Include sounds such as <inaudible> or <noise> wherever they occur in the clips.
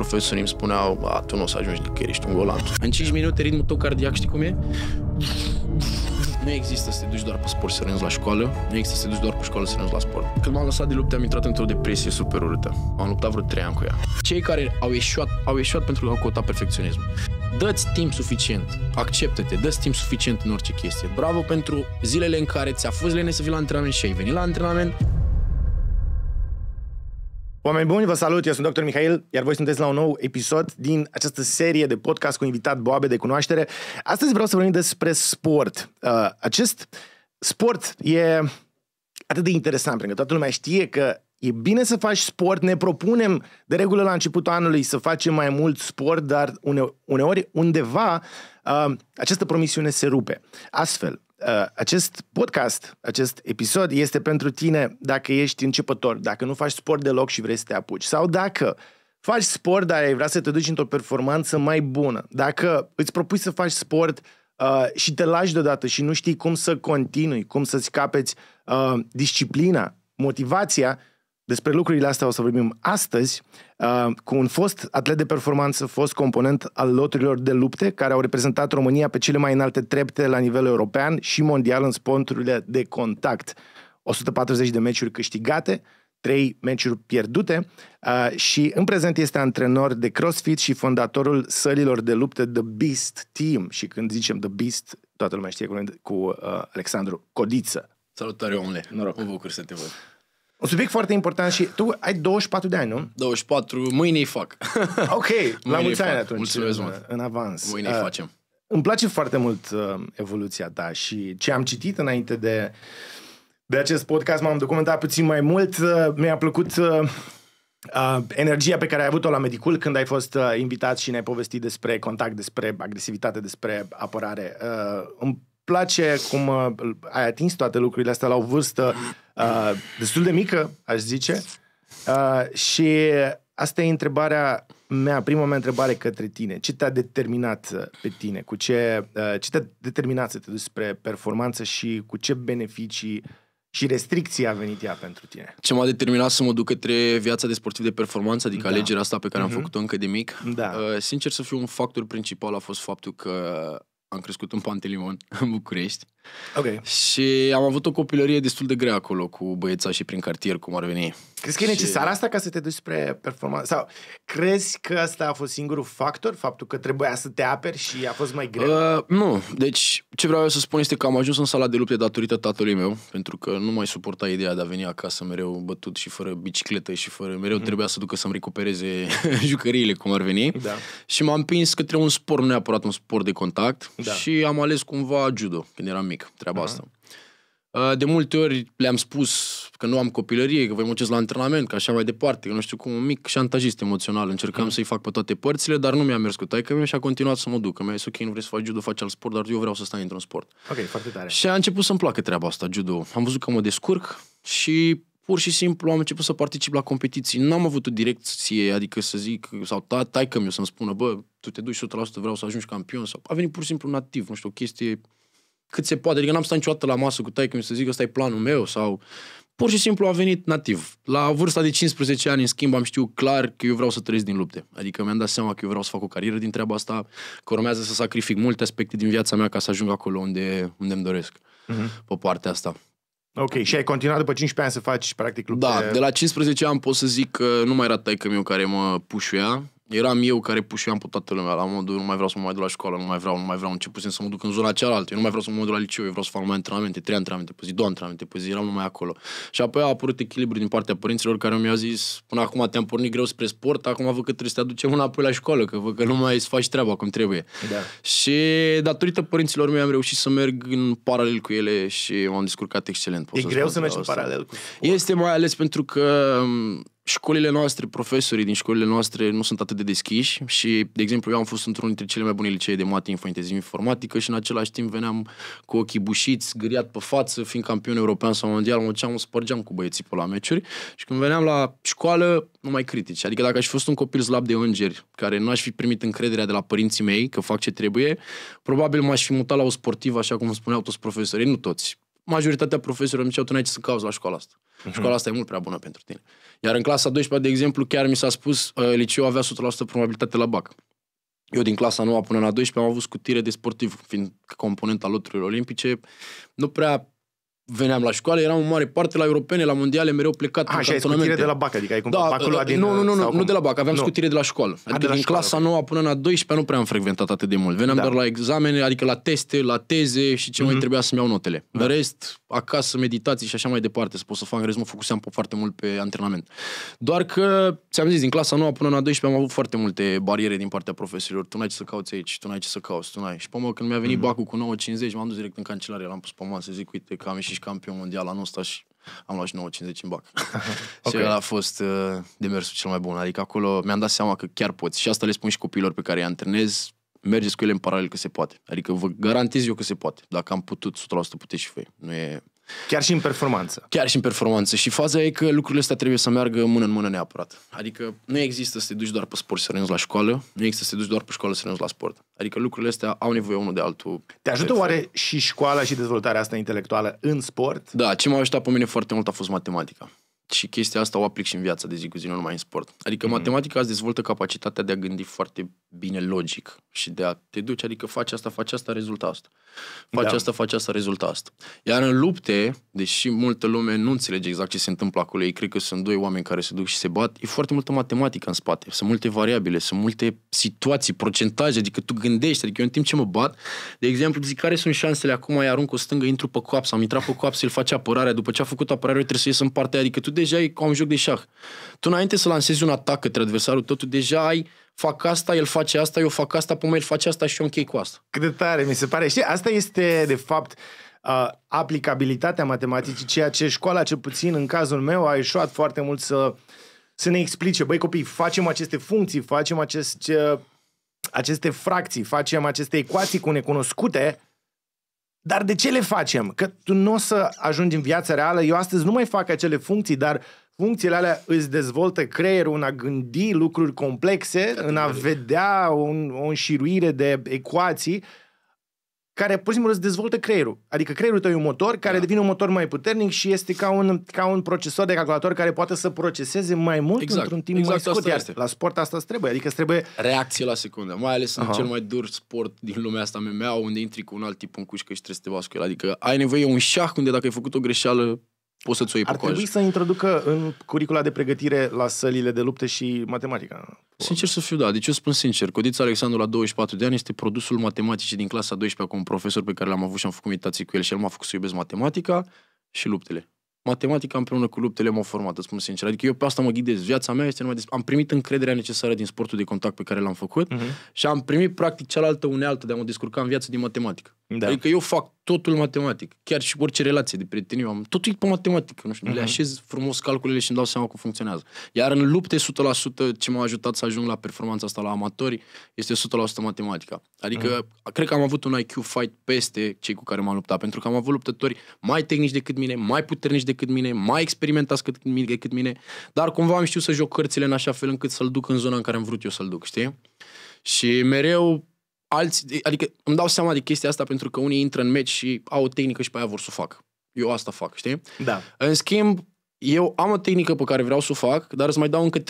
profesorii îmi spuneau, a, tu nu o să ajungi că ești un golan. În 5 minute ritmul tău cardiac, știi cum e? Nu există să te duci doar pe sport să renunți la școală, nu există să te duci doar pe școală să renunți la sport. Când m-am lăsat de lupte, am intrat într-o depresie super urâtă. Am luptat vreo 3 ani cu ea. Cei care au ieșuat, au ieșuat pentru că au căutat perfecționism. Dă-ți timp suficient, acceptă-te, dă timp suficient în orice chestie. Bravo pentru zilele în care ți-a fost lene să vii la antrenament și ai venit la antrenament, Oameni buni, vă salut, eu sunt Dr. Mihail, iar voi sunteți la un nou episod din această serie de podcast cu invitat Boabe de cunoaștere. Astăzi vreau să vorbim despre sport. Uh, acest sport e atât de interesant, pentru că toată lumea știe că e bine să faci sport, ne propunem de regulă la începutul anului să facem mai mult sport, dar uneori undeva uh, această promisiune se rupe. Astfel, Uh, acest podcast, acest episod este pentru tine dacă ești începător, dacă nu faci sport deloc și vrei să te apuci sau dacă faci sport, dar ai vrea să te duci într-o performanță mai bună, dacă îți propui să faci sport uh, și te lași deodată și nu știi cum să continui, cum să-ți capeți uh, disciplina, motivația, despre lucrurile astea o să vorbim astăzi uh, cu un fost atlet de performanță, fost component al loturilor de lupte care au reprezentat România pe cele mai înalte trepte la nivel european și mondial în sporturile de contact. 140 de meciuri câștigate, 3 meciuri pierdute uh, și în prezent este antrenor de CrossFit și fondatorul sălilor de lupte The Beast Team. Și când zicem The Beast, toată lumea știe cu, cu uh, Alexandru Codiță. Salutare, omule! Noroc! Mă bucur să te văd! Un subiect foarte important și tu ai 24 de ani, nu? 24, mâine îi fac. <laughs> ok, mâine la mulți ani atunci. Mulțumesc mult. În avans. Mâine îi uh, facem. Îmi place foarte mult uh, evoluția ta și ce am citit înainte de, de acest podcast, m-am documentat puțin mai mult. Uh, mi-a plăcut uh, Uh, energia pe care ai avut-o la Medicul când ai fost uh, invitat și ne-ai povestit despre contact, despre agresivitate, despre apărare. Uh, îmi place cum uh, ai atins toate lucrurile astea la o vârstă uh, destul de mică, aș zice. Uh, și asta e întrebarea mea, prima mea întrebare către tine. Ce te-a determinat uh, pe tine? Cu ce, uh, ce te-a determinat să te duci spre performanță și cu ce beneficii și restricții a venit ea pentru tine? Ce m-a determinat să mă duc către viața de sportiv de performanță, adică da. alegerea asta pe care uh-huh. am mhm. făcut-o încă de mic, da. uh, sincer să fiu un factor principal a fost faptul că am crescut în Pantelimon, în București. Ok. Și am avut o copilărie destul de grea acolo cu băieța și prin cartier, cum ar veni. Crezi că e și... asta ca să te duci spre performanță? Sau crezi că asta a fost singurul factor? Faptul că trebuia să te aperi și a fost mai greu? Uh, nu. Deci, ce vreau eu să spun este că am ajuns în sala de lupte datorită tatălui meu, pentru că nu mai suporta ideea de a veni acasă mereu bătut și fără bicicletă și fără... Mereu mm. trebuia să ducă să-mi recupereze <laughs> jucăriile, cum ar veni. Da. Și m-am pins către un sport, nu neapărat un sport de contact. Da. Și am ales cumva judo, când eram mic nimic treaba uh-huh. asta. Uh, de multe ori le-am spus că nu am copilărie, că voi muncesc la antrenament, că așa mai departe, că nu știu cum, un mic șantajist emoțional. Încercam mm. să-i fac pe toate părțile, dar nu mi-a mers cu taică meu și a continuat să mă duc. Mi-a zis, ok, nu vrei să faci judo, faci al sport, dar eu vreau să stai într-un sport. Ok, foarte tare. Și a început să-mi placă treaba asta, judo. Am văzut că mă descurc și pur și simplu am început să particip la competiții. N-am avut o direcție, adică să zic, sau ta, taică mi să-mi spună, bă, tu te duci 100%, vreau să ajungi campion. Sau... A venit pur și simplu nativ, nu știu, o chestie cât se poate. Adică n-am stat niciodată la masă cu taică mi să zic că ăsta e planul meu sau... Pur și simplu a venit nativ. La vârsta de 15 ani, în schimb, am știut clar că eu vreau să trăiesc din lupte. Adică mi-am dat seama că eu vreau să fac o carieră din treaba asta, că urmează să sacrific multe aspecte din viața mea ca să ajung acolo unde, unde îmi doresc, uh-huh. pe partea asta. Ok, și ai continuat după 15 ani să faci practic lupte? Da, de la 15 ani pot să zic că nu mai era taică meu care mă pușuia, eram eu care pușeam pe toată lumea la modul nu mai vreau să mă mai duc la școală, nu mai vreau, nu mai vreau, începusem să mă duc în zona cealaltă, eu nu mai vreau să mă mai duc la liceu, eu vreau să fac mai antrenamente, trei antrenamente pe zi, două antrenamente pe zi, eram numai acolo. Și apoi a apărut echilibru din partea părinților care mi-au zis, până acum te-am pornit greu spre sport, acum văd că trebuie să te aducem înapoi la școală, că văd că nu mai îți faci treaba cum trebuie. Da. Și datorită părinților mei am reușit să merg în paralel cu ele și m-am descurcat excelent. E greu să mergi în paralel cu sport. Este mai ales pentru că școlile noastre, profesorii din școlile noastre nu sunt atât de deschiși și, de exemplu, eu am fost într-unul dintre cele mai bune licee de mate, infantezie, informatică și în același timp veneam cu ochii bușiți, gâriat pe față, fiind campion european sau mondial, mă duceam, spărgeam cu băieții pe la meciuri și când veneam la școală, nu mai critici. Adică dacă aș fi fost un copil slab de îngeri, care nu aș fi primit încrederea de la părinții mei că fac ce trebuie, probabil m-aș fi mutat la o sportivă, așa cum spuneau toți profesorii, nu toți, majoritatea profesorilor îmi ziceau, tu n-ai ce să cauți la școala asta. uh Școala asta e mult prea bună pentru tine. Iar în clasa 12, de exemplu, chiar mi s-a spus, uh, liceu avea 100% probabilitate la BAC. Eu din clasa 9 până la 12 am avut scutire de sportiv, fiind component al loturilor olimpice. Nu prea veneam la școală, eram în mare parte la europene, la mondiale, mereu plecat A, ah, în și ai scutire de la BAC, adică ai da, bacul ăla da, din... Nu, nu, nu, nu, nu de la BAC, aveam nu. scutire de la școală. Ah, adică A, la din școală. clasa 9 până la 12 nu prea am frecventat atât de mult. Veneam da. doar la examene, adică la teste, la teze și ce mm-hmm. mai mhm. trebuia să-mi iau notele. Da. În rest, acasă, meditații și așa mai departe, să pot să fac, în rest mă focuseam pe foarte mult pe antrenament. Doar că, ți-am zis, din clasa 9 până la 12 am avut foarte multe bariere din partea profesorilor. Tu n-ai ce să cauți aici, tu n-ai ce să cauți, tu n-ai. Și pe mă, când mi-a venit mm-hmm. bacul cu 9.50, m-am dus direct în cancelare, l-am pus pe masă, zic, uite că am ieșit și campion mondial anul ăsta și am luat și 9,50 în bac. <laughs> okay. și ăla a fost uh, demersul cel mai bun. Adică acolo mi-am dat seama că chiar poți. Și asta le spun și copiilor pe care îi antrenez, mergeți cu ele în paralel că se poate. Adică vă garantez eu că se poate. Dacă am putut, 100% puteți și voi. Nu e... Chiar și în performanță. Chiar și în performanță. Și faza e că lucrurile astea trebuie să meargă mână în mână neapărat. Adică nu există să te duci doar pe sport să renunți la școală, nu există să te duci doar pe școală să renunți la sport. Adică lucrurile astea au nevoie unul de altul. Te ajută oare și școala și dezvoltarea asta intelectuală în sport? Da, ce m-a ajutat pe mine foarte mult a fost matematica și chestia asta o aplic și în viața de zi cu zi, nu numai în sport. Adică mm-hmm. matematica îți dezvoltă capacitatea de a gândi foarte bine logic și de a te duce, adică faci asta, faci asta, rezultă asta. Faci da. asta, faci asta, rezultă asta. Iar în lupte, deși multă lume nu înțelege exact ce se întâmplă acolo, ei cred că sunt doi oameni care se duc și se bat, e foarte multă matematică în spate, sunt multe variabile, sunt multe situații, procentaje, adică tu gândești, adică eu în timp ce mă bat, de exemplu, zic care sunt șansele acum, ai arunc o stângă, intru pe coapsă, am intrat pe coapsă, îl face apărarea, după ce a făcut apărarea, trebuie să ies în partea adică tu deja e ca un joc de șah. Tu înainte să lansezi un atac către adversarul tău, tu deja ai fac asta, el face asta, eu fac asta, pum, el face asta și eu închei cu asta. Cât de tare mi se pare. Știi, asta este, de fapt, uh, aplicabilitatea matematicii, ceea ce școala, cel puțin în cazul meu, a ieșuat foarte mult să, să ne explice. Băi, copii, facem aceste funcții, facem aceste, aceste fracții, facem aceste ecuații cu necunoscute dar de ce le facem? Că tu nu o să ajungi în viața reală. Eu astăzi nu mai fac acele funcții, dar funcțiile alea îți dezvoltă creierul în a gândi lucruri complexe, în a vedea un, o înșiruire de ecuații care pur și simplu îți dezvoltă creierul. Adică creierul tău e un motor care da. devine un motor mai puternic și este ca un, ca un procesor de calculator care poate să proceseze mai mult exact. într-un timp exact mai scurt. Iar la sport asta îți trebuie. Adică îți trebuie... Reacție la secundă. Mai ales Aha. în cel mai dur sport din lumea asta, MMA, unde intri cu un alt tip în cușcă și trebuie să te bați cu el. Adică ai nevoie un șah unde dacă ai făcut o greșeală, poți să-ți o iei Ar trebui să introducă în curicula de pregătire la sălile de lupte și matematica. Sincer să fiu, da. Deci eu spun sincer, Codița Alexandru la 24 de ani este produsul matematicii din clasa 12 cu un profesor pe care l-am avut și am făcut meditații cu el și el m-a făcut să iubesc matematica și luptele. Matematica împreună cu luptele m-au format, îți spun sincer. Adică eu pe asta mă ghidez. Viața mea este numai de... Am primit încrederea necesară din sportul de contact pe care l-am făcut uh-huh. și am primit practic cealaltă unealtă de a mă descurca în viață din matematică. Da. Adică eu fac totul matematic. Chiar și orice relație de prietenie, eu am totul pe matematică, nu știu, uh-huh. le mhm. așez frumos calculele și îmi dau seama cum funcționează. Iar în lupte 100% ce m-a ajutat să ajung la performanța asta la amatori este 100% matematica. Adică uh-huh. cred că am avut un IQ fight peste cei cu care m-am luptat, pentru că am avut luptători mai tehnici decât mine, mai puternici decât mine, mai experimentați decât mine, dar cumva am știut să joc cărțile în așa fel încât să-l duc în zona în care am vrut eu să-l duc, știi? Și mereu alți, adică îmi dau seama de chestia asta pentru că unii intră în meci și au o tehnică și pe aia vor să o fac. Eu asta fac, știi? Da. În schimb, eu am o tehnică pe care vreau să o fac, dar îți mai dau încă 3-4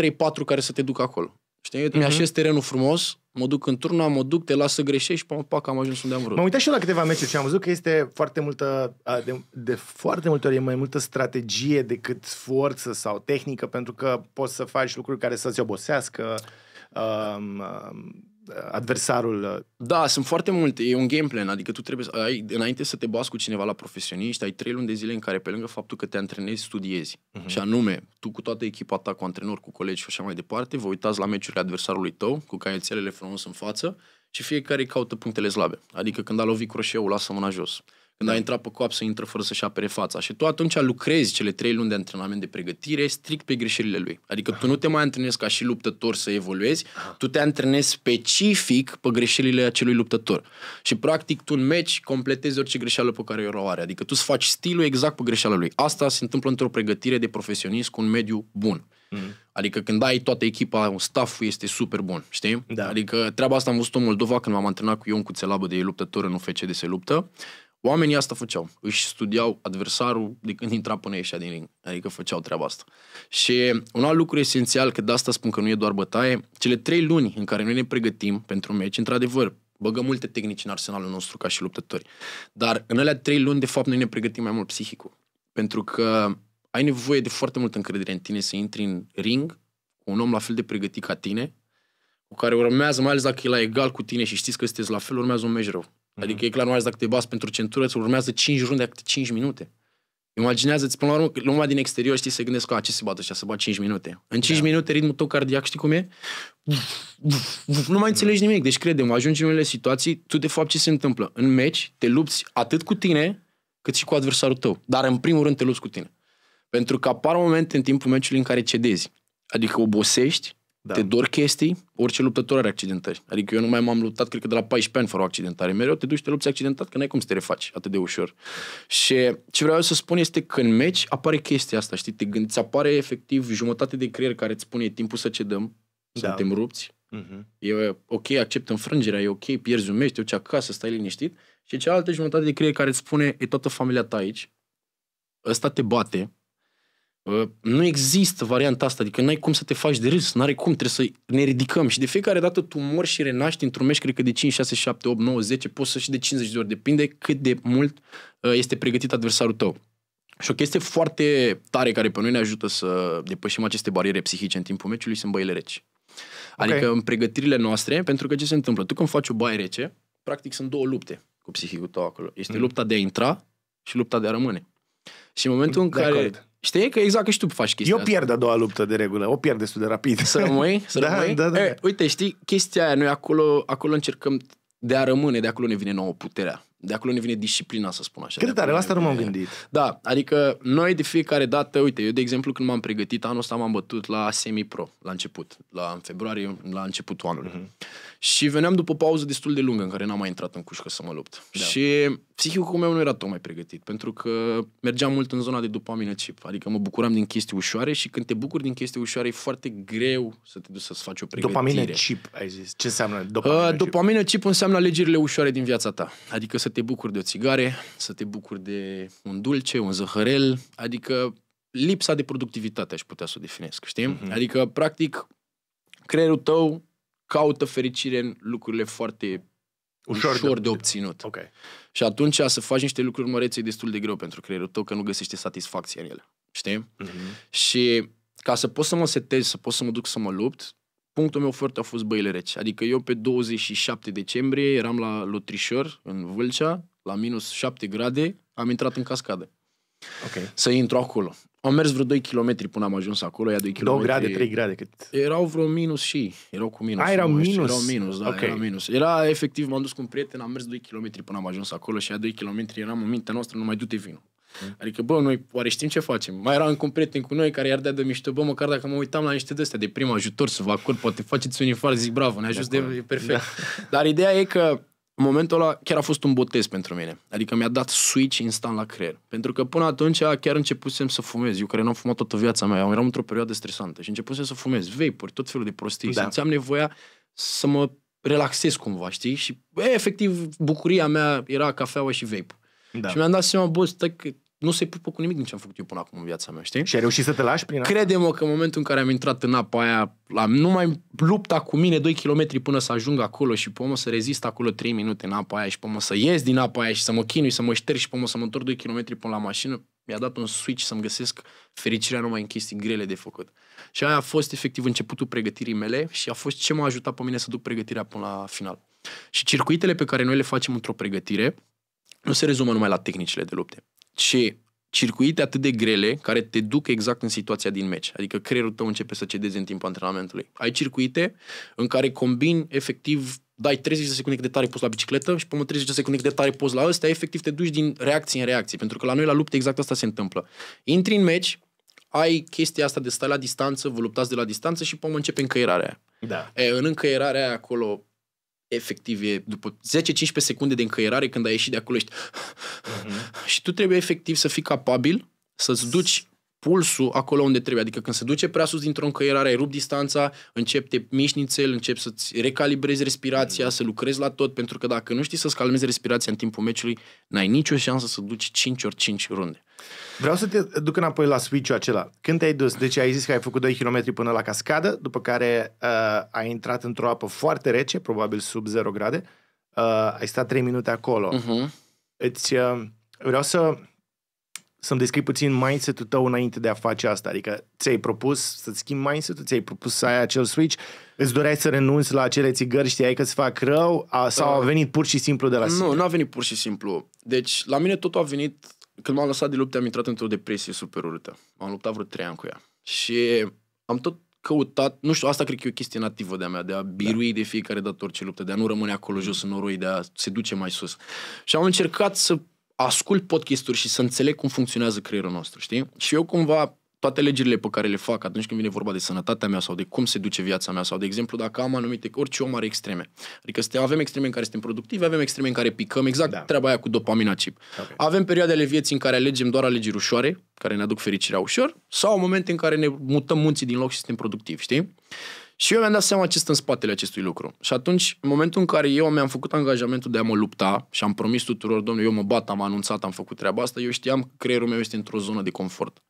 care să te duc acolo. Știi? Uh-huh. Mi-așez mhm. terenul frumos, mă duc în turna, mă duc, te las să greșești și pac, am ajuns unde am vrut. M-am uitat și eu la câteva meciuri și am văzut că este foarte multă, de, de foarte multe ori e mai multă strategie decât forță sau tehnică, pentru că poți să faci lucruri care să-ți obosească. Um, um, adversarul? Uh, da, sunt foarte multe. E un game plan, adică tu trebuie să ai, înainte să te bați cu cineva la profesioniști, ai trei luni de zile în care, pe lângă faptul că te antrenezi, studiezi. Uh-huh. Și anume, tu cu toată echipa ta, cu antrenori, cu colegi și așa mai departe, vă uitați la meciurile adversarului tău, cu caiețelele frumos în față și fiecare caută punctele slabe. Adică când a lovit croșeul, lasă mâna jos. Când da. ai intrat pe coap să intră fără să-și apere fața. Și tu atunci lucrezi cele trei luni de antrenament de pregătire strict pe greșelile lui. Adică tu nu te mai antrenezi ca și luptător să evoluezi, tu te antrenezi specific pe greșelile acelui luptător. Și practic tu în meci completezi orice greșeală pe care o are. Adică tu îți faci stilul exact pe greșeala lui. Asta se întâmplă într-o pregătire de profesionist cu un mediu bun. Mm-hmm. Adică când ai toată echipa, un staff este super bun, știi? Da. Adică treaba asta am văzut-o în Moldova când m-am antrenat cu Ion Cuțelabă de luptător în UFC de se luptă Oamenii asta făceau. Își studiau adversarul de când intra până ieșea din ring. Adică făceau treaba asta. Și un alt lucru esențial, că de asta spun că nu e doar bătaie, cele trei luni în care noi ne pregătim pentru un meci, într-adevăr, băgăm multe tehnici în arsenalul nostru ca și luptători. Dar în alea trei luni, de fapt, noi ne pregătim mai mult psihicul. Pentru că ai nevoie de foarte multă încredere în tine să intri în ring cu un om la fel de pregătit ca tine, cu care urmează, mai ales dacă e la egal cu tine și știți că sunteți la fel, urmează un meci rău. Mm-hmm. Adică e clar, mai ales dacă te bați pentru centură, îți urmează 5 runde de 5 minute. Imaginează-ți, până la urmă, lumea din exterior, știi, se gândesc, a, ce se bată ăștia, se bat 5 minute. În 5 da. minute ritmul tău cardiac, știi cum e? Uf, uf, uf, nu mai înțelegi nimic. Deci, credem, ajungi în unele situații, tu, de fapt, ce se întâmplă? În meci, te lupți atât cu tine, cât și cu adversarul tău. Dar, în primul rând, te lupți cu tine. Pentru că apar momente în timpul meciului în care cedezi. Adică obosești, da. Te dor chestii, orice luptător are accidentări. Adică eu nu mai m-am luptat, cred că de la 14 ani fără o accidentare. Mereu te duci, te lupți accidentat, că n-ai cum să te refaci atât de ușor. Și ce vreau să spun este că în meci apare chestia asta, știi? Te gândi, ți apare efectiv jumătate de creier care îți spune e timpul să cedăm, da. suntem rupți, uh-huh. e ok, accept înfrângerea, e ok, pierzi un meci, te duci acasă, stai liniștit. Și cealaltă jumătate de creier care îți spune e toată familia ta aici, ăsta te bate, nu există varianta asta, adică n-ai cum să te faci de râs, n-are cum, trebuie să ne ridicăm și de fiecare dată tu mor și renaști într-un meci, cred că de 5, 6, 7, 8, 9, 10, poți să și de 50 de ori, depinde cât de mult uh, este pregătit adversarul tău. Și o chestie foarte tare care pe noi ne ajută să depășim aceste bariere psihice în timpul meciului sunt băile reci. Okay. Adică în pregătirile noastre, pentru că ce se întâmplă? Tu când faci o baie rece, practic sunt două lupte cu psihicul tău acolo. Este mm. lupta de a intra și lupta de a rămâne. Și în momentul în de care acord Știi? Că exact că și tu faci chestia Eu pierd asta. a doua luptă de regulă, o pierd destul de rapid. Să rămâi? Să <laughs> da, rămâi? Da, da, e, eh, uite, știi, chestia aia, noi acolo, acolo încercăm de a rămâne, de acolo ne vine nouă puterea. De acolo ne vine disciplina, să spun așa. Cât tare, asta nu m-am gândit. Da, adică noi de fiecare dată, uite, eu de exemplu când m-am pregătit, anul ăsta m-am bătut la semi-pro, la început, la în februarie, la începutul anului. Uh-huh. Și veneam după pauză destul de lungă în care n-am mai intrat în cușcă să mă lupt. Da. Și psihicul meu nu era tocmai pregătit, pentru că mergeam mult în zona de dopamină chip. Adică mă bucuram din chestii ușoare și când te bucuri din chestii ușoare e foarte greu să te duci să-ți faci o pregătire. Dopamină chip, ai zis. Ce înseamnă dopamină uh, chip? Dopamină chip înseamnă alegerile ușoare din viața ta. Adică să te bucuri de o țigare, să te bucuri de un dulce, un zahărel. adică lipsa de productivitate aș putea să o definesc, știi? Uh-huh. Adică, practic, creierul tău caută fericire în lucrurile foarte ușor, ușor de, de obținut. Okay. Și atunci să faci niște lucruri mărețe e destul de greu pentru creierul tău, că nu găsește satisfacție în ele. Știi? Mm-hmm. Și ca să pot să mă setez, să pot să mă duc să mă lupt, punctul meu foarte a fost băile reci. Adică eu pe 27 decembrie eram la Lutrișor, în Vâlcea, la minus 7 grade, am intrat în cascadă. Okay. Să intru acolo. Am mers vreo 2 km până am ajuns acolo, ia 2 km. 2 grade, 3 grade cât? Erau vreo minus și, erau cu minus. A, ah, erau minus? erau minus, da, okay. era minus. Era efectiv, m-am dus cu un prieten, am mers 2 km până am ajuns acolo și a 2 km eram în mintea noastră, nu mai du-te vinul. Hmm. Adică, bă, noi oare știm ce facem? Mai era un prieten cu noi care i-ar dea de mișto, bă, măcar dacă mă uitam la niște de de prim ajutor să vă acord, poate faceți un infar, zic, bravo, ne ajut de, de perfect. Da. Dar ideea e că în momentul ăla chiar a fost un botez pentru mine. Adică mi-a dat switch instant la creier. Pentru că până atunci chiar începusem să fumez. Eu care n-am fumat toată viața mea, eram într-o perioadă stresantă și începusem să fumez vapor, tot felul de prostii. Da. Simțeam nevoia să mă relaxez cumva, știi? Și e, efectiv bucuria mea era cafeaua și vape. Da. Și mi-am dat seama, bă, stai că nu se pupă cu nimic din ce am făcut eu până acum în viața mea, știi? Și ai reușit să te lași prin Credem Crede-mă că în momentul în care am intrat în apa aia, nu numai lupta cu mine 2 km până să ajung acolo și pomă să rezist acolo 3 minute în apa aia și pomă să ies din apa aia și să mă chinui, să mă șterg și pomă să mă întorc 2 km până la mașină, mi-a dat un switch să-mi găsesc fericirea numai în chestii grele de făcut. Și aia a fost efectiv începutul pregătirii mele și a fost ce m-a ajutat pe mine să duc pregătirea până la final. Și circuitele pe care noi le facem într-o pregătire nu se rezumă numai la tehnicile de lupte ce circuite atât de grele care te duc exact în situația din meci. Adică creierul tău începe să cedeze în timpul antrenamentului. Ai circuite în care combini efectiv dai 30 de secunde de tare poți la bicicletă și până 30 de secunde de tare poți la ăsta, efectiv te duci din reacție în reacție, pentru că la noi la lupte exact asta se întâmplă. Intri în meci, ai chestia asta de stai la distanță, vă luptați de la distanță și pom începe încăierarea. Da. E, în încăierarea aia acolo efectiv e după 10-15 secunde de încăierare când ai ieșit de acolo ești uh-huh. <laughs> și tu trebuie efectiv să fii capabil să-ți duci pulsul acolo unde trebuie. Adică când se duce prea sus dintr-o încăierare, ai rupt distanța, începe mișnițel, începi să-ți recalibrezi respirația, mm. să lucrezi la tot, pentru că dacă nu știi să-ți calmezi respirația în timpul meciului, n-ai nicio șansă să duci 5 ori 5 runde. Vreau să te duc înapoi la switch-ul acela. Când te-ai dus? Deci ai zis că ai făcut 2 km până la cascadă, după care uh, ai intrat într-o apă foarte rece, probabil sub 0 grade, uh, ai stat 3 minute acolo. Mm-hmm. Îți, uh, vreau să să-mi descrii puțin mindset-ul tău înainte de a face asta. Adică ți-ai propus să-ți schimbi mindset-ul, ți-ai propus să ai acel switch, îți doreai să renunți la acele țigări, știai că îți fac rău a, sau uh, a venit pur și simplu de la sine? Nu, nu a venit pur și simplu. Deci la mine totul a venit, când m-am lăsat de lupte am intrat într-o depresie super urâtă. Am luptat vreo trei ani cu ea. Și am tot căutat, nu știu, asta cred că e o chestie nativă de-a mea, de a birui da. de fiecare dată orice luptă, de a nu rămâne acolo jos în noroi, de a se duce mai sus. Și am încercat să ascult podcasturi și să înțeleg cum funcționează creierul nostru, știi? Și eu cumva toate legile pe care le fac atunci când vine vorba de sănătatea mea sau de cum se duce viața mea sau, de exemplu, dacă am anumite, orice om are extreme. Adică avem extreme în care suntem productivi, avem extreme în care picăm, exact da. treaba aia cu dopamina chip. Okay. Avem perioade ale vieții în care alegem doar alegeri ușoare, care ne aduc fericirea ușor, sau momente în care ne mutăm munții din loc și suntem productivi, știi? Și eu mi-am dat seama ce stă în spatele acestui lucru. Și atunci, în momentul în care eu mi-am făcut angajamentul de a mă lupta și am promis tuturor, domnule, eu mă bat, am anunțat, am făcut treaba asta, eu știam că creierul meu este într-o zonă de confort.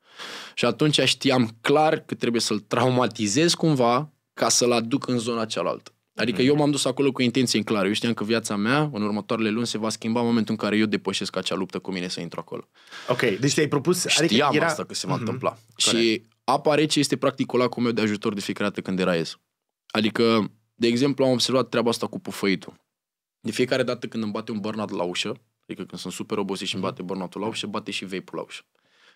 Și atunci știam clar că trebuie să-l traumatizez cumva ca să-l aduc în zona cealaltă. Adică eu mhm. m-am dus acolo cu intenție în clar. Eu știam că viața mea în următoarele luni se va schimba în momentul în care eu depășesc acea luptă cu mine să intru acolo. Ok, deci te-ai propus... Adică știam adică era... asta că se va mm-hmm. întâmpla. Corect. Și apa rece este practic colacul meu de ajutor de fiecare dată când deraiez. Adică, de exemplu, am observat treaba asta cu pufăitul. De fiecare dată când îmi bate un burnout la ușă, adică când sunt super obosit și îmi mhm. bate burnout-ul la ușă, bate și vape la ușă.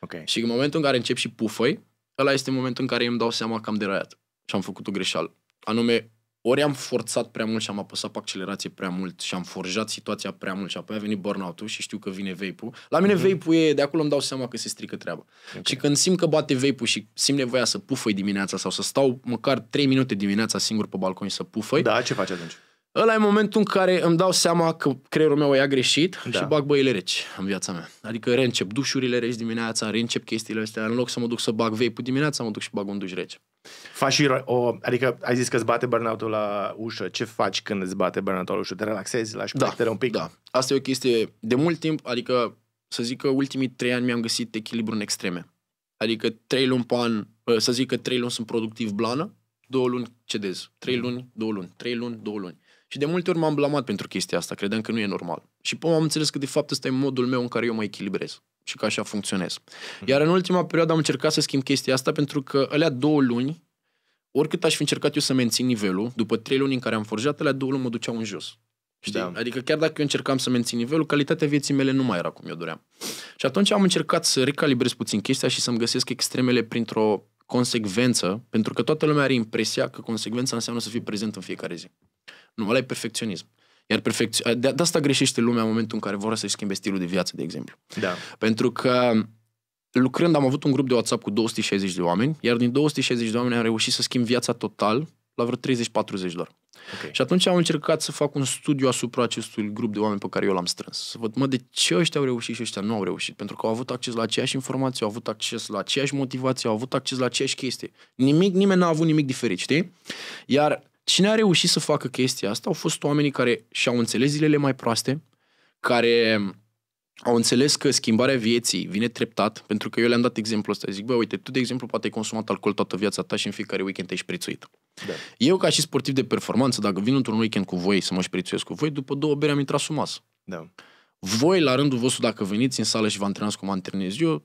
Okay. Și în momentul în care încep și pufăi, ăla este momentul în care îmi dau seama că am deraiat și am făcut o greșeală. Anume, ori am forțat prea mult și am apăsat pe accelerație prea mult și am forjat situația prea mult și apoi a venit burnout-ul și știu că vine vape-ul. La mine mm-hmm. vape-ul e, de acolo îmi dau seama că se strică treaba. Okay. Și când simt că bate vape-ul și simt nevoia să pufăi dimineața sau să stau măcar 3 minute dimineața singur pe balcon și să pufăi. Da, ce faci atunci? Ăla e momentul în care îmi dau seama că creierul meu ia greșit da. și bag băile reci în viața mea. Adică reîncep dușurile reci dimineața, reîncep chestiile astea. În loc să mă duc să bag vape dimineața, mă duc și bag un duș rece. Faci și o, adică ai zis că îți bate burnout la ușă. Ce faci când îți bate burnout la ușă? Te relaxezi, lași da, un pic? Da, asta e o chestie de mult timp, adică să zic că ultimii trei ani mi-am găsit echilibru în extreme. Adică trei luni pe an, să zic că trei luni sunt productiv blană, două luni cedez, trei mhm. luni, două luni, trei luni, două luni. Și de multe ori m-am blamat pentru chestia asta, credeam că nu e normal. Și până am înțeles că de fapt ăsta e modul meu în care eu mă echilibrez și că așa funcționez. Iar în ultima perioadă am încercat să schimb chestia asta pentru că alea două luni, oricât aș fi încercat eu să mențin nivelul, după trei luni în care am forjat, alea două luni mă duceau în jos. Știi? Da. Adică chiar dacă eu încercam să mențin nivelul, calitatea vieții mele nu mai era cum eu doream. Și atunci am încercat să recalibrez puțin chestia și să-mi găsesc extremele printr-o consecvență, pentru că toată lumea are impresia că consecvența înseamnă să fii prezent în fiecare zi. Nu, ăla e perfecționism. Iar perfect. de, de asta greșește lumea în momentul în care vor să-și schimbe stilul de viață, de exemplu. Da. Pentru că lucrând am avut un grup de WhatsApp cu 260 de oameni, iar din 260 de oameni am reușit să schimb viața total la vreo 30-40 doar. Okay. Și atunci am încercat să fac un studiu asupra acestui grup de oameni pe care eu l-am strâns. Să văd, mă, de ce ăștia au reușit și ăștia nu au reușit? Pentru că au avut acces la aceeași informație, au avut acces la aceeași motivație, au avut acces la aceeași chestie. Nimic, nimeni n-a avut nimic diferit, știi? Iar Cine a reușit să facă chestia asta au fost oamenii care și-au înțeles zilele mai proaste, care mm, au înțeles că schimbarea vieții vine treptat, pentru că eu le-am dat exemplul ăsta. Zic, bă, uite, tu, de exemplu, poate ai consumat alcool toată viața ta și în fiecare weekend te-ai șprițuit. Da. Eu, ca și sportiv de performanță, dacă vin într-un weekend cu voi să mă șprițuiesc cu voi, după două bere am intrat sumas. Da. Voi, la rândul vostru, dacă veniți în sală și vă antrenați cum antrenez eu,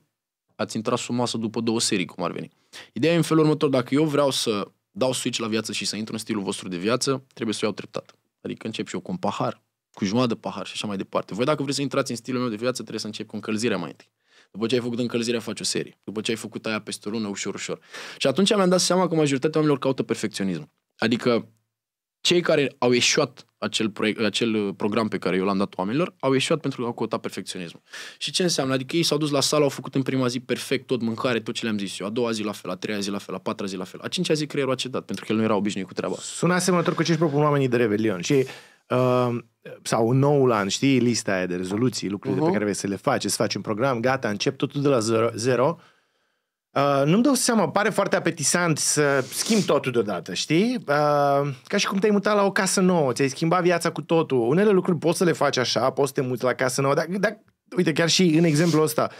ați intrat sumasă după două serii, cum ar veni. Ideea e în felul următor, dacă eu vreau să dau switch la viață și să intru în stilul vostru de viață, trebuie să o iau treptat. Adică încep și eu cu un pahar, cu jumătate de pahar și așa mai departe. Voi dacă vreți să intrați în stilul meu de viață, trebuie să încep cu încălzirea mai întâi. După ce ai făcut încălzirea, faci o serie. După ce ai făcut aia peste o lună, ușor, ușor. Și atunci mi-am dat seama că majoritatea oamenilor caută perfecționism. Adică cei care au ieșuat acel, proiect, acel uh, program pe care eu l-am dat oamenilor, au ieșuat pentru că au căutat perfecționismul. Și ce înseamnă? Adică ei s-au dus la sală, au făcut în prima zi perfect tot mâncare, tot ce le-am zis eu, a doua zi la fel, a treia zi la fel, a patra zi la fel, a cincea zi creierul a cedat, pentru că el nu era obișnuit cu treaba. Sună asemănător cu ce își propun oamenii de Revelion și uh, sau un nou an, știi, lista aia de rezoluții, lucrurile uh-huh. pe care vrei să le faci, să faci un program, gata, încep totul de la zero, zero Uh, nu-mi dau seama, pare foarte apetisant să schimbi totul deodată, știi? Uh, ca și cum te-ai mutat la o casă nouă, ți-ai schimbat viața cu totul. Unele lucruri poți să le faci așa, poți să te muți la casă nouă, dar, dar uite, chiar și în exemplul ăsta, uh,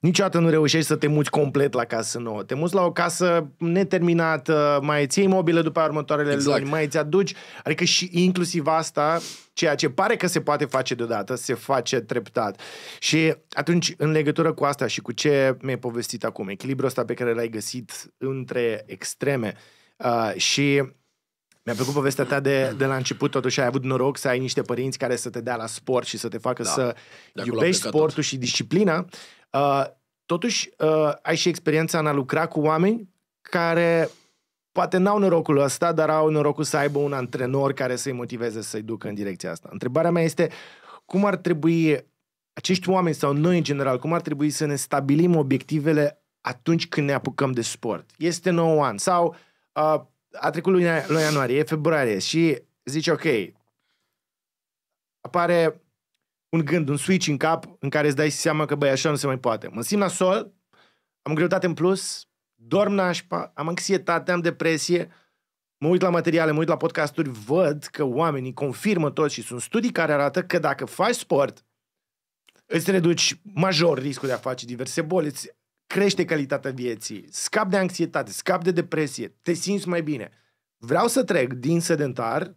niciodată nu reușești să te muți complet la casă nouă. Te muți la o casă neterminată, mai ții imobile după următoarele exact. luni, mai îți aduci, adică și inclusiv asta, ceea ce pare că se poate face deodată, se face treptat. Și atunci, în legătură cu asta și cu ce mi-ai povestit acum, echilibrul ăsta pe care l-ai găsit între extreme uh, și mi-a plăcut povestea ta de, de la început, totuși ai avut noroc să ai niște părinți care să te dea la sport și să te facă da. să iubești sportul tot. și disciplina. Uh, totuși, uh, ai și experiența în a lucra cu oameni care poate n-au norocul ăsta, dar au norocul să aibă un antrenor care să-i motiveze să-i ducă în direcția asta. Întrebarea mea este cum ar trebui acești oameni sau noi în general, cum ar trebui să ne stabilim obiectivele atunci când ne apucăm de sport? Este 9 an sau uh, a trecut luna, luna ianuarie, e februarie și zici ok, apare un gând, un switch în cap în care îți dai seama că, băi, așa nu se mai poate. Mă simt sol, am greutate în plus, dorm nașpa, am anxietate, am depresie, mă uit la materiale, mă uit la podcasturi, văd că oamenii confirmă tot și sunt studii care arată că dacă faci sport, îți reduci major riscul de a face diverse boli, îți crește calitatea vieții, scap de anxietate, scap de depresie, te simți mai bine. Vreau să trec din sedentar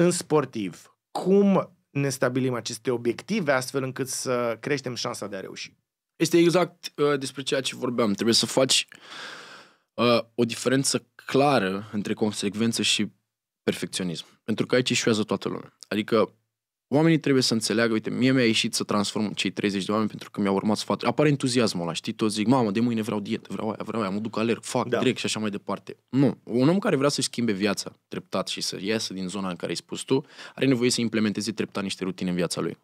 în sportiv. Cum ne stabilim aceste obiective astfel încât să creștem șansa de a reuși. Este exact uh, despre ceea ce vorbeam. Trebuie să faci uh, o diferență clară între consecvență și perfecționism. Pentru că aici eșuează toată lumea. Adică Oamenii trebuie să înțeleagă, uite, mie mi-a ieșit să transform cei 30 de oameni pentru că mi-au urmat sfatul. Apare entuziasmul ăla, știi, tot zic, mamă, de mâine vreau dietă, vreau aia, vreau aia, mă duc, alerg, fac, da. direct și așa mai departe. Nu, un om care vrea să-și schimbe viața treptat și să iasă din zona în care ai spus tu, are nevoie să implementeze treptat niște rutine în viața lui.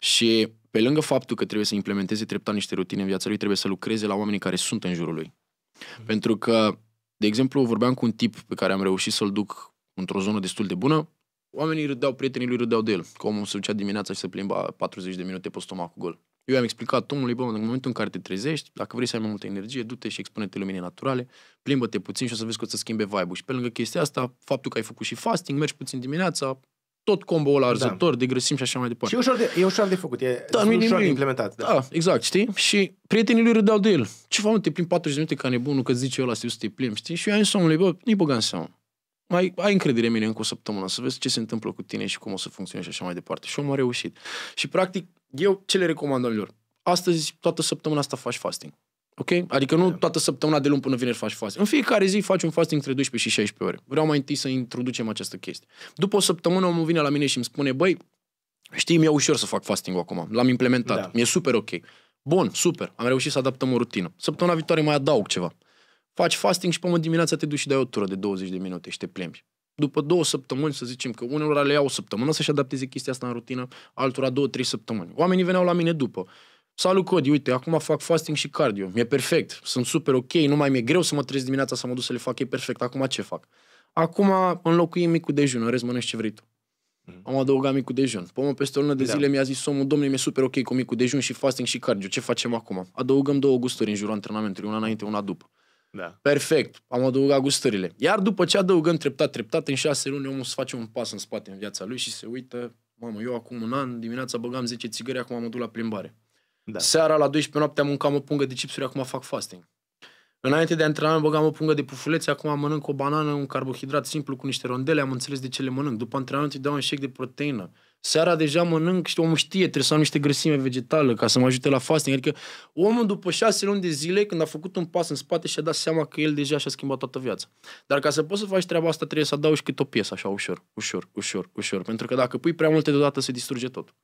Și pe lângă faptul că trebuie să implementeze treptat niște rutine în viața lui, trebuie să lucreze la oamenii care sunt în jurul lui. Mm. Pentru că, de exemplu, vorbeam cu un tip pe care am reușit să-l duc într-o zonă destul de bună, Oamenii râdeau, prietenii lui râdeau de el, că omul se ducea dimineața și se plimba 40 de minute pe stomac cu gol. Eu am explicat omului, bă, în momentul în care te trezești, dacă vrei să ai mai multă energie, du-te și expune-te luminii naturale, plimbă-te puțin și o să vezi că o să schimbe vibe-ul. Și pe lângă chestia asta, faptul că ai făcut și fasting, mergi puțin dimineața, tot combo ăla da. arzător, da. de grăsim și așa mai departe. Și e ușor de, e ușor de făcut, e da, ușor de implementat. Da. da. exact, știi? Și prietenii lui râdeau de el. Ce fac, te plimbi 40 de minute ca nebunul, că zice ăla să te plimbi, știi? Și eu am zis omului, bă, nu-i băga în seama mai ai încredere în mine încă o săptămână, să vezi ce se întâmplă cu tine și cum o să funcționezi și așa mai departe. Și am reușit. Și practic, eu ce le recomand lor? Astăzi, toată săptămâna asta faci fasting. Ok? Adică nu da. toată săptămâna de luni până vineri faci fasting. În fiecare zi faci un fasting între 12 și 16 ore. Vreau mai întâi să introducem această chestie. După o săptămână omul vine la mine și îmi spune, băi, știi, mi-e ușor să fac fasting acum. L-am implementat. Da. Mi-e super ok. Bun, super. Am reușit să adaptăm o rutină. Săptămâna viitoare mai adaug ceva faci fasting și până dimineața te duci și dai o tură de 20 de minute și te plimbi. După două săptămâni, să zicem că unor le iau o săptămână să-și adapteze chestia asta în rutină, altora două, trei săptămâni. Oamenii veneau la mine după. Salut, Cody, uite, acum fac fasting și cardio. Mi-e perfect, sunt super ok, nu mai mi-e greu să mă trez dimineața să mă duc să le fac, e perfect, acum ce fac? Acum înlocuim micul dejun, în rest mănânci ce vrei tu. Mm-hmm. Am adăugat micul dejun. Pomă peste o lună de da. zile mi-a zis omul, domnule, mi-e super ok cu micul dejun și fasting și cardio. Ce facem acum? Adăugăm două gusturi în jurul antrenamentului, una înainte, una după. Da. Perfect, am adăugat gustările. Iar după ce adăugăm treptat, treptat, în șase luni omul să face un pas în spate în viața lui și se uită, mamă, eu acum un an dimineața băgam 10 țigări, acum am duc la plimbare. Da. Seara la 12 noapte am mâncat o pungă de chipsuri, acum fac fasting. Înainte de antrenament băgam o pungă de pufulețe, acum mănânc o banană, un carbohidrat simplu cu niște rondele, am înțeles de ce le mănânc. După antrenament îi dau un shake de proteină. Seara deja mănânc și omul știe, trebuie să am niște grăsime vegetală ca să mă ajute la fasting. Adică omul după șase luni de zile, când a făcut un pas în spate și-a dat seama că el deja și-a schimbat toată viața. Dar ca să poți să faci treaba asta, trebuie să adaugi câte o piesă, așa, ușor, ușor, ușor, ușor. Pentru că dacă pui prea multe deodată, se distruge tot.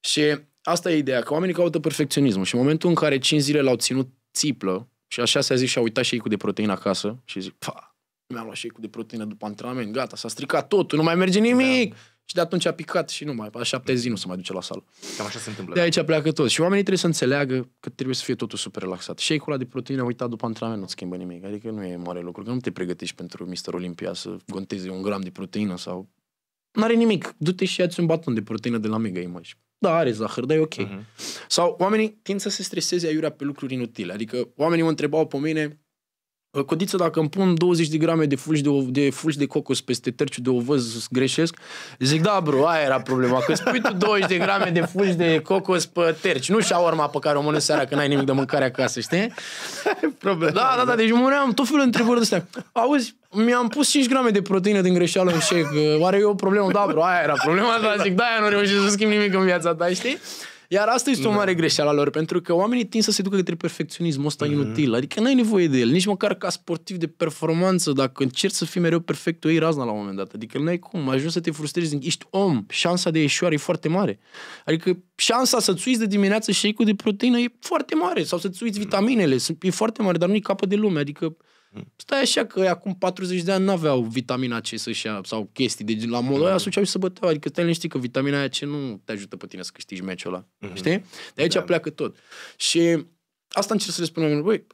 Și asta e ideea, că oamenii caută perfecționismul și în momentul în care 5 zile l-au ținut țiplă și așa se a zis și-a uitat și ei cu de proteină acasă și zic, pa, mi-am luat și cu de proteină după antrenament, gata, s-a stricat totul, nu mai merge nimic. Da. Și de atunci a picat și nu mai, a șapte zi nu se mai duce la sală. Cam așa se întâmplă. De aici pleacă tot. Și oamenii trebuie să înțeleagă că trebuie să fie totul super relaxat. Și ul de proteine, uitat după antrenament nu schimbă nimic. Adică nu e mare lucru, că nu te pregătești pentru Mister Olimpia să conteze un gram de proteină sau... nu are nimic. Du-te și ia un baton de proteină de la Mega Image. Da, are zahăr, dar e ok. Uh-huh. Sau oamenii tind să se streseze aiurea pe lucruri inutile. Adică oamenii mă întrebau pe mine, Ă, codiță, dacă îmi pun 20 de grame de fulgi de, de, fulgi de cocos peste terciu de ovăz, greșesc? Zic, da, bro, aia era problema, că spui tu 20 de grame de fulgi de cocos pe terci. Nu și-a urma pe care o mănânc seara, că n-ai nimic de mâncare acasă, știi? <laughs> Problema, da, da, da, deci muream tot felul de întrebări astea. Auzi, mi-am pus 5 grame de proteină din greșeală în shake. Ă, oare e o problemă? Da, bro, aia era problema, da, zic, da, aia nu reușesc să schimb nimic în viața ta, știi? Iar asta este da. o mare greșeală a lor, pentru că oamenii tind să se ducă către perfecționismul ăsta mm-hmm. inutil. Adică n-ai nevoie de el, nici măcar ca sportiv de performanță, dacă încerci să fii mereu perfect, o iei razna la un moment dat. Adică n-ai cum, ajungi să te frustrezi, ești om, șansa de ieșuare e foarte mare. Adică șansa să-ți uiți de dimineață și cu de proteină e foarte mare, sau să-ți uiți vitaminele, e foarte mare, dar nu-i capă de lume. Adică Stai așa că acum 40 de ani n-aveau vitamina C să-și ia, sau chestii de la modul ăia, mm. suceau și să băteau. Adică stai liniștit că vitamina aia ce nu te ajută pe tine să câștigi meciul ăla. Mm-hmm. Știi? De aici da. pleacă tot. Și asta încerc să le spun oamenilor. Băi,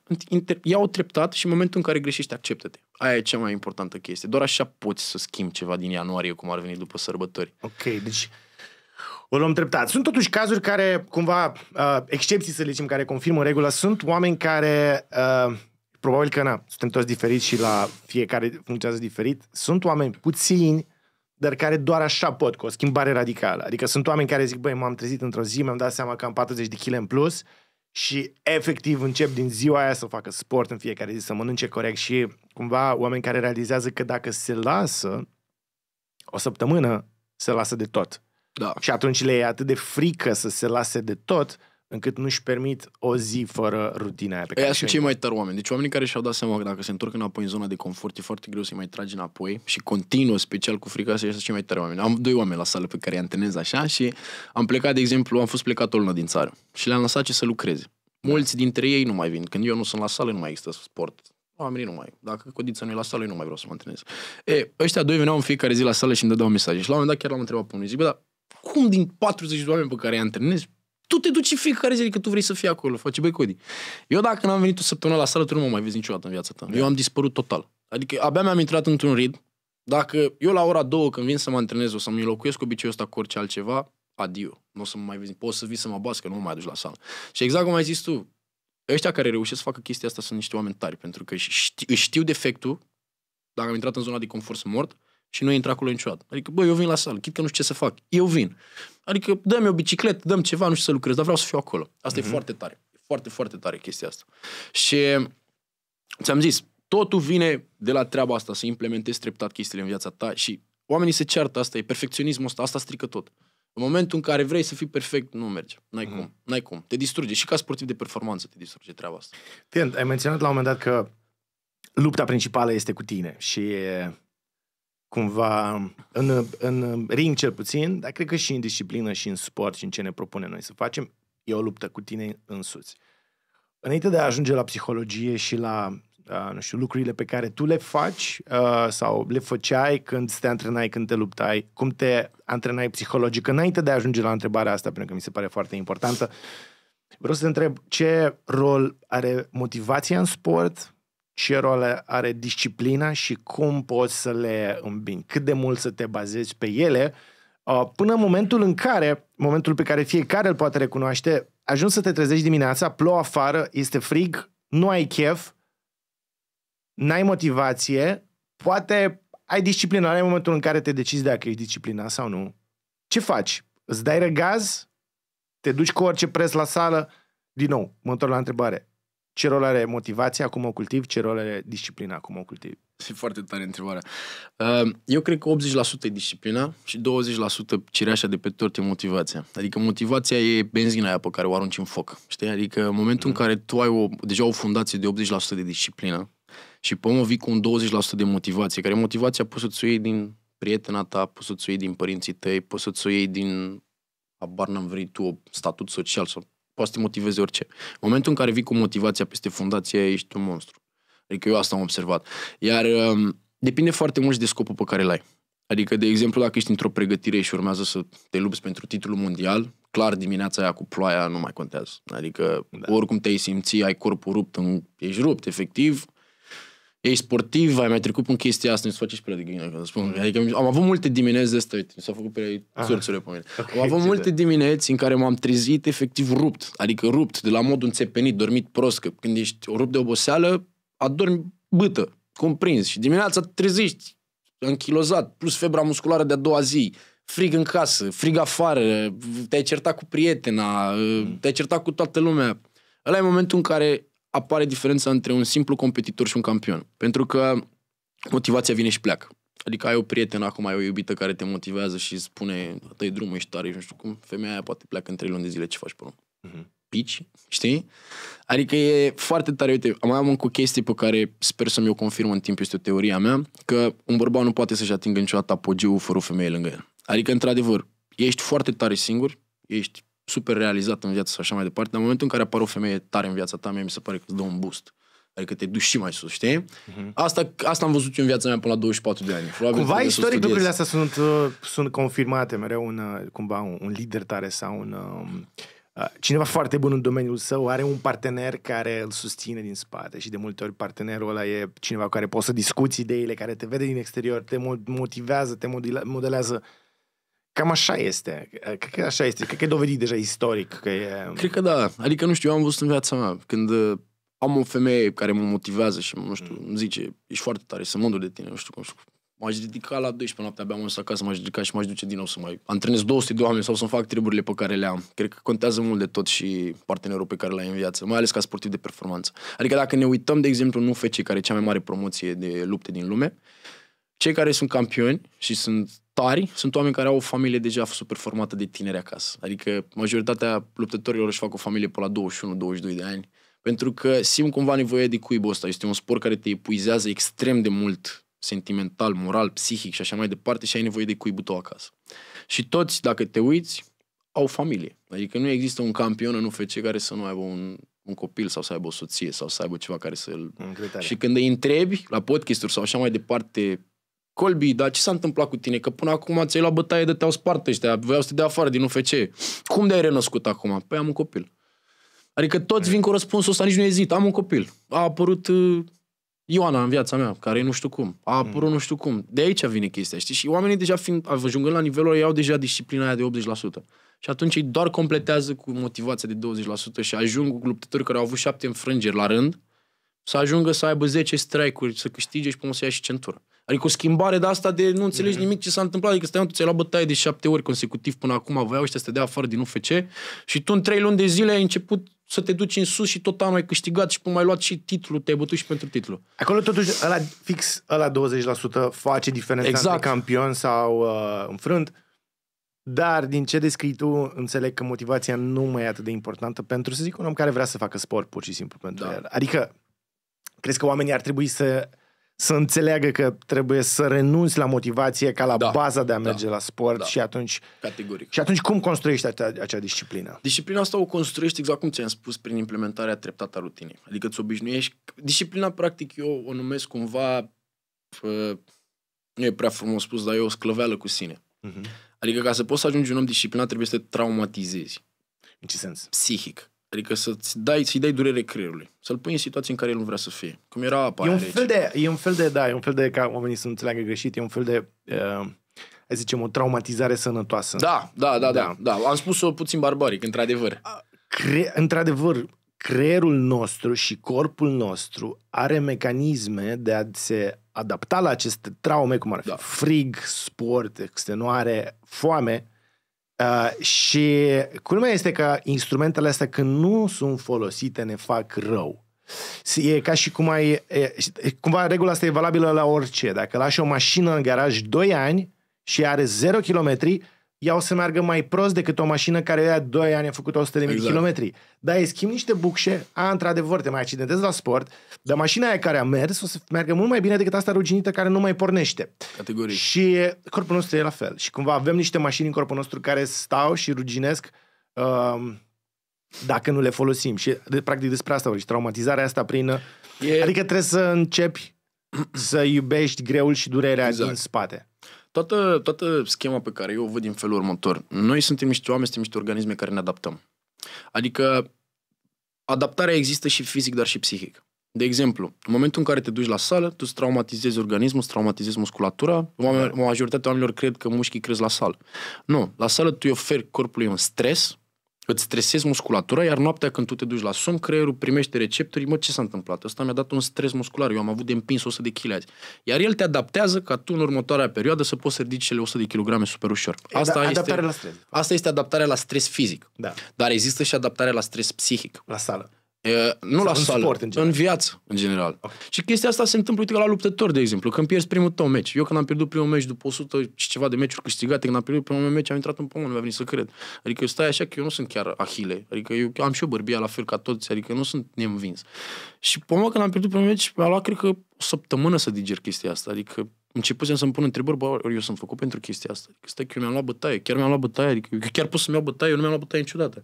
ia-o treptat și în momentul în care greșești, acceptă-te. Aia e cea mai importantă chestie. Doar așa poți să schimbi ceva din ianuarie, cum ar veni după sărbători. Ok, deci o luăm treptat. Sunt totuși cazuri care, cumva, uh, excepții să le zicem, care confirmă regula. Sunt oameni care... Uh, probabil că na, suntem toți diferiți și la fiecare funcționează diferit, sunt oameni puțini, dar care doar așa pot, cu o schimbare radicală. Adică sunt oameni care zic, băi, m-am trezit într-o zi, mi-am dat seama că am 40 de kg în plus și efectiv încep din ziua aia să facă sport în fiecare zi, să mănânce corect și cumva oameni care realizează că dacă se lasă o săptămână, se lasă de tot. Da. Și atunci le e atât de frică să se lase de tot, încât nu-și permit o zi fără rutina aia pe care Aia sunt cei mai tari oameni. Deci oamenii care și-au dat seama că dacă se întorc înapoi în zona de confort, e foarte greu să-i mai tragi înapoi și continuă, special cu frica să sunt cei mai tari oameni. Am doi oameni la sală pe care îi antrenez așa și am plecat, de exemplu, am fost plecat o lună din țară și le-am lăsat ce să lucreze. Da. Mulți dintre ei nu mai vin. Când eu nu sunt la sală, nu mai există sport oamenii nu mai. Dacă codița nu e la sală, eu nu mai vreau să mă antrenez. E, ăștia doi veneau în fiecare zi la sală și îmi dădeau mesaje. Și la un moment dat chiar l-am întrebat pe unul. Zic, bă, dar cum din 40 de oameni pe care îi antrenez, tu te duci fiecare zi, că tu vrei să fii acolo, Faci băi Cody. Eu dacă n-am venit o săptămână la sală, tu nu mă mai vezi niciodată în viața ta. Yeah. Da. Eu am dispărut total. Adică abia mi-am intrat într-un rid. Dacă eu la ora două când vin să mă antrenez o să-mi înlocuiesc obiceiul ăsta cu orice altceva, adio. Nu o să mă mai vezi. Poți să vii să mă bască, nu mă mai aduci la sală. Și exact cum ai zis tu, ăștia care reușesc să facă chestia asta sunt niște oameni tari, pentru că știu, știu defectul, dacă am intrat în zona de confort, sunt mort, și nu intră acolo niciodată. Adică, băi, eu vin la sală, chit că nu știu ce să fac, eu vin. Adică, dă-mi o bicicletă, dăm ceva, nu știu să lucrez, dar vreau să fiu acolo. Asta mm-hmm. e mhm. foarte tare. Foarte, foarte tare chestia asta. Și ți-am zis, totul vine de la treaba asta, să implementezi treptat chestiile în viața ta și oamenii se ceartă, asta e perfecționismul ăsta, asta strică tot. În momentul în care vrei să fii perfect, nu merge. N-ai mm-hmm. cum. N-ai cum. Te distruge. Și ca sportiv de performanță te distruge treaba asta. Tent, ai menționat la un moment dat că lupta principală este cu tine și cumva, în, în ring cel puțin, dar cred că și în disciplină și în sport și în ce ne propune noi să facem, e o luptă cu tine însuți. Înainte de a ajunge la psihologie și la, nu știu, lucrurile pe care tu le faci sau le făceai când te antrenai, când te luptai, cum te antrenai psihologic, înainte de a ajunge la întrebarea asta, pentru că mi se pare foarte importantă, vreau să te întreb ce rol are motivația în sport, ce rol are disciplina și cum poți să le îmbini, cât de mult să te bazezi pe ele, uh, până în momentul în care, momentul pe care fiecare îl poate recunoaște, ajungi să te trezești dimineața, plouă afară, este frig, nu ai chef, n-ai motivație, poate ai disciplină, ai momentul în care te decizi dacă ești disciplina sau nu. Ce faci? Îți dai răgaz? Te duci cu orice pres la sală? Din nou, mă întorc la întrebare ce rol are motivația, cum o cultiv, ce rol are disciplina, cum o cultiv. E foarte tare întrebarea. Uh, eu cred că 80% e disciplina și 20% cireașa de pe tort e motivația. Adică motivația e benzina aia pe care o arunci în foc. Știi? Adică în momentul mm. în care tu ai o, deja o fundație de 80% de disciplină și pe omul vii cu un 20% de motivație, care motivația poți să-ți o iei din prietena ta, poți să-ți o iei din părinții tăi, poți să-ți o iei din, abar n-am venit tu, statut social sau poate să te motiveze orice. În momentul în care vii cu motivația peste fundația, ești un monstru. Adică eu asta am observat. Iar um, depinde foarte mult și de scopul pe care îl ai. Adică, de exemplu, dacă ești într-o pregătire și urmează să te lupți pentru titlul mondial, clar dimineața aia cu ploaia nu mai contează. Adică, da. oricum te-ai simți, ai corpul rupt, în, ești rupt, efectiv, ești sportiv, ai mai trecut prin chestia asta, nu-ți face și pe de ghină, când spun. Adică am avut multe dimineți de asta, uite, s-au făcut prea ah. surțurile pe mine. Okay, am avut ce multe dimineți în care m-am trezit efectiv rupt, adică rupt, de la modul înțepenit, dormit prost, că când ești rupt de oboseală, adormi bâtă, comprins și dimineața treziști, închilozat, plus febra musculară de-a doua zi, frig în casă, frig afară, te-ai certat cu prietena, mm. te-ai certat cu toată lumea. Ăla e momentul în care apare diferența între un simplu competitor și un campion. Pentru că motivația vine și pleacă. Adică ai o prietenă acum, ai o iubită care te motivează și spune, dă drumul, ești tare, nu știu cum, femeia aia poate pleacă în trei luni de zile, ce faci pe Uh-huh. Pici, știi? Adică e foarte tare, uite, mai am încă o chestie pe care sper să mi-o confirm în timp, este o teoria mea, că un bărbat nu poate să-și atingă niciodată apogeul fără o femeie lângă el. Adică, într-adevăr, ești foarte tare singur, ești super realizat în viață și așa mai departe, dar în momentul în care apare o femeie tare în viața ta, mie mi se pare că îți dă un boost. Adică te duci și mai sus, știi? Uh-huh. Asta, asta am văzut eu în viața mea până la 24 de ani. Probabil cumva istoric lucrurile astea sunt, uh, sunt confirmate mereu un, uh, cumva un, un lider tare sau un... Um, uh, cineva foarte bun în domeniul său are un partener care îl susține din spate și de multe ori partenerul ăla e cineva care poți să discuți ideile, care te vede din exterior, te motivează, te modelează Cam așa este. Cred că așa este. Cred că e dovedit deja istoric. Că e... Cred că da. Adică, nu știu, eu am văzut în viața mea. Când uh, am o femeie care mă motivează și, nu știu, mm. îmi zice, ești foarte tare, sunt mândru de tine, nu știu cum știu. M-aș ridica la 12 noaptea, abia am ajuns acasă, m-aș ridica și m-aș duce din nou să mai antrenez 200 de oameni sau să-mi fac treburile pe care le am. Cred că contează mult de tot și partenerul pe care l-ai în viață, mai ales ca sportiv de performanță. Adică dacă ne uităm, de exemplu, nu UFC, care e cea mai mare promoție de lupte din lume, cei care sunt campioni și sunt tari, sunt oameni care au o familie deja super formată de tineri acasă. Adică majoritatea luptătorilor își fac o familie pe la 21-22 de ani. Pentru că simt cumva nevoie de cuibul ăsta. Este un sport care te epuizează extrem de mult sentimental, moral, psihic și așa mai departe și ai nevoie de cuibul tău acasă. Și toți, dacă te uiți, au familie. Adică nu există un campion în UFC care să nu aibă un, un copil sau să aibă o soție sau să aibă ceva care să-l... Și când îi întrebi la podcast-uri sau așa mai departe Colbi, dar ce s-a întâmplat cu tine? Că până acum ți-ai luat bătaie de te-au spart ăștia, voiau să te dea afară din UFC. Cum de-ai renăscut acum? Păi am un copil. Adică toți vin cu răspunsul ăsta, nici nu ezit. Am un copil. A apărut uh, Ioana în viața mea, care e nu știu cum. A apărut mm. nu știu cum. De aici vine chestia, știi? Și oamenii deja fiind, ajungând la nivelul ei au deja disciplina aia de 80%. Și atunci ei doar completează cu motivația de 20% și ajung cu luptători care au avut șapte înfrângeri la rând să ajungă să aibă 10 strike-uri, să câștige și pe să ia și centură. Adică o schimbare de asta de nu înțelegi mm-hmm. nimic ce s-a întâmplat. Adică stai, tu ți-ai luat bătaie de șapte ori consecutiv până acum, voiau ăștia să te dea afară din UFC și tu în trei luni de zile ai început să te duci în sus și tot anul ai câștigat și mai luat și titlul, te-ai bătut și pentru titlu. Acolo totuși ăla fix, ăla 20% face diferența exact. între campion sau uh, înfrânt. Dar din ce descrii tu, înțeleg că motivația nu mai e atât de importantă pentru, să zic, un om care vrea să facă sport pur și simplu pentru da. el. Adică, crezi că oamenii ar trebui să să înțeleagă că trebuie să renunți la motivație ca la da, baza de a da, merge da, la sport da, și atunci... Categoric. Și atunci cum construiești acea, acea disciplină? Disciplina asta o construiești exact cum ți-am spus prin implementarea treptată a rutinei. Adică îți obișnuiești... Disciplina, practic, eu o numesc cumva... Pă, nu e prea frumos spus, dar e o sclăveală cu sine. Uh-huh. Adică ca să poți să ajungi un om disciplinat trebuie să te traumatizezi. În ce sens? Psihic. Adică să-ți dai, să-i dai durere creierului. Să-l pui în situații în care el nu vrea să fie. Cum era apa e un fel de, E un fel de, da, e un fel de, ca oamenii să înțeleagă greșit, e un fel de, uh, hai zicem, o traumatizare sănătoasă. Da, da, da, da. da. da. Am spus-o puțin barbaric, într-adevăr. Cre- într-adevăr, creierul nostru și corpul nostru are mecanisme de a se adapta la aceste traume, cum ar fi da. frig, sport, extenuare, foame, Uh, și culmea este că instrumentele astea când nu sunt folosite ne fac rău. E ca și cum ai... E, cumva regula asta e valabilă la orice. Dacă lași o mașină în garaj 2 ani și are 0 kilometri, ea o să meargă mai prost decât o mașină care de 2 ani a făcut 100.000 de exact. kilometri. Dar e schimb niște bucșe, a, într-adevăr, te mai accidentezi la sport, dar mașina aia care a mers o să meargă mult mai bine decât asta ruginită care nu mai pornește. Categorii. Și corpul nostru e la fel. Și cumva avem niște mașini în corpul nostru care stau și ruginesc um, dacă nu le folosim. Și de, practic despre asta vorbim. traumatizarea asta prin... E... Adică trebuie să începi să iubești greul și durerea exact. din spate. Toată, toată schema pe care eu o văd din felul următor. Noi suntem niște oameni, suntem niște organisme care ne adaptăm. Adică adaptarea există și fizic, dar și psihic. De exemplu, în momentul în care te duci la sală, tu îți traumatizezi organismul, îți traumatizezi musculatura. Oameni, majoritatea oamenilor cred că mușchii cresc la sală. Nu, la sală tu îi oferi corpului un stres îți stresezi musculatura, iar noaptea când tu te duci la somn, creierul primește receptori, mă, ce s-a întâmplat? Ăsta mi-a dat un stres muscular, eu am avut de împins 100 de kg azi. Iar el te adaptează ca tu în următoarea perioadă să poți să ridici cele 100 de kg super ușor. Asta, da, este, la stres. asta este adaptarea la stres fizic. Da. Dar există și adaptarea la stres psihic. La sală. E, nu la în sală, sport, în, general. în viață, în general. Okay. Și chestia asta se întâmplă, uite, la luptători, de exemplu. Când pierzi primul tău meci. Eu când am pierdut primul meci după 100 și ceva de meciuri câștigate, când am pierdut primul meu meci, am intrat în pământ, nu mi-a venit să cred. Adică eu stai așa că eu nu sunt chiar Ahile. Adică eu am și o bărbia la fel ca toți, adică nu sunt neînvins. Și pe când am pierdut primul meci, mi-a luat, cred că, o săptămână să diger chestia asta. Adică începusem să-mi pun întrebări, bă, eu sunt făcut pentru chestia asta. Adică stai că eu mi-am luat bătaie, chiar mi-am luat bătaie, adică eu chiar pot să-mi iau bătaie, eu nu mi-am luat bătaie niciodată.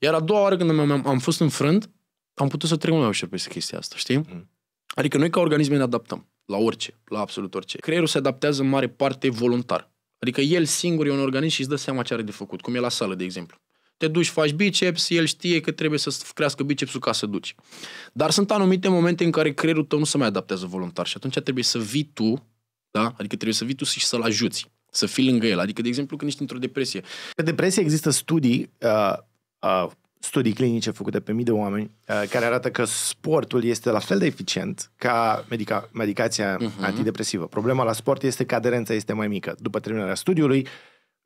Iar a doua oară când am, am, am fost înfrânt, am putut să trec mai ușor peste chestia asta, știi? Mm. Adică noi ca organisme ne adaptăm la orice, la absolut orice. Creierul se adaptează în mare parte voluntar. Adică el singur e un organism și îți dă seama ce are de făcut, cum e la sală, de exemplu. Te duci, faci biceps, el știe că trebuie să crească bicepsul ca să duci. Dar sunt anumite momente în care creierul tău nu se mai adaptează voluntar și atunci trebuie să vii tu, da? adică trebuie să vii tu și să-l ajuți, să fii lângă el. Adică, de exemplu, când ești într-o depresie. Pe depresie există studii uh, uh, studii clinice făcute pe mii de oameni uh, care arată că sportul este la fel de eficient ca medica- medicația uh-huh. antidepresivă. Problema la sport este că aderența este mai mică. După terminarea studiului,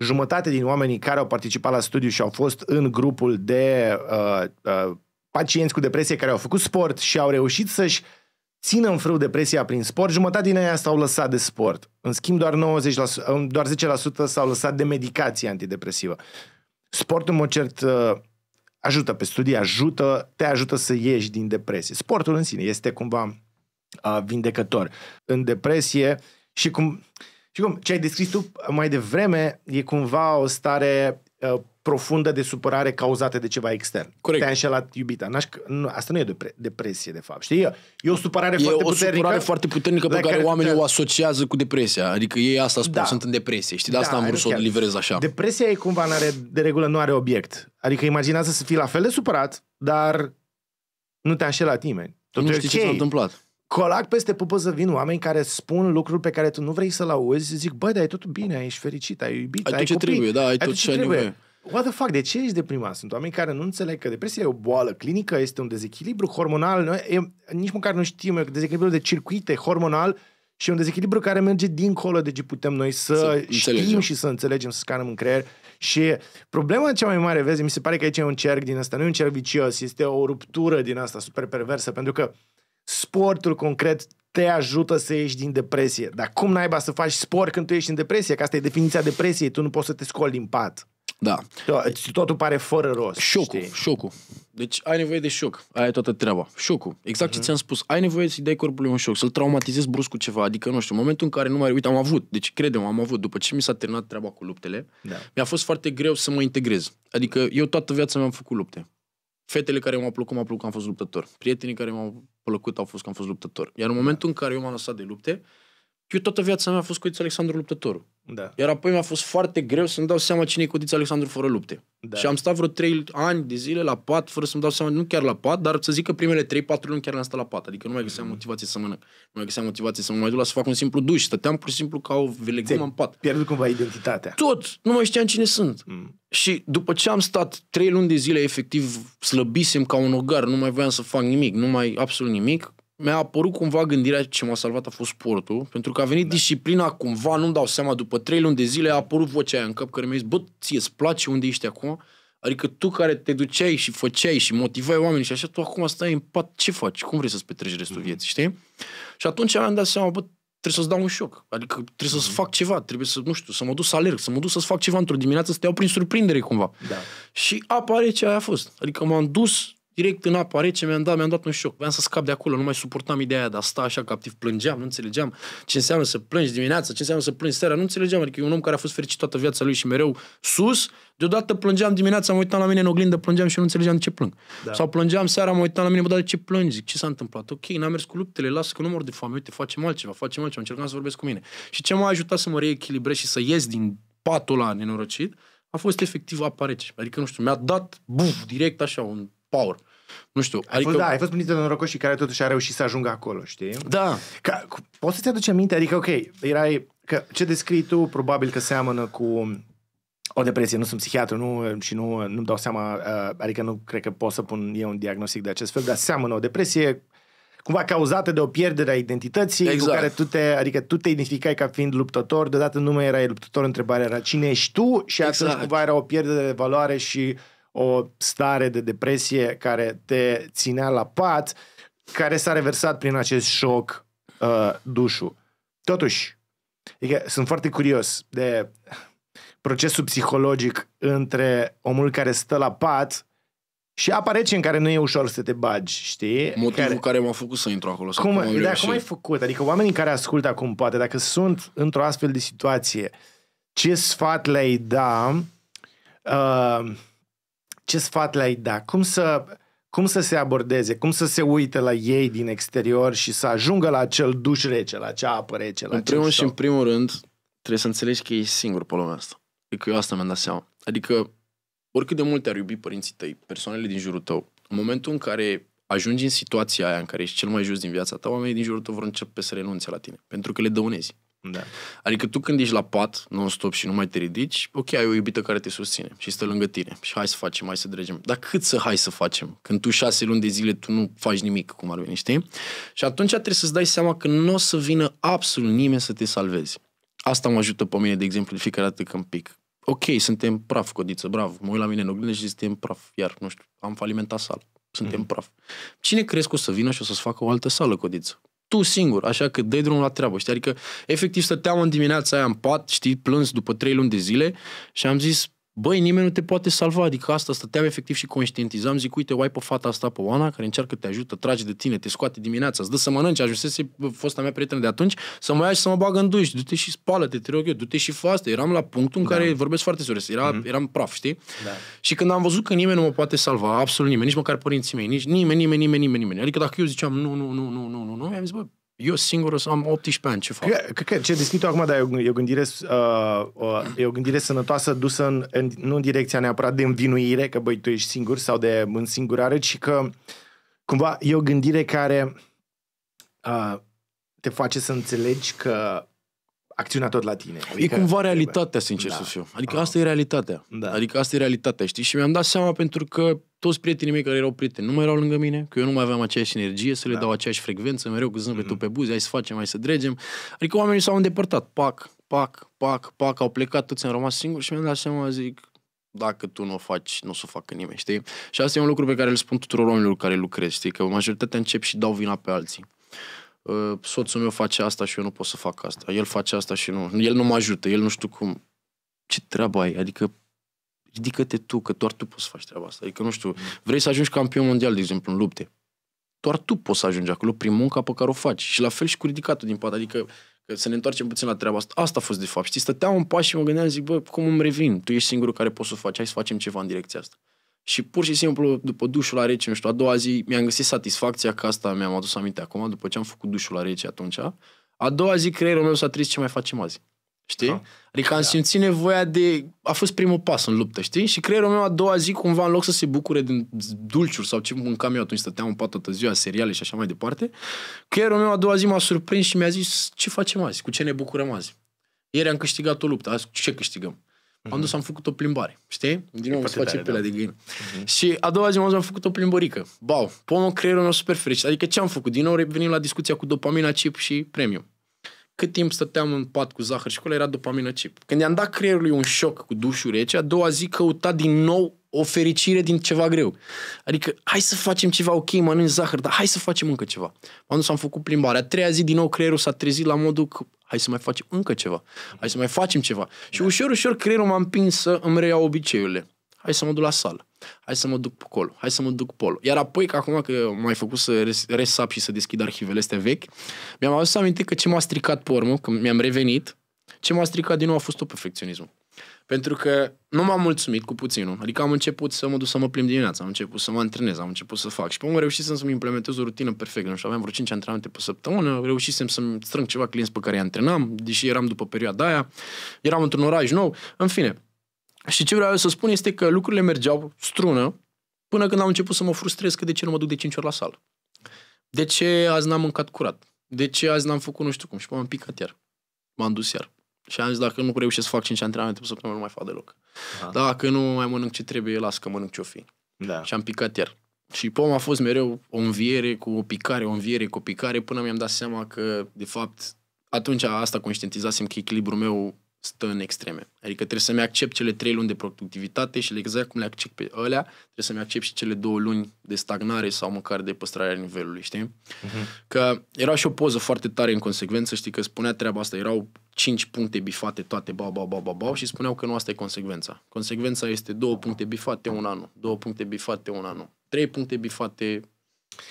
jumătate din oamenii care au participat la studiu și au fost în grupul de uh, uh, pacienți cu depresie care au făcut sport și au reușit să-și țină în frâu depresia prin sport, jumătate din aia s-au lăsat de sport. În schimb, doar, 90%, doar 10% s-au lăsat de medicație antidepresivă. Sportul, în mod cert, uh, ajută pe studii, ajută, te ajută să ieși din depresie. Sportul în sine este cumva uh, vindecător. În depresie și cum, și cum ce ai descris tu mai devreme e cumva o stare Uh, profundă de supărare cauzată de ceva extern. Corect. Te-a înșelat iubita. N-aș, nu, asta nu e depre, depresie, de fapt. Știi? E o supărare e foarte o puternică. E o supărare foarte puternică pe care, care oamenii te... o asociază cu depresia. Adică ei asta spun, da. sunt în depresie. Știi? De da, asta da, am vrut să o exact. livrez așa. Depresia e cumva, are, de regulă, nu are obiect. Adică imaginează să fii la fel de supărat, dar nu te-a înșelat nimeni. Totul nu știi okay. ce s-a întâmplat colac peste pupă să vin oameni care spun lucruri pe care tu nu vrei să-l auzi, zic, băi, dar e tot bine, ești fericit, ai iubit, ai, ai tot ce trebuie, da, ai, ai tot ce trebuie. Nevoie. What the fuck, de ce ești deprimat? Sunt oameni care nu înțeleg că depresia e o boală clinică, este un dezechilibru hormonal, nu, e, nici măcar nu știm, e dezechilibru de circuite hormonal și e un dezechilibru care merge dincolo, deci putem noi să, să știm înțelegem. și să înțelegem, să scanăm în creier. Și problema cea mai mare, vezi, mi se pare că aici e un cerc din asta, nu e un cerc vicios, este o ruptură din asta super perversă, pentru că sportul concret te ajută să ieși din depresie. Dar cum naiba să faci sport când tu ești în depresie? Că asta e definiția depresiei, tu nu poți să te scoli din pat. Da. Totul pare fără rost. Șocul, știi? șocul. Deci ai nevoie de șoc. Aia e toată treaba. Șocul. Exact uh-huh. ce mhm. ți-am spus. Ai nevoie să-i dai corpului un șoc, să-l traumatizezi brusc cu ceva. Adică, nu știu, în momentul în care nu mai... Uite, am avut. Deci, credem, am avut. După ce mi s-a terminat treaba cu luptele, da. mi-a fost foarte greu să mă integrez. Adică, eu toată viața mi-am făcut lupte. Fetele care m-au plăcut, m-au plăcut că am fost luptător. Prietenii care m-au plăcut au fost că am fost luptător. Iar în momentul în care eu m-am lăsat de lupte, eu toată viața mea a fost cu Alexandru Luptătorul. Da. Iar apoi mi-a fost foarte greu să-mi dau seama cine e Codița Alexandru fără lupte. Da. Și am stat vreo 3 ani de zile la pat, fără să-mi dau seama, nu chiar la pat, dar să zic că primele 3-4 luni chiar am stat la pat. Adică nu mai găseam mhm. motivație să mănânc, nu mai găseam motivație să mă mai duc la să fac un simplu duș. Stăteam pur și simplu ca o velegumă în pat. Pierdut cumva identitatea. Tot! Nu mai știam cine sunt. Mm. Și după ce am stat 3 luni de zile, efectiv slăbisem ca un ogar, nu mai voiam să fac nimic, nu mai absolut nimic, mi-a apărut cumva gândirea ce m-a salvat a fost sportul, pentru că a venit da. disciplina cumva, nu-mi dau seama, după trei luni de zile a apărut vocea aia în cap care mi-a zis, bă, ție îți place unde ești acum? Adică tu care te duceai și făceai și motivai oamenii și așa, tu acum stai în pat, ce faci? Cum vrei să-ți petreci restul mm-hmm. vieții, știi? Și atunci am dat seama, bă, trebuie să-ți dau un șoc. Adică trebuie să-ți mhm. fac ceva, trebuie să, nu știu, să mă duc să alerg, să mă duc să-ți fac ceva într-o dimineață, să te iau prin surprindere cumva. Da. Și apare ce aia a fost. Adică m-am dus direct în apă rece mi-am dat, mi-am dat un șoc. Vreau să scap de acolo, nu mai suportam ideea de a sta așa captiv, plângeam, nu înțelegeam ce înseamnă să plângi dimineața, ce înseamnă să plângi seara, nu înțelegeam. Adică e un om care a fost fericit toată viața lui și mereu sus, deodată plângeam dimineața, mă uitam la mine în oglindă, plângeam și nu înțelegeam de ce plâng. Da. Sau plângeam seara, mă uitam la mine, bă, dar de ce plângi? Zic, ce s-a întâmplat? Ok, n-am mers cu luptele, lasă că nu mor de foame, uite, facem altceva, facem altceva, încercam să vorbesc cu mine. Și ce m-a ajutat să mă reechilibrez și să ies din patul ăla nenorocit, a fost efectiv apa rece. Adică, nu știu, mi-a dat, buf, direct așa, un power. Nu știu, ai adică... Fost, da, ai fost printre norocoșii care totuși a reușit să ajungă acolo, știi? Da. Ca, poți să-ți aduci aminte? Adică, ok, erai... Că ce descrii tu probabil că seamănă cu o depresie, nu sunt psihiatru nu, și nu, nu-mi dau seama, uh, adică nu cred că pot să pun eu un diagnostic de acest fel, dar seamănă o depresie cumva cauzată de o pierdere a identității exact. cu care tu te, adică tu te identificai ca fiind luptător, deodată nu mai erai luptător, întrebarea era cine ești tu și exact. atunci cumva era o pierdere de valoare și uh, o stare de depresie care te ținea la pat, care s-a reversat prin acest șoc uh, dușu. Totuși, adică, sunt foarte curios de procesul psihologic între omul care stă la pat și apa rece în care nu e ușor să te bagi, știi? Motivul care, care m-a făcut să intru acolo. cum, cum dar cum ai făcut? Adică oamenii care ascultă acum, poate, dacă sunt într-o astfel de situație, ce sfat le-ai da uh, ce sfat le-ai da? Cum să, cum să se abordeze? Cum să se uite la ei din exterior și să ajungă la acel duș rece, la acea apă rece? La în primul și în primul rând, trebuie să înțelegi că e singur pe lumea asta. Adică eu asta mi-am dat seama. Adică, oricât de mult te-ar iubi părinții tăi, persoanele din jurul tău, în momentul în care ajungi în situația aia în care ești cel mai jos din viața ta, oamenii din jurul tău vor începe să renunțe la tine, pentru că le dăunezi. Da. Adică tu când ești la pat non-stop și nu mai te ridici, ok, ai o iubită care te susține și stă lângă tine și hai să facem, hai să dregem. Dar cât să hai să facem? Când tu șase luni de zile tu nu faci nimic, cum ar veni, știi? Și atunci trebuie să-ți dai seama că nu o să vină absolut nimeni să te salvezi. Asta mă ajută pe mine, de exemplu, de fiecare dată când pic. Ok, suntem praf, codiță, bravo. Mă uit la mine în oglindă și suntem praf. Iar, nu știu, am falimentat sala. Suntem mm. praf. Cine crezi că o să vină și o să-ți facă o altă sală, codiță? tu singur, așa că dai drumul la treabă, știi? Adică, efectiv, stăteam în dimineața aia în pat, știi, plâns după trei luni de zile și am zis, băi, nimeni nu te poate salva, adică asta stăteam efectiv și conștientizam, zic, uite, o ai pe fata asta, pe Oana, care încearcă, te ajută, trage de tine, te scoate dimineața, îți dă să mănânci, ajunsese fosta mea prietenă de atunci, să mă ia și să mă bagă în duș, du-te și spală-te, rog eu, du-te și asta. Eram la punctul în da. care vorbesc foarte serios, era, mm-hmm. eram praf, știi? Da. Și când am văzut că nimeni nu mă poate salva, absolut nimeni, nici măcar părinții mei, nici nimeni, nimeni, nimeni, nimeni, nimeni. Adică dacă eu ziceam nu, nu, nu, nu, nu, nu, nu, am zis, bă, eu singur o să am 18 ani, ce fac? Cred că ce deschid acum, dar e o gândire, uh, uh, e o gândire sănătoasă dusă în, în, nu în direcția neapărat de învinuire, că băi, tu ești singur sau de însingurare, ci că cumva e o gândire care uh, te face să înțelegi că acțiunea tot la tine. Adică e cumva realitatea, sincer da. să fiu. Adică Aha. asta e realitatea. Da. Adică asta e realitatea, știi? Și mi-am dat seama pentru că toți prietenii mei care erau prieteni nu mai erau lângă mine, că eu nu mai aveam aceeași energie să le da. dau aceeași frecvență, mereu cu zâmbetul mm-hmm. pe buze, hai să facem, hai să dregem. Adică oamenii s-au îndepărtat, pac, pac, pac, pac, au plecat, toți am rămas singuri și mi-am dat seama, zic, dacă tu nu o faci, nu o să o facă nimeni, știi? Și asta e un lucru pe care îl spun tuturor oamenilor care lucrez, știi? Că majoritatea încep și dau vina pe alții. Ă, soțul meu face asta și eu nu pot să fac asta, el face asta și nu, el nu mă ajută, el nu știu cum. Ce treabă ai? Adică ridică-te tu, că doar tu poți să faci treaba asta. Adică, nu știu, vrei să ajungi campion mondial, de exemplu, în lupte. Doar tu poți să ajungi acolo prin munca pe care o faci. Și la fel și cu ridicatul din pat. Adică, că să ne întoarcem puțin la treaba asta. Asta a fost, de fapt. Știi, stăteam în pas și mă gândeam, zic, bă, cum îmi revin? Tu ești singurul care poți să o faci, hai să facem ceva în direcția asta. Și pur și simplu, după dușul la rece, nu știu, a doua zi mi-am găsit satisfacția că asta mi-am adus aminte acum, după ce am făcut dușul la rece atunci. A doua zi creierul meu s-a trist ce mai facem azi. Știi? Ha. Da. Adică am da. simțit nevoia de... A fost primul pas în luptă, știi? Și creierul meu a doua zi, cumva, în loc să se bucure din dulciuri sau ce mâncam eu atunci, stăteam în pat toată ziua, seriale și așa mai departe, creierul meu a doua zi m-a surprins și mi-a zis ce facem azi, cu ce ne bucurăm azi. Ieri am câștigat o luptă, azi ce câștigăm? Mm-hmm. Am dus, am făcut o plimbare, știi? Din nou, să face tare, pelea da. de găină. Mm-hmm. Și a doua zi m-am făcut o plimborică. Bau, pomul creierul meu super fericit. Adică ce am făcut? Din nou revenim la discuția cu dopamina, chip și premium. Cât timp stăteam în pat cu zahăr și cu era dopamina chip. Când i-am dat creierului un șoc cu dușul rece, deci a doua zi căuta din nou o fericire din ceva greu. Adică, hai să facem ceva, ok, mănânci zahăr, dar hai să facem încă ceva. M-am dus, am făcut plimbarea. A treia zi, din nou, creierul s-a trezit la modul că hai să mai facem încă ceva, hai să mai facem ceva. Și da. ușor, ușor creierul m-a împins să îmi reiau obiceiurile. Hai să mă duc la sală, hai să mă duc pe colo, hai să mă duc polo. Iar apoi, că acum că m-ai făcut să resap și să deschid arhivele astea vechi, mi-am adus aminte că ce m-a stricat pe urmă, că mi-am revenit, ce m-a stricat din nou a fost tot perfecționismul. Pentru că nu m-am mulțumit cu puținul. Adică am început să mă duc să mă plimb dimineața, am început să mă antrenez, am început să fac. Și pe am reușit să-mi implementez o rutină perfectă. Nu știu, aveam vreo 5 antrenamente pe săptămână, reușisem să-mi strâng ceva clienți pe care îi antrenam, deși eram după perioada aia, eram într-un oraș nou, în fine. Și ce vreau să spun este că lucrurile mergeau strună până când am început să mă frustrez că de ce nu mă duc de 5 ori la sală. De ce azi n-am mâncat curat? De ce azi n-am făcut nu știu cum? Și m-am picat iar. M-am dus iar. Și am zis, dacă nu reușesc să fac 5 antrenamente pe săptămână, nu mai fac deloc. Da. Dacă nu mai mănânc ce trebuie, las că mănânc ce-o fi. Da. Și am picat iar. Și pom a fost mereu o înviere cu o picare, o înviere cu o picare, până mi-am dat seama că, de fapt, atunci asta conștientizasem că echilibrul meu stă în extreme. Adică trebuie să-mi accept cele trei luni de productivitate și exact cum le accept pe alea, trebuie să-mi accept și cele două luni de stagnare sau măcar de păstrarea nivelului, știi? Uh-huh. Că era și o poză foarte tare în consecvență, știi, că spunea treaba asta, erau cinci puncte bifate toate, ba, ba, ba, ba, ba, și spuneau că nu asta e consecvența. Consecvența este două puncte bifate, un anul, două puncte bifate, un anul, trei puncte bifate,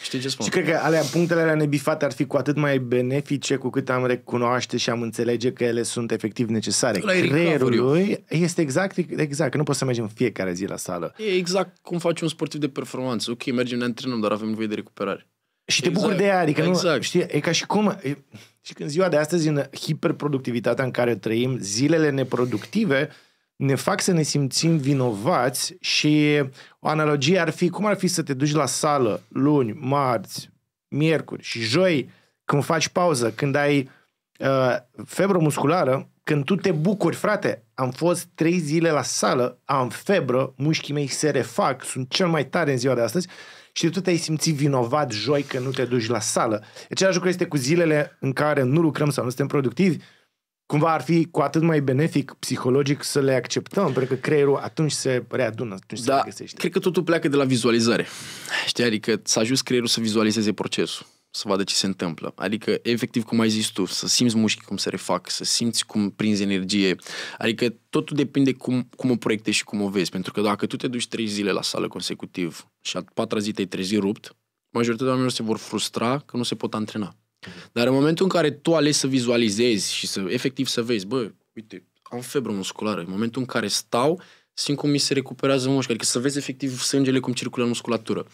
Știi ce spun? Și cred că alea, punctele alea nebifate ar fi cu atât mai benefice cu cât am recunoaște și am înțelege că ele sunt efectiv necesare. Creierul lui este exact, exact, că nu poți să mergem fiecare zi la sală. E exact cum faci un sportiv de performanță. Ok, mergem, ne antrenăm, dar avem nevoie de recuperare. Și te bucuri exact. de ea, adică exact. nu, știi, e ca și cum, e, și când ziua de astăzi, în hiperproductivitatea în care trăim, zilele neproductive, ne fac să ne simțim vinovați și o analogie ar fi cum ar fi să te duci la sală luni, marți, miercuri și joi când faci pauză, când ai uh, febră musculară, când tu te bucuri, frate, am fost trei zile la sală, am febră, mușchii mei se refac, sunt cel mai tare în ziua de astăzi și tu te-ai simțit vinovat joi că nu te duci la sală. Același lucru este cu zilele în care nu lucrăm sau nu suntem productivi cumva ar fi cu atât mai benefic psihologic să le acceptăm, pentru că creierul atunci se readună, atunci da, se găsește. Cred că totul pleacă de la vizualizare. Știi, adică să ajuns creierul să vizualizeze procesul să vadă ce se întâmplă. Adică, efectiv, cum ai zis tu, să simți mușchii cum se refac, să simți cum prinzi energie. Adică totul depinde cum, cum o proiectezi și cum o vezi. Pentru că dacă tu te duci trei zile la sală consecutiv și a patra zi te-ai trezit rupt, majoritatea oamenilor se vor frustra că nu se pot antrena. Dar în momentul în care tu alegi să vizualizezi și să efectiv să vezi, bă, uite, am febră musculară, în momentul în care stau, simt cum mi se recuperează mușchi, adică să vezi efectiv sângele cum circulă în musculatură.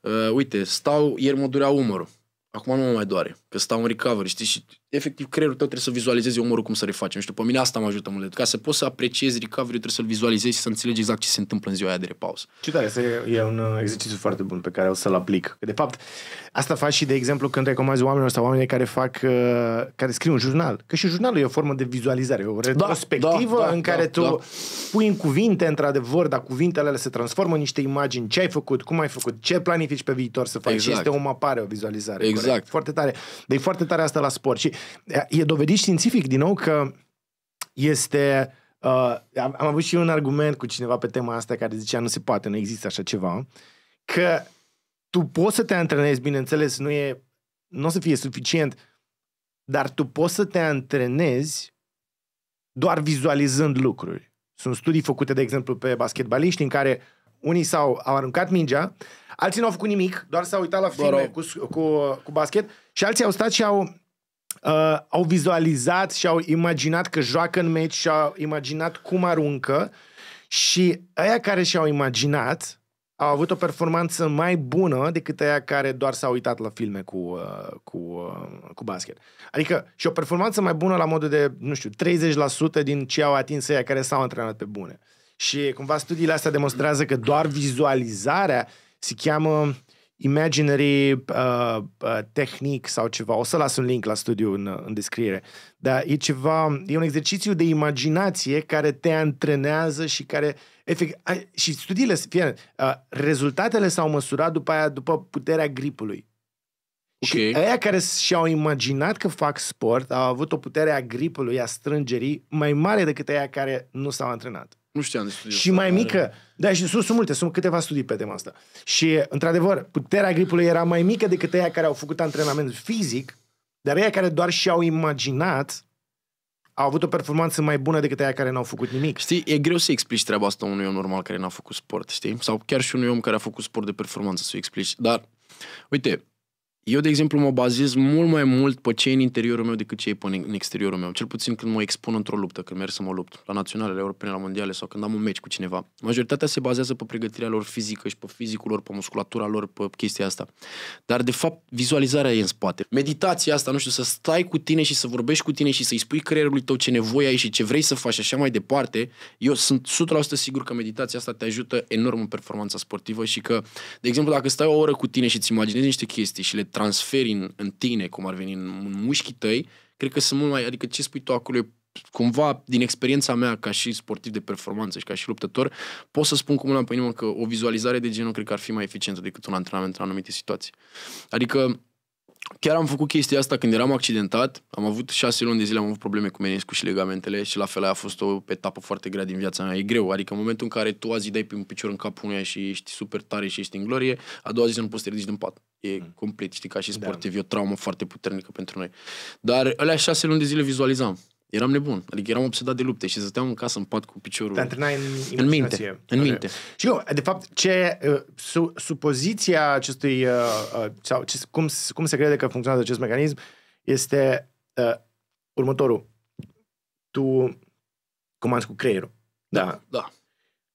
Uh, uite, stau, ieri mă durea umărul, acum nu mă mai doare, că stau în recovery, știi, și efectiv creierul tău trebuie să vizualizezi omorul cum să refacem. Și după mine asta mă ajută mult. Ca să poți să apreciezi recovery trebuie să-l vizualizezi și să înțelegi exact ce se întâmplă în ziua aia de repaus. Ce tare, este e un uh, exercițiu foarte bun pe care o să-l aplic. De fapt, asta faci și, de exemplu, când recomanzi oamenilor sau oamenii care fac, uh, care scriu un jurnal. Că și jurnalul e o formă de vizualizare, o da, retrospectivă da, da, da, în care da, tu da. pui în cuvinte, într-adevăr, dar cuvintele alea se transformă în niște imagini. Ce ai făcut, cum ai făcut, ce planifici pe viitor să faci. Exact. Este o mapare, o vizualizare. Exact. Corect? Foarte tare. Deci foarte tare asta la sport. Și e dovedit științific din nou că este... Uh, am, am avut și eu un argument cu cineva pe tema asta care zicea nu se poate, nu există așa ceva, că tu poți să te antrenezi, bineînțeles, nu e, nu o să fie suficient, dar tu poți să te antrenezi doar vizualizând lucruri. Sunt studii făcute, de exemplu, pe basketbaliști în care unii s-au au aruncat mingea, alții nu au făcut nimic, doar s-au uitat la filme cu, cu, cu basket și alții au stat și au uh, au vizualizat și au imaginat că joacă în meci și au imaginat cum aruncă și aia care și-au imaginat au avut o performanță mai bună decât aia care doar s-au uitat la filme cu, uh, cu, uh, cu basket. Adică și o performanță mai bună la modul de, nu știu, 30% din ce au atins aia care s-au antrenat pe bune. Și cumva studiile astea demonstrează că doar vizualizarea se cheamă imaginary uh, uh, tehnic sau ceva. O să las un link la studiu în, uh, în descriere. Dar e ceva, e un exercițiu de imaginație care te antrenează și care efect, ai, și studiile, fie, uh, rezultatele s-au măsurat după aia, după puterea gripului. Okay. Și aia care și-au imaginat că fac sport au avut o putere a gripului, a strângerii, mai mare decât aia care nu s-au antrenat. Nu știam de studiu. Și mai mică. Are... Da, și sunt, sunt multe, sunt câteva studii pe tema asta. Și, într-adevăr, puterea gripului era mai mică decât ea care au făcut antrenament fizic, dar aia care doar și-au imaginat au avut o performanță mai bună decât aia care n-au făcut nimic. Știi, e greu să explici treaba asta unui om normal care n-a făcut sport, știi? Sau chiar și unui om care a făcut sport de performanță să o explici. Dar, uite, eu, de exemplu, mă bazez mult mai mult pe cei în interiorul meu decât cei pe în exteriorul meu. Cel puțin când mă expun într-o luptă, când merg să mă lupt la naționale, la europene, la mondiale sau când am un meci cu cineva. Majoritatea se bazează pe pregătirea lor fizică și pe fizicul lor, pe musculatura lor, pe chestia asta. Dar, de fapt, vizualizarea e în spate. Meditația asta, nu știu, să stai cu tine și să vorbești cu tine și să-i spui creierului tău ce nevoie ai și ce vrei să faci așa mai departe, eu sunt 100% sigur că meditația asta te ajută enorm în performanța sportivă și că, de exemplu, dacă stai o oră cu tine și îți imaginezi niște chestii și le transferi în, în tine, cum ar veni, în, în mușchii tăi, cred că sunt mult mai, adică ce spui tu acolo e cumva, din experiența mea ca și sportiv de performanță și ca și luptător, pot să spun cu mâna pe inimă că o vizualizare de genul cred că ar fi mai eficientă decât un antrenament în anumite situații. Adică chiar am făcut chestia asta când eram accidentat. Am avut șase luni de zile, am avut probleme cu meniscul și legamentele și la fel a fost o etapă foarte grea din viața mea. E greu, adică în momentul în care tu azi dai pe un picior în cap unuia și ești super tare și ești în glorie, a doua zi nu poți să te ridici din pat. E mm. complet, știi, ca și da. sportiv, da. e o traumă foarte puternică pentru noi. Dar alea șase luni de zile vizualizam. Eram nebun. Adică eram obsedat de lupte și stăteam în casă în pat cu piciorul. Te antrenai în, în minte. În minte. Și eu, de fapt, ce uh, su, supoziția acestui, uh, uh, sau ce, cum, cum se crede că funcționează acest mecanism, este uh, următorul. Tu comanzi cu creierul. Da. da. da.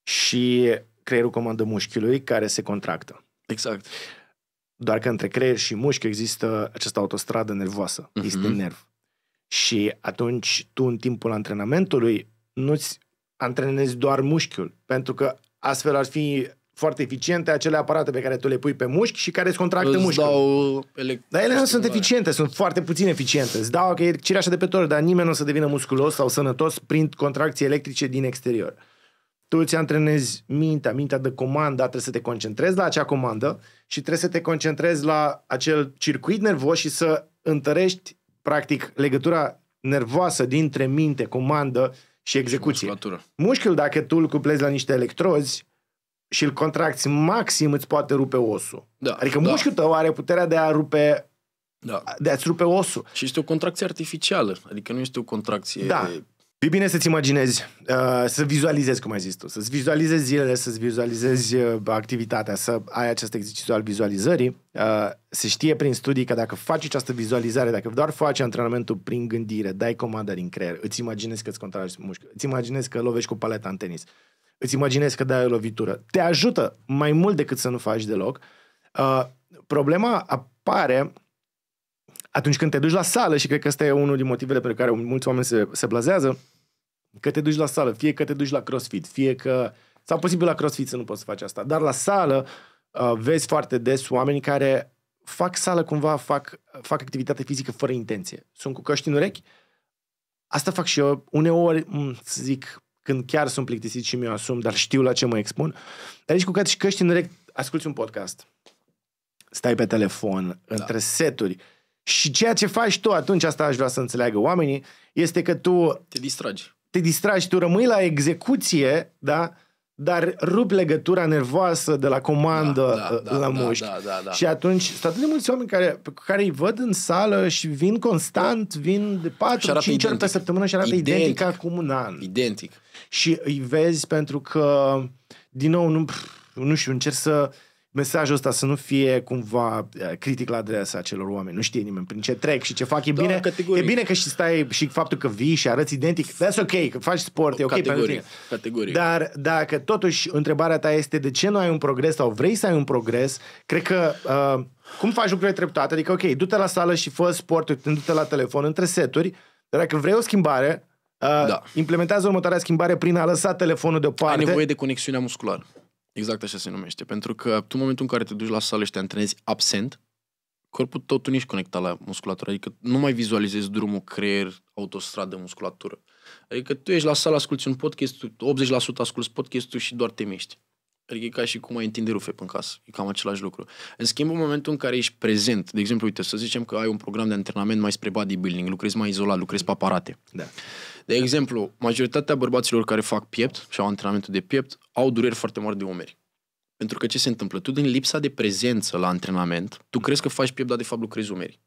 Și creierul comandă mușchiului care se contractă. Exact. Doar că între creier și mușchi există această autostradă nervoasă. Uh-huh. Este mhm. nerv. Și atunci tu în timpul antrenamentului nu-ți antrenezi doar mușchiul, pentru că astfel ar fi foarte eficiente acele aparate pe care tu le pui pe mușchi și care îți contractă îți mușchiul. Dau elect- dar ele nu sunt eficiente, sunt foarte puțin eficiente. Îți dau că e cireașa de pe tor, dar nimeni nu o să devină musculos sau sănătos prin contracții electrice din exterior. Tu îți antrenezi mintea, mintea de comandă, trebuie să te concentrezi la acea comandă și trebuie să te concentrezi la acel circuit nervos și să întărești practic, legătura nervoasă dintre minte, comandă și execuție. Și Mușchiul, dacă tu îl cuplezi la niște electrozi și îl contracti maxim, îți poate rupe osul. Da, adică da. mușchiul tău are puterea de a rupe da. de a-ți rupe osul. Și este o contracție artificială, adică nu este o contracție da. E bine să-ți imaginezi, uh, să vizualizezi, cum ai zis tu, să-ți vizualizezi zilele, să-ți vizualizezi uh, activitatea, să ai acest exercițiu al vizualizării. Uh, se știe prin studii că dacă faci această vizualizare, dacă doar faci antrenamentul prin gândire, dai comanda din creier, îți imaginezi că îți contragi mușchi, îți imaginezi că lovești cu paleta în tenis, îți imaginezi că dai o lovitură. Te ajută mai mult decât să nu faci deloc. Problema apare atunci când te duci la sală, și cred că ăsta e unul din motivele pe care mulți oameni se, se blazează, că te duci la sală, fie că te duci la crossfit, fie că... Sau posibil la crossfit să nu poți să faci asta, dar la sală uh, vezi foarte des oameni care fac sală cumva, fac, fac activitate fizică fără intenție. Sunt cu căști în urechi, asta fac și eu. Uneori, mm, să zic, când chiar sunt plictisit și mi-o asum, dar știu la ce mă expun. Dar ești cu căști în urechi, asculti un podcast, stai pe telefon, da. între seturi, și ceea ce faci tu, atunci asta aș vrea să înțeleagă oamenii, este că tu... Te distragi. Te distragi, tu rămâi la execuție, da? Dar rup legătura nervoasă de la comandă da, da, la da, da mușchi. Da, da, da, da. Și atunci, sunt atât de mulți oameni care, care îi văd în sală și vin constant, vin de 4-5 ori pe săptămână și arată identic. identic acum un an. Identic. Și îi vezi pentru că, din nou, nu, nu știu, încerc să mesajul ăsta să nu fie cumva eh, critic la adresa acelor oameni. Nu știe nimeni prin ce trec și ce fac. E, da, bine, e bine că și stai și faptul că vii și arăți identic. That's ok, că faci sport, e ok Categorie. pentru tine. Dar dacă totuși întrebarea ta este de ce nu ai un progres sau vrei să ai un progres, cred că uh, cum faci lucrurile treptate? Adică, ok, du-te la sală și fă sport, du-te la telefon între seturi, dar dacă vrei o schimbare, uh, da. implementează următoarea schimbare prin a lăsa telefonul deoparte. Ai nevoie de conexiunea musculară. Exact așa se numește. Pentru că tu în momentul în care te duci la sală și te antrenezi absent, corpul tău tu nici conectat la musculatură, adică nu mai vizualizezi drumul creier, autostradă, musculatură. Adică tu ești la sală, asculti un podcast, 80% asculti podcastul și doar te miști. Adică e ca și cum ai întinde rufe în casă. E cam același lucru. În schimb, în momentul în care ești prezent, de exemplu, uite, să zicem că ai un program de antrenament mai spre bodybuilding, lucrezi mai izolat, lucrezi pe aparate. Da. De exemplu, majoritatea bărbaților care fac piept și au antrenamentul de piept au dureri foarte mari de umeri. Pentru că ce se întâmplă? Tu din lipsa de prezență la antrenament, tu crezi că faci piept, dar de fapt lucrezi umeri.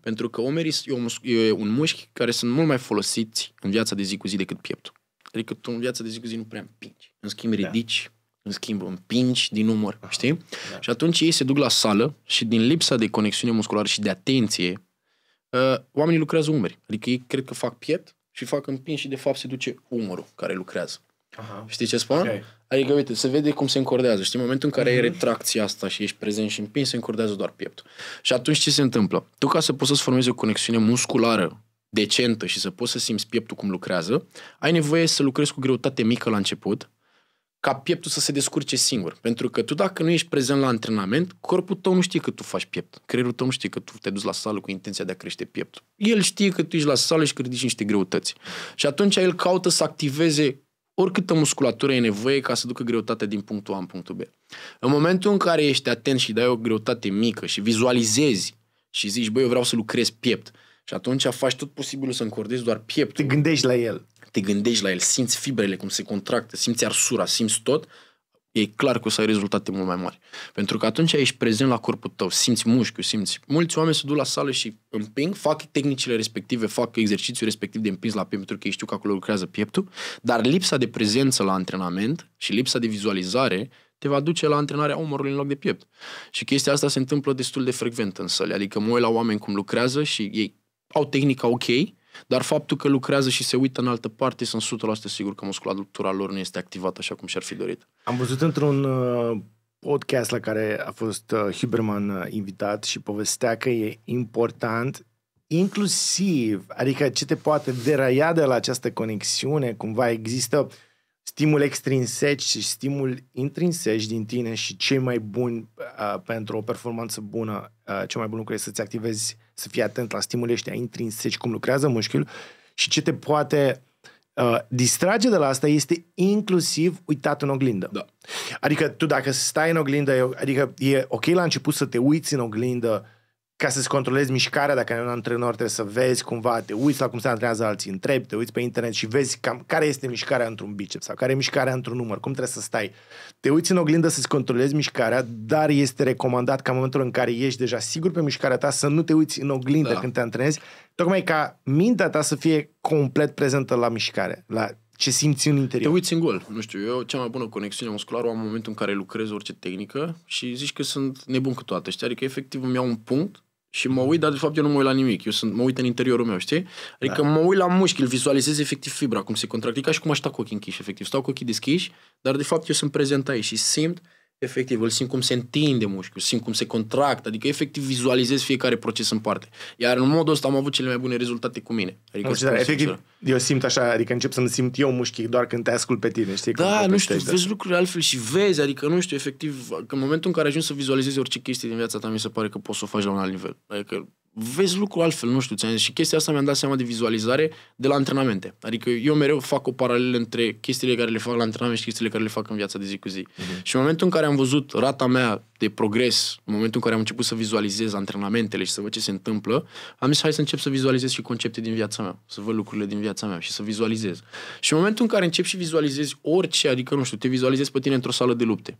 Pentru că umerii e un, e un mușchi care sunt mult mai folosiți în viața de zi cu zi decât pieptul. Adică tu în viața de zi cu zi nu prea împingi. În schimb da. ridici, da. în schimb împingi din umăr, știi? Da. Și atunci ei se duc la sală și din lipsa de conexiune musculară și de atenție, uh, oamenii lucrează umeri. Adică ei cred că fac piept, și fac împins și de fapt se duce umărul care lucrează. Aha. Știi ce spun? Okay. Adică, uite, se vede cum se încordează. Știi, în momentul în care mm-hmm. ai retracția asta și ești prezent și împins, se încordează doar pieptul. Și atunci ce se întâmplă? Tu, ca să poți să-ți formezi o conexiune musculară decentă și să poți să simți pieptul cum lucrează, ai nevoie să lucrezi cu greutate mică la început, ca pieptul să se descurce singur. Pentru că tu dacă nu ești prezent la antrenament, corpul tău nu știe că tu faci piept. Creierul tău nu știe că tu te duci la sală cu intenția de a crește pieptul. El știe că tu ești la sală și că ridici niște greutăți. Și atunci el caută să activeze oricâtă musculatură e nevoie ca să ducă greutatea din punctul A în punctul B. În momentul în care ești atent și dai o greutate mică și vizualizezi și zici, băi, eu vreau să lucrez piept, și atunci faci tot posibilul să încordezi doar piept. Te gândești la el te gândești la el, simți fibrele cum se contractă, simți arsura, simți tot, e clar că o să ai rezultate mult mai mari. Pentru că atunci ești prezent la corpul tău, simți mușchiul, simți. Mulți oameni se duc la sală și împing, fac tehnicile respective, fac exercițiul respectiv de împins la piept, pentru că ei știu că acolo lucrează pieptul, dar lipsa de prezență la antrenament și lipsa de vizualizare te va duce la antrenarea omorului în loc de piept. Și chestia asta se întâmplă destul de frecvent în sală, adică mă uit la oameni cum lucrează și ei au tehnica ok, dar faptul că lucrează și se uită în altă parte, sunt 100% sigur că musculatura lor nu este activată așa cum și-ar fi dorit. Am văzut într-un uh, podcast la care a fost uh, Huberman uh, invitat și povestea că e important inclusiv, adică ce te poate deraia de la această conexiune, cumva există stimul extrinseci și stimul intrinseci din tine și cei mai buni uh, pentru o performanță bună, uh, cel mai bun lucru este să-ți activezi să fii atent la stimulii ăștia intrinseci, cum lucrează mușchiul și ce te poate uh, distrage de la asta este inclusiv uitat în oglindă. Da. Adică tu dacă stai în oglindă, adică e ok la început să te uiți în oglindă ca să-ți controlezi mișcarea, dacă nu un antrenor, trebuie să vezi cumva, te uiți la cum se antrenează alții, întrebi, te uiți pe internet și vezi cam care este mișcarea într-un biceps sau care e mișcarea într-un număr, cum trebuie să stai. Te uiți în oglindă să-ți controlezi mișcarea, dar este recomandat ca în momentul în care ești deja sigur pe mișcarea ta să nu te uiți în oglindă da. când te antrenezi, tocmai ca mintea ta să fie complet prezentă la mișcare, la ce simți în interior. Te uiți în gol. Nu știu, eu cea mai bună conexiune musculară o am în momentul în care lucrez orice tehnică și zici că sunt nebun cu toate. Știi? Adică efectiv îmi iau un punct și mă uit, dar de fapt eu nu mă uit la nimic. Eu sunt, mă uit în interiorul meu, știi? Adică da. mă uit la mușchi, îl vizualizez efectiv fibra, cum se contractă, ca și cum aș sta cu ochii închiși, efectiv. Stau cu ochii deschiși, dar de fapt eu sunt prezent aici și simt uh, Efectiv, îl simt cum se întinde mușchiul, simt cum se contractă, adică efectiv vizualizez fiecare proces în parte. Iar în modul ăsta am avut cele mai bune rezultate cu mine. Adică Mușchi, dar, efectiv, sincer. eu simt așa, adică încep să-mi simt eu mușchii doar când te ascult pe tine, știi? Da, nu știu, vezi da. lucruri altfel și vezi, adică nu știu, efectiv, că în momentul în care ajungi să vizualizezi orice chestie din viața ta, mi se pare că poți să o faci la un alt nivel. Adică vezi lucrul altfel, nu știu, ți-am zis. Și chestia asta mi-am dat seama de vizualizare de la antrenamente. Adică eu mereu fac o paralelă între chestiile care le fac la antrenament și chestiile care le fac în viața de zi cu zi. Uh-huh. Și în momentul în care am văzut rata mea de progres, în momentul în care am început să vizualizez antrenamentele și să văd ce se întâmplă, am zis hai să încep să vizualizez și concepte din viața mea, să văd lucrurile din viața mea și să vizualizez. Și în momentul în care încep și vizualizezi orice, adică nu știu, te vizualizezi pe tine într-o sală de lupte,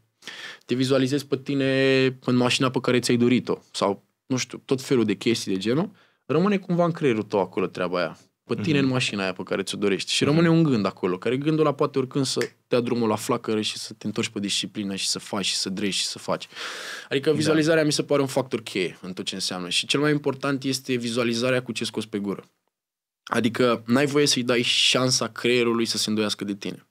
te vizualizezi pe tine în mașina pe care ți-ai dorit-o sau nu știu, tot felul de chestii de genul, rămâne cumva în creierul tău acolo treaba aia. Pe tine mm-hmm. în mașina aia pe care ți-o dorești. Și mhm. rămâne mm-hmm. un gând acolo, care gândul la poate oricând să te dea drumul la flacără și să te întorci pe disciplină și să faci și să drești și să faci. Adică da. vizualizarea da. mi se pare un factor cheie în tot ce înseamnă. Și cel mai important este vizualizarea cu ce scos pe gură. Adică n-ai voie să-i dai șansa creierului să se îndoiască de tine.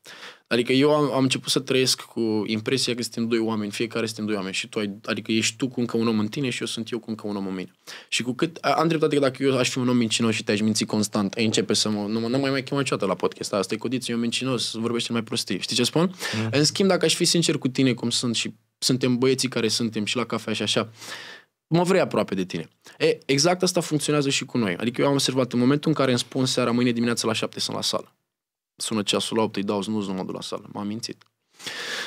Adică eu am, am început să trăiesc cu impresia că suntem doi oameni, fiecare suntem doi oameni și tu ai, adică ești tu cu încă un om în tine și eu sunt eu cu încă un om în mine. Și cu cât, am dreptate că dacă eu aș fi un om mincinos și te-aș minți constant, ai începe să mă, nu, nu mai mai chema niciodată la podcast, asta e codiță, eu mincinos, vorbește mai prostii, știi ce spun? Mm. În schimb, dacă aș fi sincer cu tine cum sunt și suntem băieții care suntem și la cafea și așa, mă vrei aproape de tine. E, exact asta funcționează și cu noi. Adică eu am observat în momentul în care îmi spun seara, mâine dimineața la șapte sunt la sală sună ceasul la 8, îi dau snus, nu mă duc la sală. M-am mințit.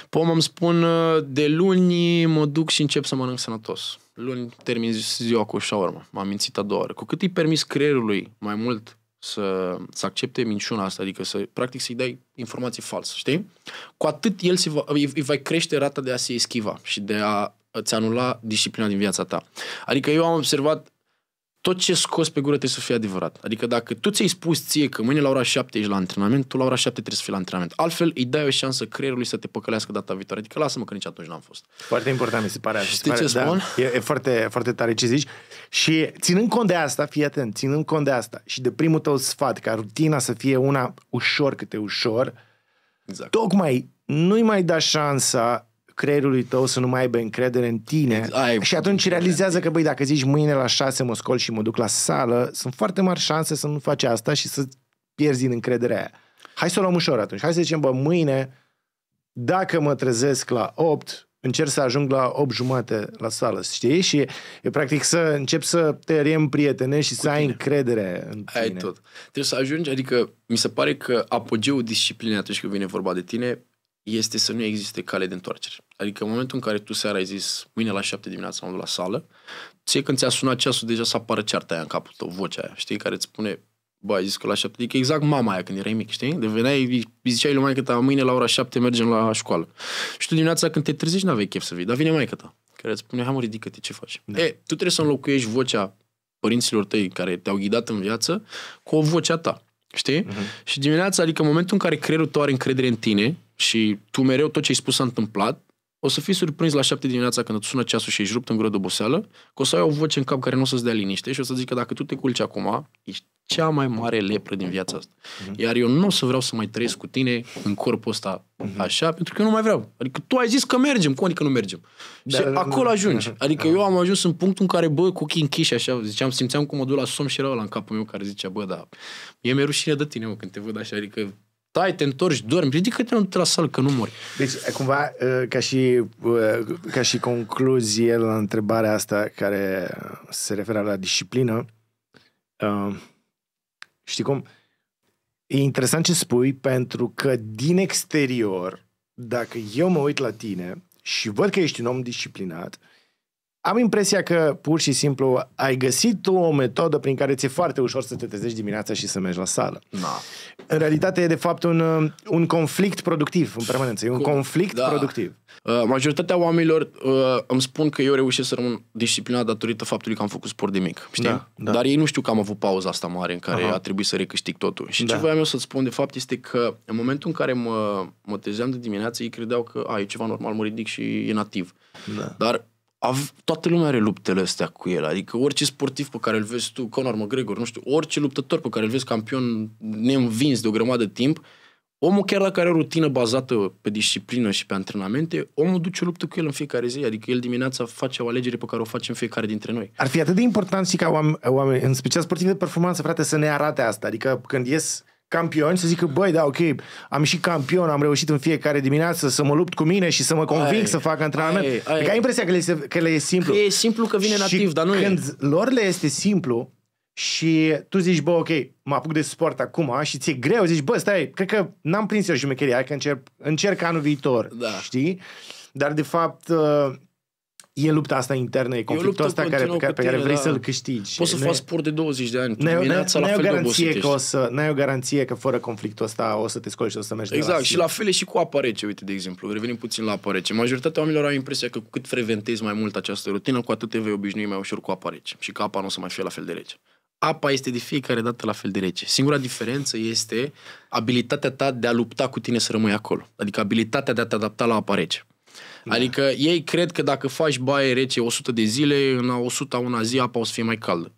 Pom îmi spun, uh, de luni mă duc și încep să mănânc sănătos. Luni termin ziua cu urmă. M-am mințit a doua oră. Cu cât îi permis creierului mai mult să, să accepte minciuna asta, adică să, practic să-i dai informații false, știi? Cu atât el se va, îi, îi va crește rata de a se eschiva și de a îți anula disciplina din viața ta. Adică eu am observat tot ce scos pe gură trebuie să fie adevărat. Adică dacă tu ți-ai spus ție că mâine la ora 7 ești la antrenament, tu la ora 7 trebuie să fii la antrenament. Altfel îi dai o șansă creierului să te păcălească data viitoare. Adică lasă-mă că nici atunci n-am fost. Foarte important mi se pare. Știi pare, ce da, spun? E, e, foarte, foarte tare ce zici. Și ținând cont de asta, fii atent, ținând cont de asta și de primul tău sfat, ca rutina să fie una ușor câte ușor, exact. tocmai nu-i mai da șansa creierului tău să nu mai aibă încredere în tine Ai, și atunci realizează că, băi, dacă zici mâine la șase mă scol și mă duc la sală, sunt foarte mari șanse să nu faci asta și să pierzi din încrederea aia. Hai să o luăm ușor atunci. Hai să zicem, bă, mâine, dacă mă trezesc la 8, încerc să ajung la 8 jumate la sală, știi? Și e practic să încep să te prietene și Cu să tine. ai încredere în tine. Ai tot. Trebuie să ajungi, adică mi se pare că apogeul disciplinei atunci când vine vorba de tine este să nu existe cale de întoarcere. Adică în momentul în care tu seara ai zis mâine la 7 dimineața am la sală, ție când ți-a sunat ceasul, deja să apară cearta aia în capul tău, vocea aia, știi, care îți spune bă, ai zis că la 7, adică exact mama aia când erai mic, știi? Deveneai, îi ziceai lui maică ta, mâine la ora 7 mergem la școală. Și tu dimineața când te trezești n-aveai chef să vii, dar vine maică ta, care îți spune, hai mă, ridică-te, ce faci? Da. E, tu trebuie să înlocuiești vocea părinților tăi care te-au ghidat în viață cu o vocea ta, știi? Uh-huh. Și dimineața, adică momentul în care creierul tău are încredere în tine, și tu mereu tot ce ai spus s-a întâmplat, o să fii surprins la șapte dimineața când îți sună ceasul și ești rupt în gură de oboseală, că o să ai o voce în cap care nu o să-ți dea liniște și o să zic că dacă tu te culci acum, ești cea mai mare lepră din viața asta. Uh-huh. Iar eu nu o să vreau să mai trăiesc cu tine în corpul ăsta uh-huh. așa, pentru că eu nu mai vreau. Adică tu ai zis că mergem, cum adică nu mergem? Da, și da, da, da, acolo da. ajungi. Adică da. eu am ajuns în punctul în care, bă, cu ochii închiși așa, ziceam, simțeam cum mă duc la somn și era la în capul meu care zicea, bă, da, e mi rușine de tine, mă, când te văd așa, adică tai, te întorci, dormi, ridică-te nu te că nu mori. Deci, cumva, ca și, ca și concluzie la întrebarea asta care se referă la disciplină, um, știi cum, e interesant ce spui, pentru că din exterior, dacă eu mă uit la tine și văd că ești un om disciplinat, am impresia că pur și simplu ai găsit tu o metodă prin care ți-e foarte ușor să te trezești dimineața și să mergi la sală. Da. În realitate e de fapt un, um, un conflict productiv în permanență, e un Cum? conflict da. productiv. Uh, majoritatea oamenilor uh, îmi spun că eu reușesc să rămân disciplinat datorită faptului că am făcut sport de mic, știi? Da, da. Dar ei nu știu că am avut pauza asta mare în care uh-huh. a trebuit să recâștig totul. Și da. ce voiam eu să-ți spun de fapt este că în momentul în care mă, mă trezeam de dimineață, ei credeau că a, e ceva normal, mă ridic și e nativ. Da. Dar toată lumea are luptele astea cu el. Adică orice sportiv pe care îl vezi tu, Conor McGregor, nu știu, orice luptător pe care îl vezi campion neînvins de o grămadă de timp, omul chiar dacă are o rutină bazată pe disciplină și pe antrenamente, omul duce o luptă cu el în fiecare zi. Adică el dimineața face o alegere pe care o facem fiecare dintre noi. Ar fi atât de important și ca oameni, oameni în special sportivi de performanță, frate, să ne arate asta. Adică când ies campioni, să zică, băi, da, ok, am și campion, am reușit în fiecare dimineață să mă lupt cu mine și să mă conving ai, să fac antrenament. Ai, ai. Adică ai impresia că le, este, că le e simplu. Că e simplu că vine nativ, și dar nu când e. lor le este simplu și tu zici, bă, ok, mă apuc de sport acum și ți-e greu, zici, bă, stai, cred că n-am prins eu jumecheria, hai că încerc, încerc anul viitor, da. știi? Dar, de fapt, E lupta asta internă, e conflictul ăsta care, pe care, pe care vrei da. să-l câștigi. Poți să faci spor de 20 de ani, n-ai, dimineața la fel o garanție că o să, N-ai o garanție că fără conflictul ăsta o să te scoli și o să mergi Exact, la și la fel e și cu apă rece, uite, de exemplu. Revenim puțin la apă rece. Majoritatea oamenilor au impresia că cu cât frecventezi mai mult această rutină, cu atât te vei obișnui mai ușor cu apă rece și că apa nu o să mai fie la fel de rece apa este de fiecare dată la fel de rece. Singura diferență este abilitatea ta de a lupta cu tine să rămâi acolo. Adică abilitatea de a te adapta la apă rece. Da. Adică ei cred că dacă faci baie rece 100 de zile, în 100 una zi apa o să fie mai caldă.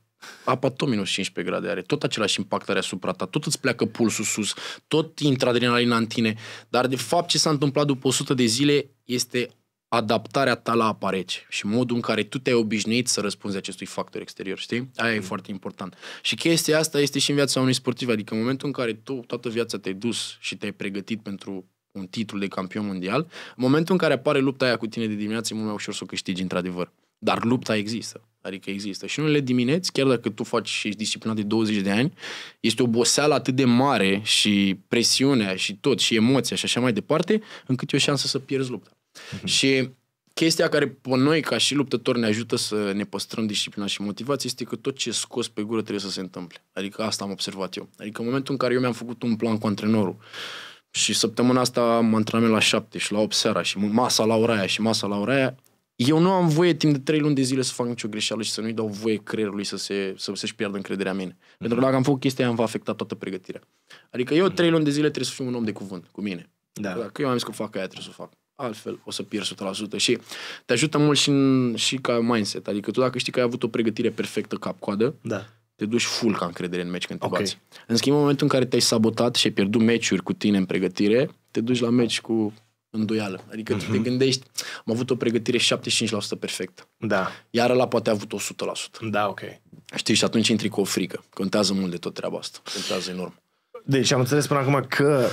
Apa tot minus 15 grade are, tot același impact are asupra ta, tot îți pleacă pulsul sus, tot intră adrenalina în tine, dar de fapt ce s-a întâmplat după 100 de zile este adaptarea ta la apa rece și modul în care tu te-ai obișnuit să răspunzi acestui factor exterior, știi? Aia e mm. foarte important. Și chestia asta este și în viața unui sportiv, adică în momentul în care tu toată viața te-ai dus și te-ai pregătit pentru un titlu de campion mondial, în momentul în care apare lupta aia cu tine de dimineață, e mult mai ușor să o câștigi într-adevăr. Dar lupta există. Adică există. Și unele dimineți, chiar dacă tu faci și ești disciplinat de 20 de ani, este o atât de mare și presiunea și tot și emoția și așa mai departe, încât e o șansă să pierzi lupta. Mm-hmm. Și chestia care pe noi ca și luptători ne ajută să ne păstrăm disciplina și motivația este că tot ce scos pe gură trebuie să se întâmple. Adică asta am observat eu. Adică în momentul în care eu mi-am făcut un plan cu antrenorul, și săptămâna asta mă antrenam la 7 și la 8 seara și masa la ora aia și masa la ora aia. Eu nu am voie timp de 3 luni de zile să fac nicio greșeală și să nu-i dau voie creierului să, se, să se-și piardă încrederea mine. Mm-hmm. Pentru că dacă am făcut chestia aia, îmi va afecta toată pregătirea. Adică eu 3 mhm. luni de zile trebuie să fiu un om de cuvânt cu mine. Da. Dacă eu am zis că fac aia, trebuie să o fac. Altfel o să pierzi 100% și te ajută mult și, în, și ca mindset. Adică tu dacă știi că ai avut o pregătire perfectă cap-coadă, da te duci full ca încredere în meci când te okay. bați. În schimb, în momentul în care te-ai sabotat și ai pierdut meciuri cu tine în pregătire, te duci la meci cu îndoială. Adică uh-huh. te mhm. gândești, am avut o pregătire 75% perfectă. Da. Iar la poate a avut 100%. Da, ok. Știi, și atunci intri cu o frică. Contează mult de tot treaba asta. Contează enorm. Deci am înțeles până acum că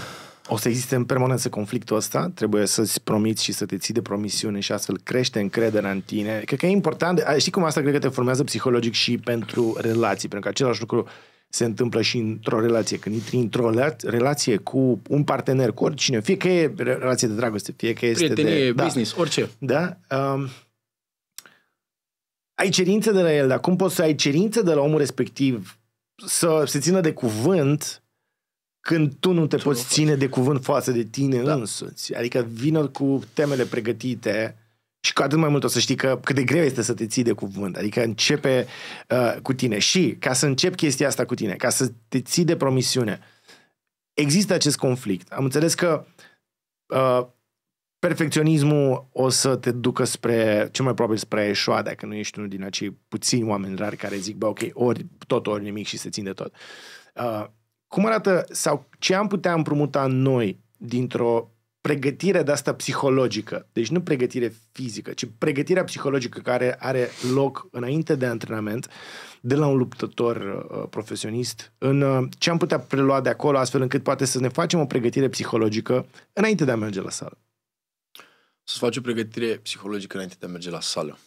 o să existe în permanență conflictul ăsta, trebuie să-ți promiți și să te ții de promisiune și astfel crește încrederea în tine. Cred că e important, știi cum asta cred că te formează psihologic și pentru relații, pentru că același lucru se întâmplă și într-o relație. Când intri într-o relație cu un partener, cu oricine, fie că e relație de dragoste, fie că este Prietenie, de... Da. business, orice. Da? Um, ai cerințe de la el, dar cum poți să ai cerințe de la omul respectiv să se țină de cuvânt când tu nu te tu poți ține de cuvânt față de tine da. însuți. Adică vină cu temele pregătite și cu atât mai mult o să știi că cât de greu este să te ții de cuvânt. Adică începe uh, cu tine. Și ca să încep chestia asta cu tine, ca să te ții de promisiune, există acest conflict. Am înțeles că uh, perfecționismul o să te ducă spre, cel mai probabil spre eșoa, dacă nu ești unul din acei puțini oameni rari care zic, bă, ok, ori tot, ori nimic și se țin de tot. Uh, cum arată sau ce am putea împrumuta noi dintr-o pregătire de asta psihologică, deci nu pregătire fizică, ci pregătirea psihologică care are loc înainte de antrenament, de la un luptător uh, profesionist, în uh, ce am putea prelua de acolo, astfel încât poate să ne facem o pregătire psihologică înainte de a merge la sală. Să-ți faci o pregătire psihologică înainte de a merge la sală.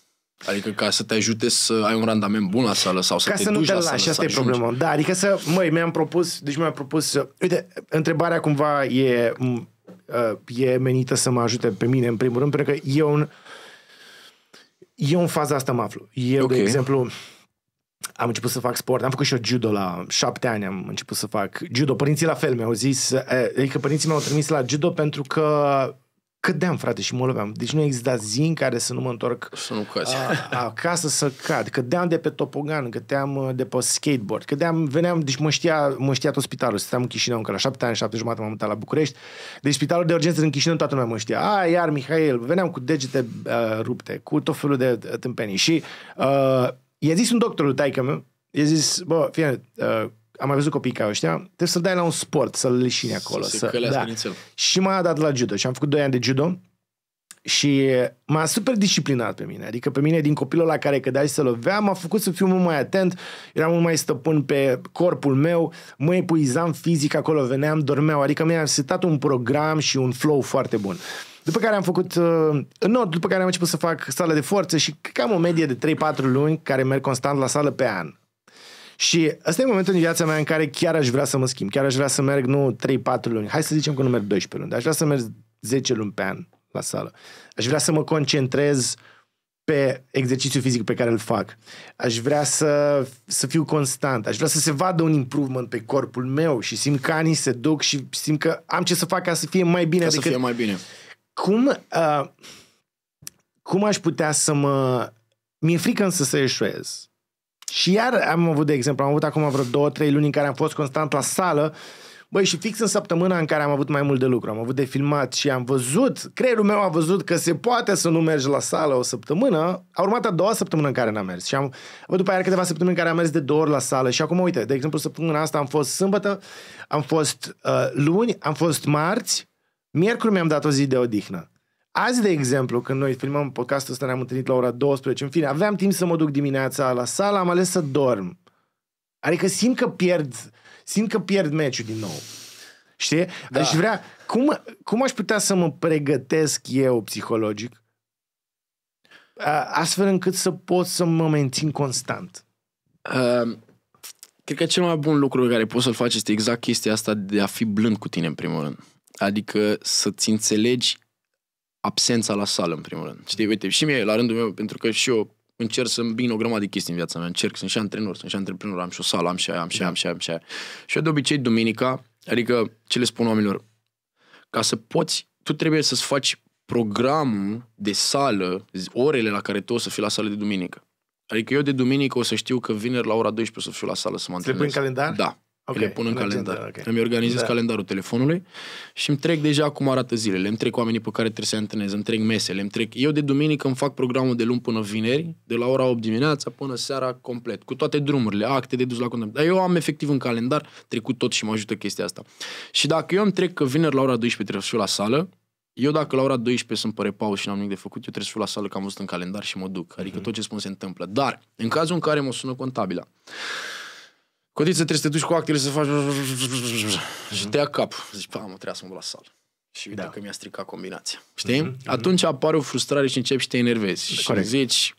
Adică ca să te ajute să ai un randament bun la sală sau să ca te să duci nu te la sală. Și asta e problema. Da, adică să, măi, mi-am propus, deci mi-am propus să, uite, întrebarea cumva e, uh, e menită să mă ajute pe mine, în primul rând, pentru că eu în, eu în faza asta mă aflu. Eu, okay. de exemplu, am început să fac sport, am făcut și eu judo la șapte ani, am început să fac judo. Părinții la fel mi-au zis, eh, adică părinții mi-au trimis la judo pentru că cădeam, frate, și mă loveam. Deci nu exista zi în care să nu mă întorc să nu cazi. A, acasă să cad. Cădeam de pe topogan, cădeam uh, de pe skateboard, cădeam, veneam, deci mă știa, mă știa tot spitalul. Stăteam în Chișinău încă la șapte ani, șapte jumătate m-am mutat la București. Deci spitalul de urgență din Chișinău toată lumea mă știa. A, iar Mihail, veneam cu degete uh, rupte, cu tot felul de tâmpenii. Și uh, i-a zis un doctorul taică meu, i-a zis, bă, fie, uh, am mai văzut copiii ca ăștia, trebuie să-l dai la un sport, să-l leșini acolo. Să, să, da. Și m-a dat la judo și am făcut 2 ani de judo și m-a super disciplinat pe mine. Adică pe mine, din copilul la care cădea și să lovea, m-a făcut să fiu mult mai atent, eram mult mai stăpân pe corpul meu, mă epuizam fizic acolo, veneam, dormeau. Adică mi-a setat un program și un flow foarte bun. După care am făcut, uh, nu, după care am început să fac sală de forțe și cam o medie de 3-4 luni care merg constant la sală pe an. Și ăsta e momentul în viața mea în care chiar aș vrea să mă schimb. Chiar aș vrea să merg, nu 3-4 luni. Hai să zicem că nu merg 12 luni, dar aș vrea să merg 10 luni pe an la sală. Aș vrea să mă concentrez pe exercițiul fizic pe care îl fac. Aș vrea să, să fiu constant. Aș vrea să se vadă un improvement pe corpul meu și simt că anii se duc și simt că am ce să fac ca să fie mai bine. Ca decât... să fie mai bine. Cum, uh, cum aș putea să mă... Mi-e frică însă să eșuez. Și iar am avut, de exemplu, am avut acum vreo două, trei luni în care am fost constant la sală Băi, și fix în săptămâna în care am avut mai mult de lucru, am avut de filmat și am văzut, creierul meu a văzut că se poate să nu mergi la sală o săptămână, a urmat a doua săptămână în care n-am mers. Și am avut după aia câteva săptămâni în care am mers de două ori la sală și acum, uite, de exemplu, săptămâna asta am fost sâmbătă, am fost uh, luni, am fost marți, miercuri mi-am dat o zi de odihnă. Azi, de exemplu, când noi filmăm podcastul ăsta, ne-am întâlnit la ora 12, în fine, aveam timp să mă duc dimineața la sală, am ales să dorm. Adică simt că pierd, simt că pierd meciul din nou. Știi? Da. Aș vrea, cum, cum aș putea să mă pregătesc eu psihologic astfel încât să pot să mă mențin constant? Uh, cred că cel mai bun lucru care poți să-l faci este exact chestia asta de a fi blând cu tine în primul rând. Adică să-ți înțelegi absența la sală, în primul rând. Știi, uite, și mie, la rândul meu, pentru că și eu încerc să îmbin o grămadă de chestii în viața mea. Încerc, sunt și antrenor, sunt și antreprenor, am și o sală, am și aia, am și aia, am și aia, am și aia. Și eu de obicei, duminica, adică ce le spun oamenilor, ca să poți, tu trebuie să-ți faci programul de sală, orele la care tu o să fii la sală de duminică. Adică eu de duminică o să știu că vineri la ora 12 o să fiu la sală să mă Trebuie în calendar? Da. Okay, le pun în calendar. Okay. Îmi organizez da. calendarul telefonului și îmi trec deja cum arată zilele, îmi trec oamenii pe care trebuie să-i antrenez, îmi trec mesele, îmi trec... Eu de duminică îmi fac programul de luni până vineri, de la ora 8 dimineața până seara complet, cu toate drumurile, acte de dus la contact. Dar eu am efectiv în calendar trecut tot și mă ajută chestia asta. Și dacă eu îmi trec că vineri la ora 12 trebuie să fiu la sală, eu dacă la ora 12 sunt pe repaus și n-am nimic de făcut, eu trebuie să fiu la sală că am văzut în calendar și mă duc. Adică mm-hmm. tot ce spun se întâmplă. Dar, în cazul în care mă sună contabila, Codiță, trebuie să te duci cu actele să faci... Și te ia cap. Zici, pa, mă, trebuia să mă duc la sală. Și uite da. că mi-a stricat combinația. Știi? Mm-hmm. Atunci apare o frustrare și începi și te enervezi. Și Corect. zici,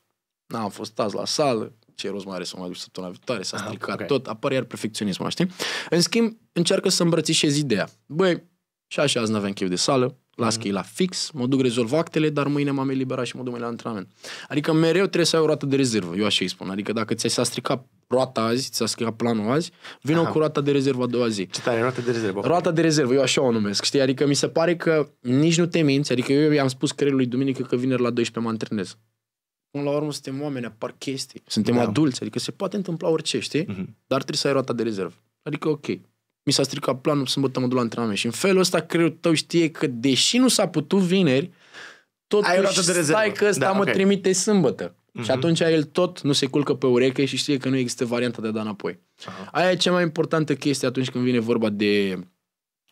n-am fost azi la sală, ce rost mai are să mă duc săptămâna viitoare, s-a stricat okay. tot, apare iar perfecționismul, știi? În schimb, încearcă să îmbrățișezi ideea. Băi, și așa azi nu avem chef de sală, Las că e la fix, mă duc, rezolv actele, dar mâine m-am eliberat și mă duc la antrenament. Adică mereu trebuie să ai o roată de rezervă, eu așa îi spun. Adică dacă ți s-a stricat roata azi, ți-a stricat planul azi, vină cu roata de rezervă a doua zi. Ce tare, roata de rezervă. Roata de rezervă, eu așa o numesc, știi? Adică mi se pare că nici nu te minți, adică eu i-am spus creierului duminică că vineri la 12 mă antrenez. Până la urmă suntem oameni, apar chestii, suntem da. adulți, adică se poate întâmpla orice, știi? Uh-huh. Dar trebuie să ai roata de rezervă. Adică ok, mi s-a stricat planul, sâmbătă mă duc la antrenament. Și în felul ăsta creierul tău știe că deși nu s-a putut vineri, totuși de rezervă. stai că ăsta da, mă okay. trimite sâmbătă. Mm-hmm. Și mhm. atunci el tot nu se culcă pe ureche și știe că nu există varianta de a da înapoi. Aha. Aia e cea mai importantă chestie atunci când vine vorba de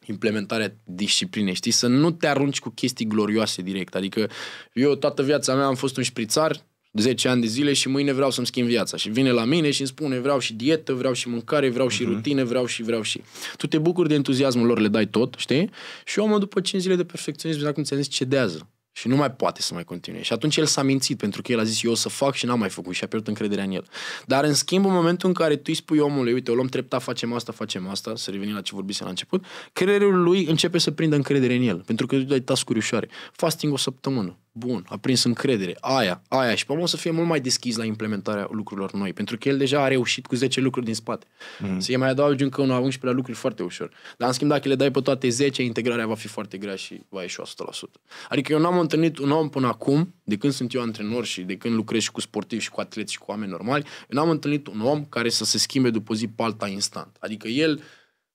implementarea disciplinei, știi? Să nu te arunci cu chestii glorioase direct. Adică eu toată viața mea am fost un șprițar, 10 ani de zile și mâine vreau să-mi schimb viața. Și vine la mine și îmi spune vreau și dietă, vreau și mâncare, vreau uh-huh. și mhm. rutine, vreau și vreau și. Tu te bucuri de entuziasmul lor, le dai tot, știi? Și omul după 5 zile de perfecționism, exact cum ți-am zis, cedează. Și nu mai poate să mai continue. Și atunci el s-a mințit pentru că el a zis eu o să fac și n-am mai făcut și a pierdut încrederea în el. Dar în schimb, în momentul în care tu îi spui omului, uite, o luăm treptat, facem asta, facem asta, să revenim la ce vorbise la început, creierul lui începe să prindă încredere în el, pentru că îi dai tascuri ușoare. Fasting o săptămână, bun, a prins încredere, aia, aia și pe o să fie mult mai deschis la implementarea lucrurilor noi, pentru că el deja a reușit cu 10 lucruri din spate. Mm. Să-i mai adaugi încă unul, pe la lucruri foarte ușor. Dar în schimb, dacă le dai pe toate 10, integrarea va fi foarte grea și va ieși 100%. Adică eu n-am întâlnit un om până acum, de când sunt eu antrenor și de când lucrez și cu sportivi și cu atleți și cu oameni normali, eu n-am întâlnit un om care să se schimbe după zi palta instant. Adică el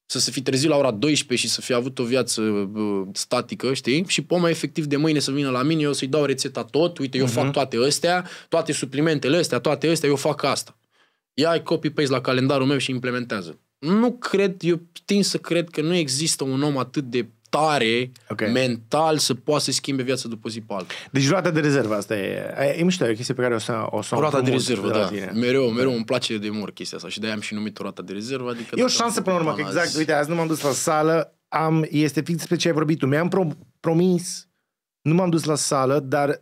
să se fi trezit la ora 12 și să fi avut o viață uh, statică, știi? Și poma efectiv de mâine să vină la mine, eu să-i dau rețeta tot, uite, eu uh-huh. fac mhm. toate astea, toate suplimentele astea, toate astea, eu fac asta. Ia copy-paste la calendarul meu și implementează. Nu cred, eu tind să cred că nu există un om atât de tare okay. mental să poată să schimbe viața după zi pe alta. Deci roata de rezervă, asta e. E mișto, e o chestie pe care o să o să Roata de rezervă, de da. Tine. Mereu, mereu da. îmi place de mult chestia asta și de-aia am și numit roata de rezervă. Adică e o șansă până la urmă, că exact, uite, azi nu m-am dus la sală, am, este fix despre ce ai vorbit tu. Mi-am pro- promis, nu m-am dus la sală, dar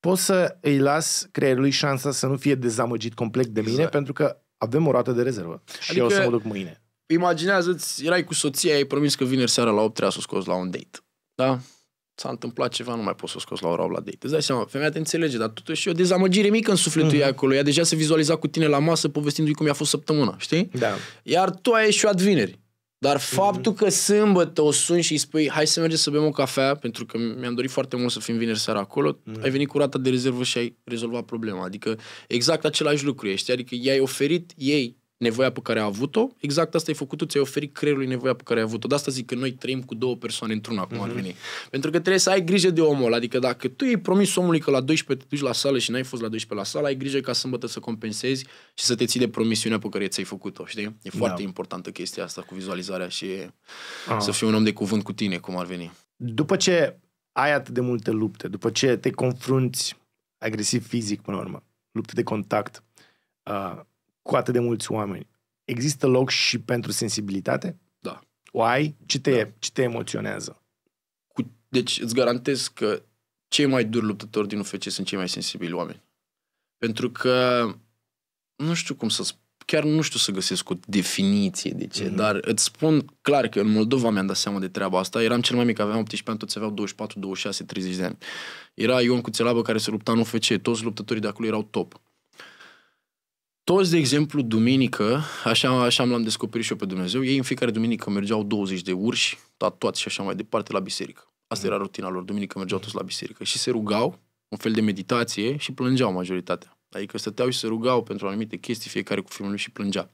pot să îi las creierului șansa să nu fie dezamăgit complet de mine, exact. pentru că avem o roată de rezervă și adică, eu o să adică mă duc mâine imaginează-ți, erai cu soția, ai promis că vineri seara la 8 trebuia să o scoți la un date. Da? S-a întâmplat ceva, nu mai poți să o scoți la ora 8 la date. Îți dai seama, femeia te înțelege, dar totuși e o dezamăgire mică în sufletul mm-hmm. ei mm. acolo. Ea deja se vizualiza cu tine la masă, povestindu-i cum i-a fost săptămâna, știi? Da. Iar tu ai ieșuat vineri. Dar mm-hmm. faptul mm-hmm. că sâmbătă o suni și îi spui hai să mergem să bem o cafea, pentru că mi-am dorit foarte mult să fim vineri seara acolo, mm-hmm. ai venit cu rata de rezervă și ai rezolvat problema. Adică exact același lucru ești. Adică i-ai oferit ei nevoia pe care a avut-o, exact asta ai făcut o ți-ai oferit creierului nevoia pe care ai avut-o. De asta zic că noi trăim cu două persoane într-una, cum mm-hmm. ar mhm. veni. Pentru că trebuie să ai grijă de omul adică dacă tu îi ai promis omului că la 12 te duci la sală și n-ai fost la 12 la sală, ai grijă ca sâmbătă să compensezi și să te ții de promisiunea pe care ți-ai făcut-o, știi? E foarte da. importantă chestia asta cu vizualizarea și ah. să fii un om de cuvânt cu tine, cum ar veni. După ce ai atât de multe lupte, după ce te confrunți agresiv fizic până la urmă, lupte de contact, uh, cu atât de mulți oameni, există loc și pentru sensibilitate? Da. O ai? Ce te, da. ce te emoționează? Cu, deci îți garantez că cei mai duri luptători din UFC sunt cei mai sensibili oameni. Pentru că nu știu cum să spun chiar nu știu să găsesc o definiție de ce, mm-hmm. dar îți spun clar că în Moldova mi-am dat seama de treaba asta. Eram cel mai mic, aveam 18 ani, toți aveau 24, 26, 30 de ani. Era Ion Cuțelabă care se lupta în UFC, toți luptătorii de acolo erau top. Toți, de exemplu, duminică, așa, așa l-am descoperit și eu pe Dumnezeu, ei în fiecare duminică mergeau 20 de urși, da, tatuați și așa mai departe la biserică. Asta era rutina lor, duminică mergeau toți la biserică și se rugau, un fel de meditație și plângeau majoritatea. Adică stăteau și se rugau pentru anumite chestii, fiecare cu filmul lui și plângea.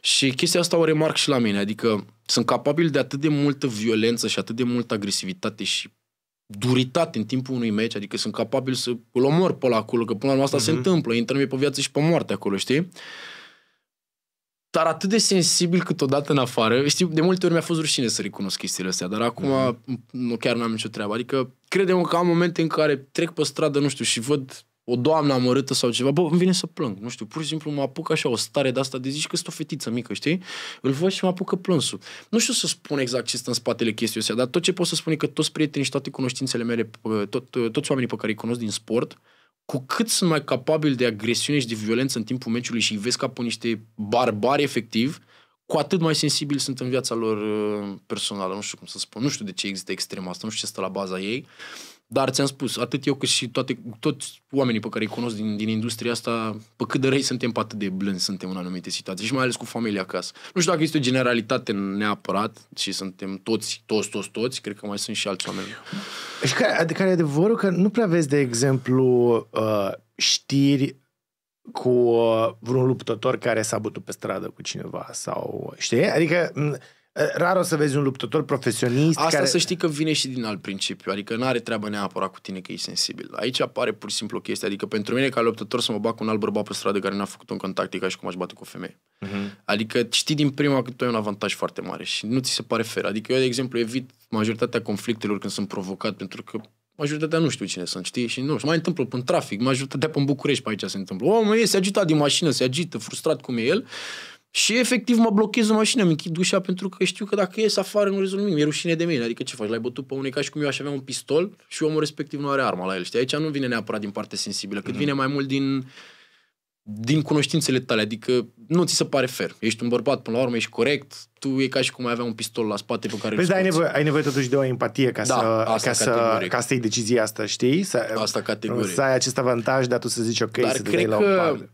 Și chestia asta o remarc și la mine, adică sunt capabil de atât de multă violență și atât de multă agresivitate și duritate în timpul unui meci, adică sunt capabil să îl omor pe la acolo, că până la urmă asta uh-huh. se mhm. întâmplă, intrăm pe viață și pe moarte acolo, știi? Dar atât de sensibil câteodată în afară, știi, de multe ori mi-a fost rușine să recunosc chestiile astea, dar acum uh-huh. nu chiar n-am nicio treabă. Adică credem că am momente în care trec pe stradă, nu știu, și văd o doamnă amărâtă sau ceva, bă, îmi vine să plâng, nu știu, pur și simplu mă apuc așa, o stare de asta de zici că sunt o fetiță mică, știi? Îl văd și mă apucă plânsul. Nu știu să spun exact ce stă în spatele chestiilor, astea, dar tot ce pot să spun e că toți prietenii și toate cunoștințele mele, tot, toți oamenii pe care îi cunosc din sport, cu cât sunt mai capabili de agresiune și de violență în timpul meciului și îi vezi ca pe niște barbari efectiv, cu atât mai sensibili sunt în viața lor uh, personală, nu știu cum să spun, nu știu de ce există extrema asta, nu știu ce stă la baza ei, dar ți-am spus, atât eu cât și toate, toți oamenii pe care îi cunosc din, din industria asta, pe cât de răi suntem, pe atât de blând suntem în anumite situații și mai ales cu familia acasă. Nu știu dacă este o generalitate neapărat și suntem toți, toți, toți, toți, cred că mai sunt și alți oameni. Și care, care adică e adevărul că nu prea vezi, de exemplu, uh, știri cu uh, vreun luptător care s-a bătut pe stradă cu cineva sau, știi? Adică Eh, rar o să vezi un luptător profesionist Asta care... să știi că vine și din alt principiu, adică nu are treabă neapărat cu tine că e sensibil. Aici apare pur și simplu o chestie, adică pentru mine ca luptător să mă bag cu un alt bărbat pe stradă care n-a făcut un contact e ca și cum aș bate cu o femeie. Uh-huh. Adică știi din prima că tu ai un avantaj foarte mare și nu ți se pare fer. Adică eu, de exemplu, evit majoritatea conflictelor când sunt provocat pentru că majoritatea nu știu cine sunt, știi? Și nu, și mai întâmplă în trafic, majoritatea pe București pe aici se întâmplă. Omul e, se agită din mașină, se agită, frustrat cum e el și efectiv mă blochez în mașină, mi închid ușa pentru că știu că dacă ies afară nu rezolv nimic, mi-e rușine de mine. Adică ce faci? L-ai bătut pe unii ca și cum eu aș avea un pistol și omul respectiv nu are arma la el. Știi? Aici nu vine neapărat din partea sensibilă, cât mm-hmm. vine mai mult din din cunoștințele tale, adică nu ți se pare fer. Ești un bărbat, până la urmă, ești corect, tu e ca și cum ai avea un pistol la spate pe care Păi, ai nevoie, ai nevoie totuși de o empatie ca, da, să, asta ca, să, ca să iei decizia asta, știi? Să, asta categoric. Să ai acest avantaj, dar tu să zici ok, dar să te cred dai la o parte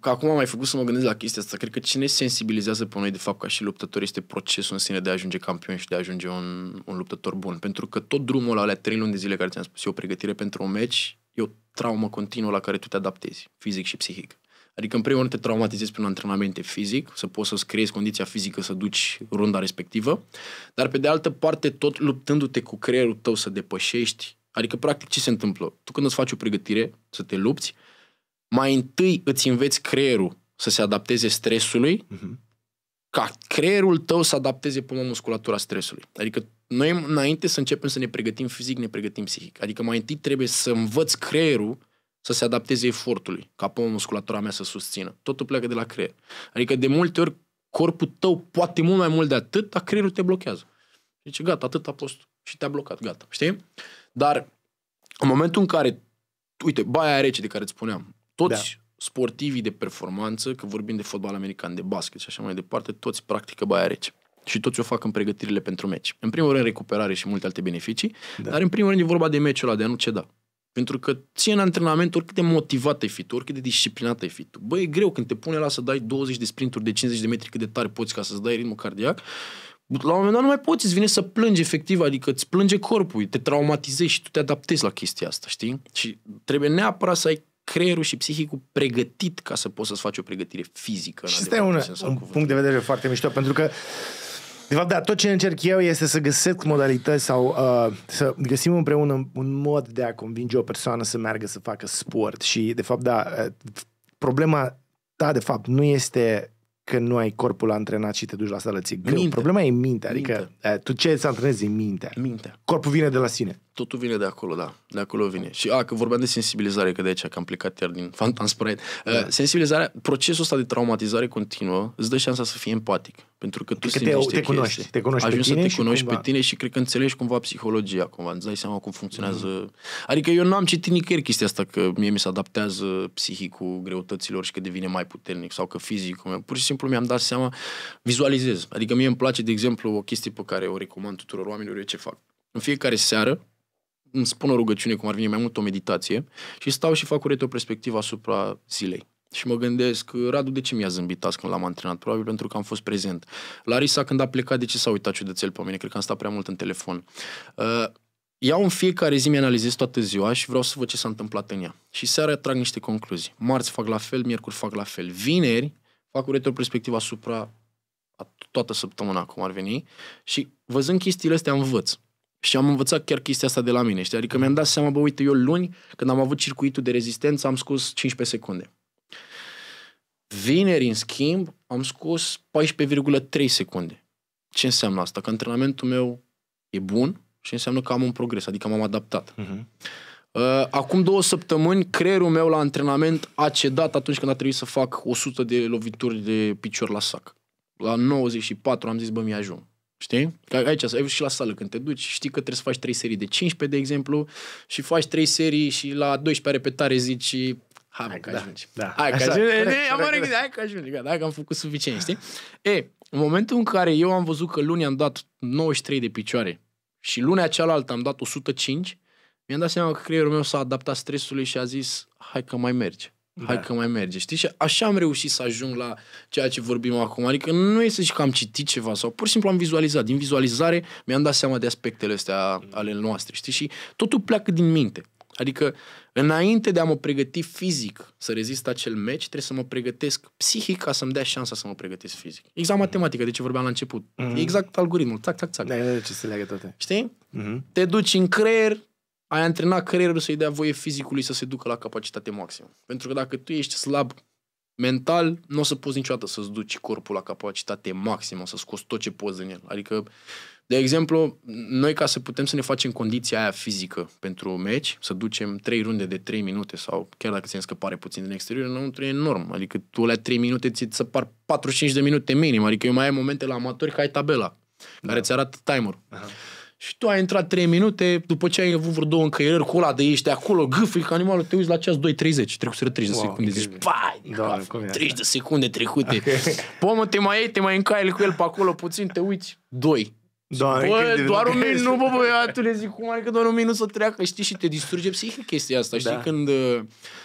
că acum am mai făcut să mă gândesc la chestia asta, cred că cine sensibilizează pe noi de fapt ca și luptător este procesul în sine de a ajunge campion și de a ajunge un, un luptător bun. Pentru că tot drumul ăla, alea trei luni de zile care ți-am spus, e o pregătire pentru un meci, e o traumă continuă la care tu te adaptezi, fizic și psihic. Adică, în primul rând, te traumatizezi prin antrenamente fizic, să poți să-ți creezi condiția fizică să duci runda respectivă, dar, pe de altă parte, tot luptându-te cu creierul tău să depășești, adică, practic, ce se întâmplă? Tu când îți faci o pregătire să te lupți, mai întâi îți înveți creierul să se adapteze stresului, uh-huh. ca creierul tău să adapteze până la musculatura stresului. Adică noi înainte să începem să ne pregătim fizic, ne pregătim psihic. Adică mai întâi trebuie să învăț creierul să se adapteze efortului, ca până musculatura mea să susțină. Totul pleacă de la creier. Adică de multe ori corpul tău poate mult mai mult de atât, dar creierul te blochează. Deci gata, atât a fost și te-a blocat, gata, știi? Dar în momentul în care, uite, baia rece de care îți spuneam, toți da. sportivii de performanță, că vorbim de fotbal american, de basket și așa mai departe, toți practică baia rece. Și toți o fac în pregătirile pentru meci. În primul rând recuperare și multe alte beneficii, da. dar în primul rând e vorba de meciul ăla, de a nu ceda. Pentru că ție în antrenament, oricât de motivat ai fi tu, oricât de disciplinat ai fi tu, bă, e greu când te pune la să dai 20 de sprinturi de 50 de metri cât de tare poți ca să-ți dai ritmul cardiac, la un moment dat nu mai poți, îți vine să plângi efectiv, adică îți plânge corpul, te traumatizezi și tu te adaptezi la chestia asta, știi? Și trebuie neapărat să ai creierul și psihicul pregătit ca să poți să-ți faci o pregătire fizică. Și asta un, un punct de vedere foarte mișto, pentru că de fapt, da, tot ce încerc eu este să găsesc modalități sau uh, să găsim împreună un mod de a convinge o persoană să meargă să facă sport și, de fapt, da, uh, problema ta, de fapt, nu este că nu ai corpul antrenat și te duci la sală, ți greu. Minte. Problema e mintea, adică minte. Eh, tu ce să antrenezi e mintea. Minte. Corpul vine de la sine. Totul vine de acolo, da. De acolo vine. Și, a, că vorbeam de sensibilizare, că de aici, că am plecat iar din Phantom Sprite. Eh, da. sensibilizarea, procesul ăsta de traumatizare continuă îți dă șansa să fii empatic. Pentru că tu adică te, te cunoști, te cunoști Ajungi pe tine să te cunoști cumva... pe tine și cred că înțelegi cumva psihologia, cumva îți dai seama cum funcționează. Mm-hmm. Adică eu nu am citit nicăieri chestia asta că mie mi se adaptează psihicul greutăților și că devine mai puternic sau că fizicul meu. Pur și simplu mi-am dat seama, vizualizez. Adică mie îmi place, de exemplu, o chestie pe care o recomand tuturor oamenilor, eu ce fac. În fiecare seară, îmi spun o rugăciune, cum ar veni mai mult o meditație, și stau și fac o retrospectivă asupra zilei. Și mă gândesc, Radu, de ce mi-a zâmbit azi când l-am antrenat? Probabil pentru că am fost prezent. Larisa, când a plecat, de ce s-a uitat ciudățel pe mine? Cred că am stat prea mult în telefon. Uh, iau în fiecare zi, mi-analizez toată ziua și vreau să văd ce s-a întâmplat în ea. Și seara trag niște concluzii. Marți fac la fel, miercuri fac la fel. Vineri fac o retrospectivă asupra a toată săptămâna, cum ar veni, și văzând chestiile astea învăț. Și am învățat chiar chestia asta de la mine, știi? Adică mi-am dat seama, bă, uite, eu luni, când am avut circuitul de rezistență, am scos 15 secunde. Vineri, în schimb, am scos 14,3 secunde. Ce înseamnă asta? Că antrenamentul meu e bun și înseamnă că am un progres, adică m-am adaptat. Uh-huh. acum două săptămâni, creierul meu la antrenament a cedat atunci când a trebuit să fac 100 de lovituri de picior la sac. La 94 am zis, bă, mi-ajung. Știi? Aici, și la sală când te duci, știi că trebuie să faci 3 serii de 15, de exemplu, și faci 3 serii și la 12 repetare zici Hai, hai că da, ajungi. Da. Hai că ajungi. am corect, Hai că ajungi, gata, hai că am făcut suficient, știi? E, în momentul în care eu am văzut că luni am dat 93 de picioare și lunea cealaltă am dat 105, mi-am dat seama că creierul meu s-a adaptat stresului și a zis, hai că mai merge. Hai da. că mai merge, știi? Și așa am reușit să ajung la ceea ce vorbim acum. Adică nu este și că am citit ceva sau pur și simplu am vizualizat. Din vizualizare mi-am dat seama de aspectele astea ale noastre, știi? Și totul pleacă din minte. Adică Înainte de a mă pregăti fizic să rezist acel meci, trebuie să mă pregătesc psihic ca să-mi dea șansa să mă pregătesc fizic. Exact mhm. matematică, de ce vorbeam la început. Mm-hmm. Exact algoritmul, tac, tac, tac. Da, da, da ce se leagă toate. Știi? Mm-hmm. Te duci în creier, ai antrenat creierul să-i dea voie fizicului să se ducă la capacitate maximă. Pentru că dacă tu ești slab mental, nu o să poți niciodată să-ți duci corpul la capacitate maximă, să scoți tot ce poți din el. Adică de exemplu, noi ca să putem să ne facem condiția aia fizică pentru meci, să ducem trei runde de 3 minute sau chiar dacă ți scăpare puțin din exterior, înăuntru e enorm. Adică tu la 3 minute ți se par 45 de minute minim. Adică eu mai am momente la amatori ca ai tabela da. care ți arată timer. Aha. Și tu ai intrat 3 minute, după ce ai avut vreo două încăierări cu ăla de ești de acolo, gâfâi ca animalul, te uiți la ceas 2.30, trecuseră 30 de wow, secunde, zici, pai, da, 30 de secunde trecute. Okay. Pomă, te mai iei, te mai încaieli cu el pe acolo puțin, te uiți, 2. Doamne, bă, doar un <laughs> minut, <laughs> bă, băiatule, zic, cum adică doar un minut să treacă, știi, și te distruge psihic chestia asta, știi, da. când... Uh,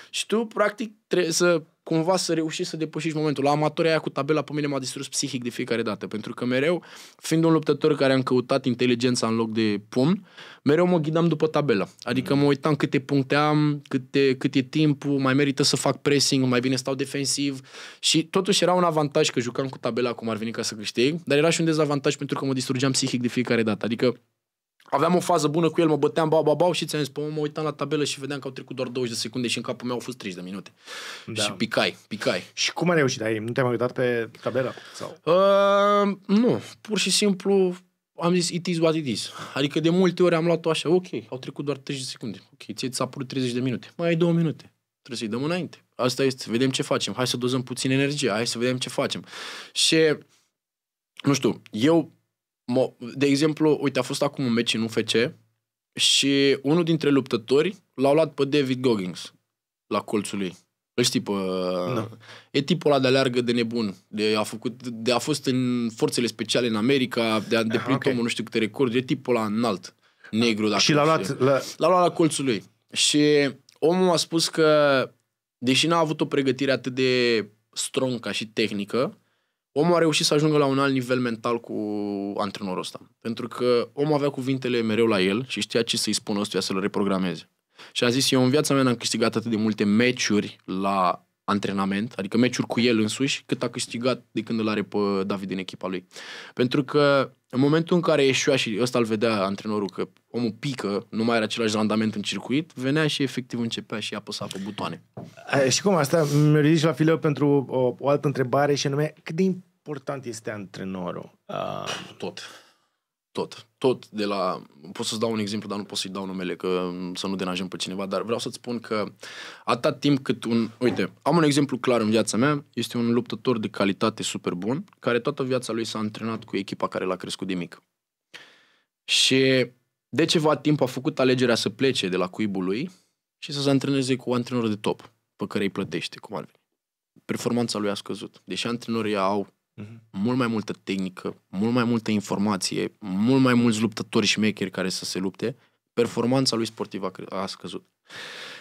și tu, practic, trebuie să cumva să reușești să depășești momentul. La amatoria aia cu tabela pe mine m-a distrus psihic de fiecare dată, pentru că mereu, fiind un luptător care am căutat inteligența în loc de pumn, mereu mă ghidam după tabelă. Adică mă uitam câte puncte am, câte, cât e timpul, mai merită să fac pressing, mai bine stau defensiv și totuși era un avantaj că jucam cu tabela cum ar veni ca să câștig, dar era și un dezavantaj pentru că mă distrugeam psihic de fiecare dată. Adică aveam o fază bună cu el, mă băteam, bau, bau, bau și ți-am zis, pe păi, mă uitam la tabelă și vedeam că au trecut doar 20 de secunde și în capul meu au fost 30 de minute. Da. Și picai, picai. Și cum ai reușit? Ai, nu te am uitat pe tabelă? Sau? Uh, nu, pur și simplu am zis it is what it is. Adică de multe ori am luat-o așa, ok, au trecut doar 30 de secunde, ok, ți s-a părut 30 de minute, mai ai două minute, trebuie să-i dăm înainte. Asta este, vedem ce facem, hai să dozăm puțin energie, hai să vedem ce facem. Și, nu știu, eu de exemplu, uite, a fost acum un meci în UFC și unul dintre luptători l-au luat pe David Goggins la colțul lui. Îl știi pe... Da. E tipul ăla de alergă de nebun. De, a, făcut, de, a fost în forțele speciale în America, de a îndeplinit ah, okay. omul nu știu câte recorduri. E tipul ăla înalt, negru. Dacă și l-a luat, la... l-a luat la colțul lui. Și omul a spus că, deși n-a avut o pregătire atât de strong ca și tehnică, omul a reușit să ajungă la un alt nivel mental cu antrenorul ăsta. Pentru că omul avea cuvintele mereu la el și știa ce să-i spună ăstuia să-l reprogrameze. Și a zis, eu în viața mea n-am câștigat atât de multe meciuri la antrenament, adică meciuri cu el însuși, cât a câștigat de când îl are pe David în echipa lui. Pentru că în momentul în care ieșea și ăsta îl vedea antrenorul că omul pică, nu mai are același randament în circuit, venea și efectiv începea și apăsa pe butoane. Și cum asta mi-a ridici la fileu pentru o, o altă întrebare și anume cât de important este antrenorul? Uh... Tot tot. Tot de la... Pot să-ți dau un exemplu, dar nu pot să-i dau numele, că să nu denajăm pe cineva, dar vreau să-ți spun că atât timp cât un... Uite, am un exemplu clar în viața mea, este un luptător de calitate super bun, care toată viața lui s-a antrenat cu echipa care l-a crescut de mic. Și de ceva timp a făcut alegerea să plece de la cuibul lui și să se antreneze cu antrenorul de top, pe care îi plătește, cum ar fi. Performanța lui a scăzut. Deși antrenorii au Mm-hmm. mult mai multă tehnică, mult mai multă informație, mult mai mulți luptători și makeri care să se lupte, performanța lui sportiv a, a scăzut.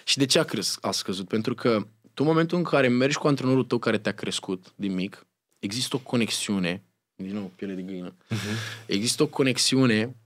Și de ce a, cresc, a scăzut? Pentru că tu în momentul în care mergi cu antrenorul tău care te-a crescut din mic, există o conexiune, din nou, piele de găină, mm-hmm. există o conexiune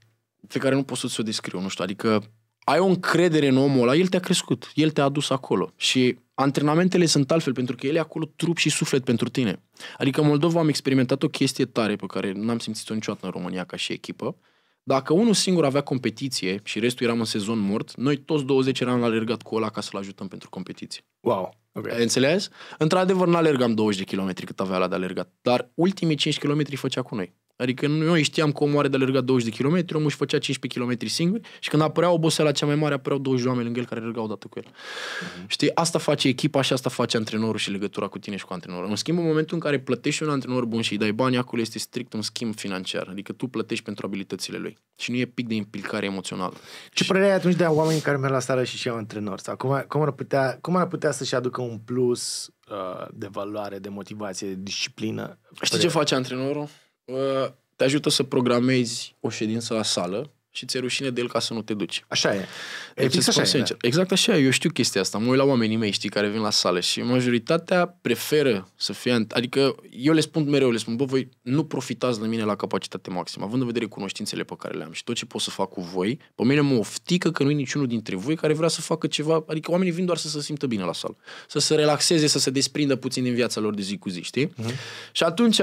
pe care nu poți să o descriu, nu știu, adică ai o încredere în omul ăla, el te-a crescut, el te-a adus acolo și antrenamentele sunt altfel, pentru că ele acolo trup și suflet pentru tine. Adică în Moldova am experimentat o chestie tare pe care n-am simțit-o niciodată în România ca și echipă. Dacă unul singur avea competiție și restul eram în sezon mort, noi toți 20 eram alergat cu ăla ca să-l ajutăm pentru competiție. Wow! Okay. Ai înțeles? Într-adevăr, n-alergam 20 de kilometri cât avea la de alergat, dar ultimii 5 km făcea cu noi. Adică noi știam că omul are de alergat 20 de km, omul își făcea 15 km singur și când apărea la cea mai mare, apăreau 20 oameni lângă el care alergau odată cu el. Uh-huh. Știi, asta face echipa și asta face antrenorul și legătura cu tine și cu antrenorul. În schimb, în momentul în care plătești un antrenor bun și îi dai bani, acolo este strict un schimb financiar. Adică tu plătești pentru abilitățile lui și nu e pic de implicare emoțională. Ce și... părere ai atunci de oameni care merg la sală și și iau antrenor? Sau cum, cum, ar putea, cum ar putea să-și aducă un plus uh, de valoare, de motivație, de disciplină? Știi părere? ce face antrenorul? te ajută să programezi o ședință la sală și ți-e rușine de el ca să nu te duci. Așa e. Deci, exact, așa e da. exact așa e. Eu știu chestia asta. Mă uit la oamenii mei, știi, care vin la sală și majoritatea preferă să fie... Adică eu le spun mereu, le spun, bă, voi nu profitați de mine la capacitate maximă, având în vedere cunoștințele pe care le am și tot ce pot să fac cu voi, pe mine mă oftică că nu e niciunul dintre voi care vrea să facă ceva... Adică oamenii vin doar să se simtă bine la sală, să se relaxeze, să se desprindă puțin din viața lor de zi cu zi, știi? Uh-huh. Și atunci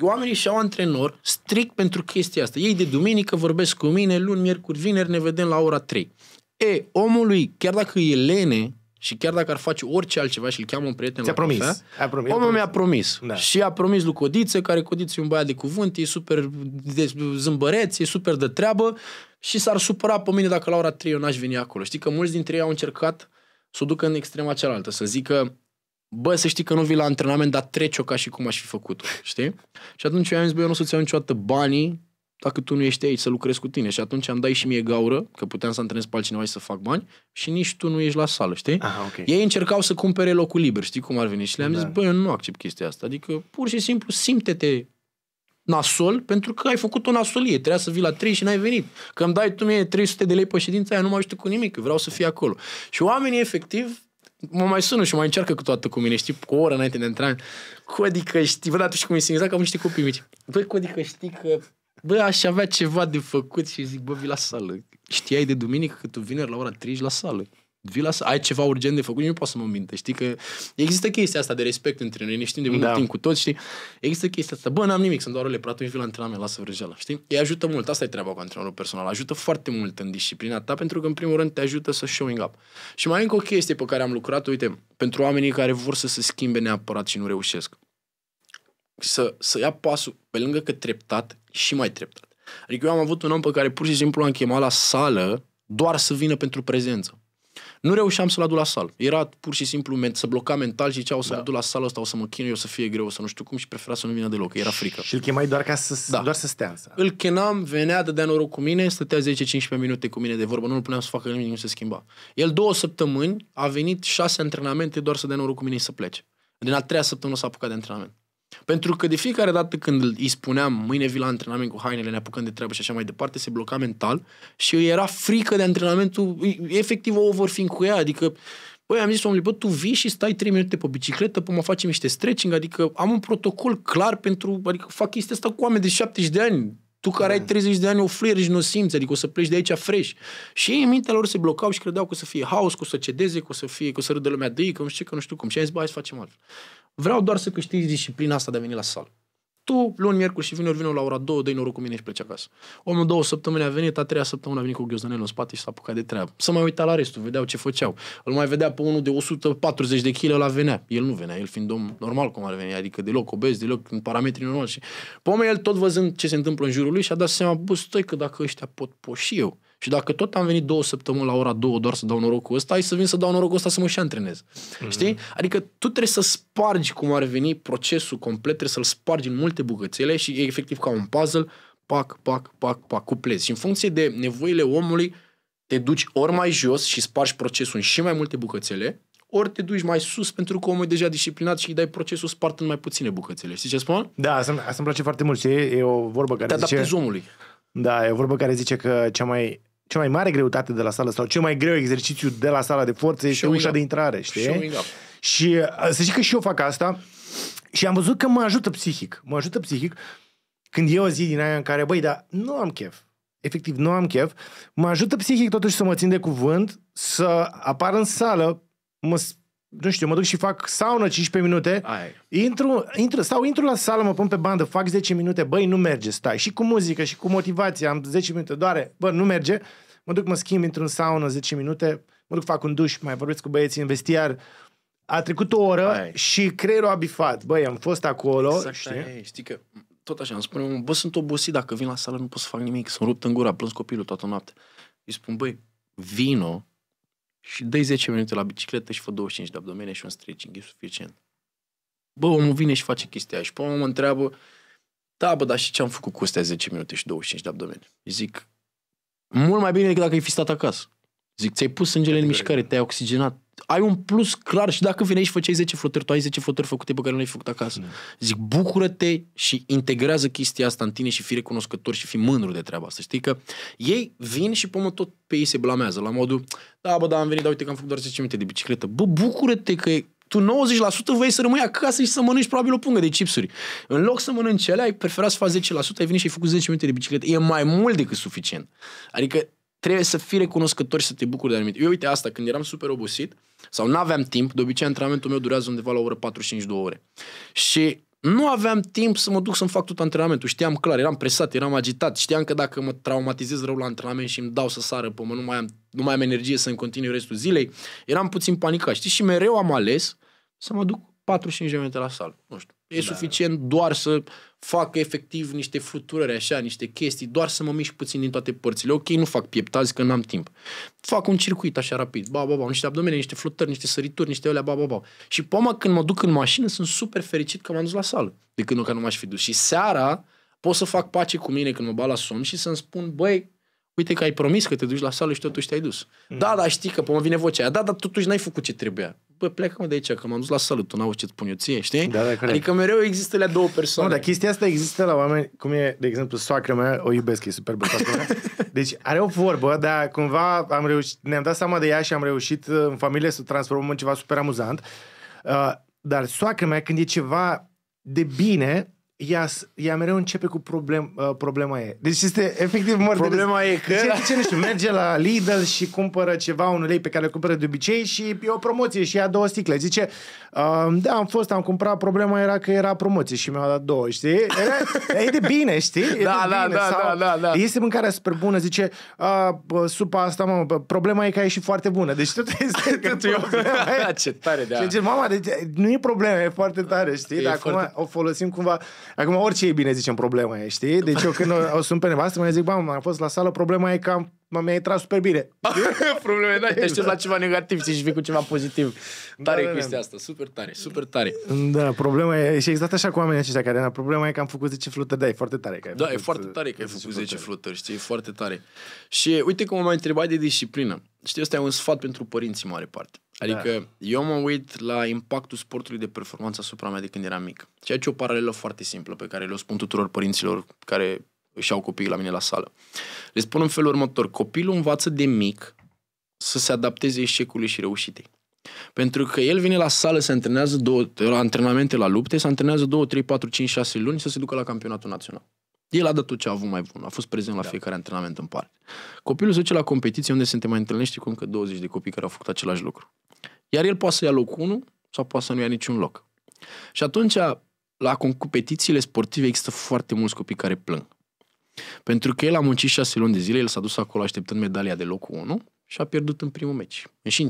Oamenii și-au antrenor strict pentru chestia asta. Ei de duminică vorbesc cu mine, luni, miercuri, vineri, ne vedem la ora 3. E, omului, chiar dacă e lene și chiar dacă ar face orice altceva și îl cheamă un prieten a la promis. Cafea, a promis. Omul mi-a promis. Da. Și a promis lui Codiță, care Codiță e un băiat de cuvânt, e super de zâmbăreț, e super de treabă și s-ar supăra pe mine dacă la ora 3 eu n-aș veni acolo. Știi că mulți dintre ei au încercat să o ducă în extrema cealaltă, să zică bă, să știi că nu vii la antrenament, dar treci-o ca și cum aș fi făcut știi? Și atunci eu am zis, bă, eu nu o să-ți iau niciodată banii dacă tu nu ești aici să lucrezi cu tine. Și atunci am dai și mie gaură, că puteam să antrenez pe altcineva și să fac bani, și nici tu nu ești la sală, știi? Aha, okay. Ei încercau să cumpere locul liber, știi cum ar veni? Și le-am da. zis, bă, eu nu accept chestia asta. Adică, pur și simplu, simte-te nasol pentru că ai făcut o nasolie. Trebuia să vii la 3 și n-ai venit. Că îmi dai tu mie 300 de lei pe ședința aia, nu mă ajută cu nimic, vreau să fii acolo. Și oamenii efectiv mă mai sună și mă mai încearcă toată cu mine, știi, cu o oră înainte de intra. Codi că știi, bă, dar tu știi cum e exact ca niște copii mici. Bă, Codi că știi că, bă, aș avea ceva de făcut și zic, bă, vii la sală. Știai de duminică că tu vineri la ora 3 la sală vila să ai ceva urgent de făcut, nu pot să mă mintă. Știi că există chestia asta de respect între noi, ne știm de mult da. timp cu toți, știi? Există chestia asta. Bă, n-am nimic, sunt doar o leprat, vii la antrenament, lasă vrăjeala, știi? Ei ajută mult, asta e treaba cu antrenorul personal. Ajută foarte mult în disciplina ta pentru că în primul rând te ajută să showing up. Și mai încă o chestie pe care am lucrat, uite, pentru oamenii care vor să se schimbe neapărat și nu reușesc. Să, să ia pasul pe lângă că treptat și mai treptat. Adică eu am avut un om pe care pur și simplu l-am chemat la sală doar să vină pentru prezență. Nu reușeam să-l aduc la sală. Era pur și simplu să bloca mental și zicea o să da. aduc la sală asta, o să mă chinui, o să fie greu, o să nu știu cum și prefera să nu vină deloc, era frică. Și îl chemai doar ca să, da. doar să stea. Sau? Îl chemam, venea, dădea noroc cu mine, stătea 10-15 minute cu mine de vorbă, nu îl puneam să facă nimic, nu se schimba. El două săptămâni a venit șase antrenamente doar să dea noroc cu mine și să plece. Din a treia săptămână s-a apucat de antrenament. Pentru că de fiecare dată când îi spuneam mâine vii la antrenament cu hainele, ne apucăm de treabă și așa mai departe, se bloca mental și era frică de antrenamentul, efectiv o fi cu ea, adică Băi, am zis omului, bă, tu vii și stai 3 minute pe bicicletă, pe păi mă facem niște stretching, adică am un protocol clar pentru, adică fac chestia asta cu oameni de 70 de ani, tu care ai 30 da. de ani o fluier și nu simți, adică o să pleci de aici fresh. Și ei în mintea lor se blocau și credeau că o să fie haos, că o să cedeze, că o să fie, că o să râdă lumea de ei, că nu știu ce, că nu știu cum. Și ai zis, bă, hai să facem altfel. Vreau doar să câștigi disciplina asta de a veni la sală. Tu, luni, miercuri și vineri, vină la ora 2, dă noroc cu mine și pleci acasă. Omul două săptămâni a venit, a treia săptămână a venit cu ghiozdanelul în spate și s-a apucat de treabă. Să mai uita la restul, vedeau ce făceau. Îl mai vedea pe unul de 140 de kg, la venea. El nu venea, el fiind om normal cum ar veni, adică deloc obez, deloc în parametri normal. Și pe om, el tot văzând ce se întâmplă în jurul lui și a dat seama, bă, stai că dacă ăștia pot, pot și eu. Și dacă tot am venit două săptămâni la ora două doar să dau norocul ăsta, ai să vin să dau norocul ăsta să mă și antrenez. Mm-hmm. Știi? Adică tu trebuie să spargi cum ar veni procesul complet, trebuie să-l spargi în multe bucățele și e efectiv ca un puzzle, pac, pac, pac, pac, cuplezi. Și în funcție de nevoile omului, te duci ori mai jos și spargi procesul în și mai multe bucățele, ori te duci mai sus pentru că omul e deja disciplinat și îi dai procesul spart în mai puține bucățele. Știi ce spun? Da, asta, asta îmi place foarte mult e, e o vorbă care te zice... Te omului. Da, e o vorbă care zice că cea mai cea mai mare greutate de la sală sau cel mai greu exercițiu de la sala de forță este ușa up. de intrare, știi? Și uh, să zic că și eu fac asta și am văzut că mă ajută psihic. Mă ajută psihic când e o zi din aia în care, băi, dar nu am chef. Efectiv, nu am chef. Mă ajută psihic totuși să mă țin de cuvânt, să apar în sală, mă nu știu, mă duc și fac sauna 15 minute, Ai. intru, intru, sau intru la sală, mă pun pe bandă, fac 10 minute, băi, nu merge, stai. Și cu muzică, și cu motivație, am 10 minute, doare, bă, nu merge. Mă duc, mă schimb, intru în saună 10 minute, mă duc, fac un duș, mai vorbesc cu băieții în vestiar. A trecut o oră Ai. și creierul a bifat. Băi, am fost acolo. Exact, știi? Aia, știi că tot așa, îmi spune, bă, sunt obosit, dacă vin la sală nu pot să fac nimic, sunt rupt în gura, plâns copilul toată noaptea. Îi spun, băi, vino, și dai 10 minute la bicicletă și fă 25 de abdomene și un stretching, e suficient. Bă, omul vine și face chestia și pe omul mă întreabă, da, bă, dar și ce am făcut cu astea 10 minute și 25 de abdomene? Zic, mult mai bine decât dacă ai fi stat acasă. Zic, ți-ai pus sângele în mișcare, te-ai oxigenat. Ai un plus clar și dacă vine și făceai 10 flotări, tu ai 10 flotări făcute pe care nu le-ai făcut acasă. Mm. Zic, bucură-te și integrează chestia asta în tine și fii recunoscător și fii mândru de treaba asta. Știi că ei vin și pământ tot pe ei se blamează la modul, da, bă, da, am venit, dar uite că am făcut doar 10 minute de bicicletă. Bă, bucură-te că tu 90% vei să rămâi acasă și să mănânci probabil o pungă de chipsuri. În loc să mănânci ele, ai preferat să faci 10%, ai venit și ai făcut 10 minute de bicicletă. E mai mult decât suficient. Adică trebuie să fii recunoscător și să te bucuri de anumite. Eu uite asta, când eram super obosit sau nu aveam timp, de obicei antrenamentul meu durează undeva la o oră 45 2 ore. Și nu aveam timp să mă duc să-mi fac tot antrenamentul. Știam clar, eram presat, eram agitat. Știam că dacă mă traumatizez rău la antrenament și îmi dau să sară pe mă, nu mai am, nu mai am energie să-mi continui restul zilei, eram puțin panicat. Știi? Și mereu am ales să mă duc 45 de minute la sală. Nu știu, E da. suficient doar să fac efectiv niște fluturări așa, niște chestii, doar să mă mișc puțin din toate părțile. Ok, nu fac pieptazi că n-am timp. Fac un circuit așa rapid, ba, ba, ba, niște abdomene, niște flutări, niște sărituri, niște alea, ba, ba, ba. Și poma când mă duc în mașină sunt super fericit că m-am dus la sală, de când că nu m-aș fi dus. Și seara pot să fac pace cu mine când mă bat la somn și să-mi spun, băi, uite că ai promis că te duci la sală și totuși te-ai dus. Mm. Da, da, știi că pe vine vocea aia. Da, dar totuși n-ai făcut ce trebuia bă, plecăm de aici, că m-am dus la salut, tu n-au ce spun eu ție, știi? Da, da, corect. Adică mereu există la două persoane. Nu, dar chestia asta există la oameni, cum e, de exemplu, soacra mea, o iubesc, e superbă <laughs> Deci are o vorbă, dar cumva am reușit, ne-am dat seama de ea și am reușit uh, în familie să transformăm în ceva super amuzant. Uh, dar soacra mea, când e ceva de bine, ea, ea mereu începe cu problem, uh, problema e. Deci este efectiv mor Problema e că... De deci, ce, nu știu, merge la Lidl și cumpără ceva, un ulei pe care îl cumpără de obicei și e o promoție și ia două sticle. Zice, uh, da, am fost, am cumpărat, problema era că era promoție și mi-au dat două, știi? Era, e de bine, știi? E <laughs> da, de da, bine. Da, Sau, da, da, da. Este mâncarea super bună, zice, uh, supa asta, mamă, problema e că e și foarte bună. Deci tot <laughs> este că tu e... Da, ce tare de da. Și zice, mama, deci, nu e problema, e foarte tare, știi? Dar acum foarte... o folosim cumva Acum orice e bine, zicem, problema e, știi? Deci eu când o, o pe nevastă, mai zic, bă, am fost la sală, problema e că am, mi-ai intrat super bine. <laughs> problema e, da, te știu la <laughs> ceva negativ, și vii cu ceva pozitiv. Da, tare da, da. chestia da. asta, super tare, super tare. Da, problema e, și exact așa cu oamenii aceștia care, problema e că am făcut 10 flutări, da, e foarte tare. Că ai da, făcut, e foarte tare că ai făcut 10 flutări, flutări știi, e foarte tare. Și uite cum m-ai întrebat de disciplină. Știi, ăsta e un sfat pentru părinții, mare parte. Adică da. eu mă uit la impactul sportului de performanță asupra mea de când eram mic. Ceea ce e o paralelă foarte simplă pe care le-o spun tuturor părinților care își au copiii la mine la sală. Le spun în felul următor. Copilul învață de mic să se adapteze eșecului și reușitei. Pentru că el vine la sală, se antrenează două, la antrenamente la lupte, se antrenează 2, 3, 4, 5, 6 luni să se ducă la campionatul național. El a dat tot ce a avut mai bun, a fost prezent la da. fiecare antrenament în parte. Copilul se duce la competiție unde se te mai întâlnește cu încă 20 de copii care au făcut același lucru. Iar el poate să ia locul 1 sau poate să nu ia niciun loc. Și atunci, la competițiile sportive există foarte mulți copii care plâng. Pentru că el a muncit 6 luni de zile, el s-a dus acolo așteptând medalia de locul 1 și a pierdut în primul meci. Și în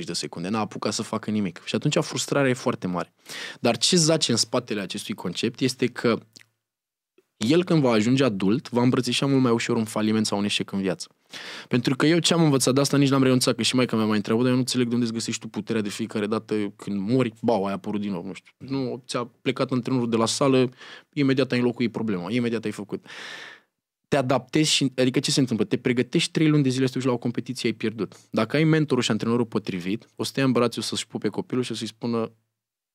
15-20 de secunde n-a apucat să facă nimic. Și atunci frustrarea e foarte mare. Dar ce zace în spatele acestui concept este că el când va ajunge adult, va îmbrățișa mult mai ușor un faliment sau un eșec în viață. Pentru că eu ce am învățat de asta nici n-am renunțat, că și mai că mi-a mai întrebat dar eu nu înțeleg de unde găsești tu puterea de fiecare dată când mori, bau, ai apărut din nou, nu știu. Nu, ți-a plecat antrenorul de la sală, imediat ai înlocuit problema, imediat ai făcut. Te adaptezi și, adică ce se întâmplă? Te pregătești trei luni de zile să te la o competiție, ai pierdut. Dacă ai mentorul și antrenorul potrivit, o să te ia în brațul să-și pupe copilul și o să-i spună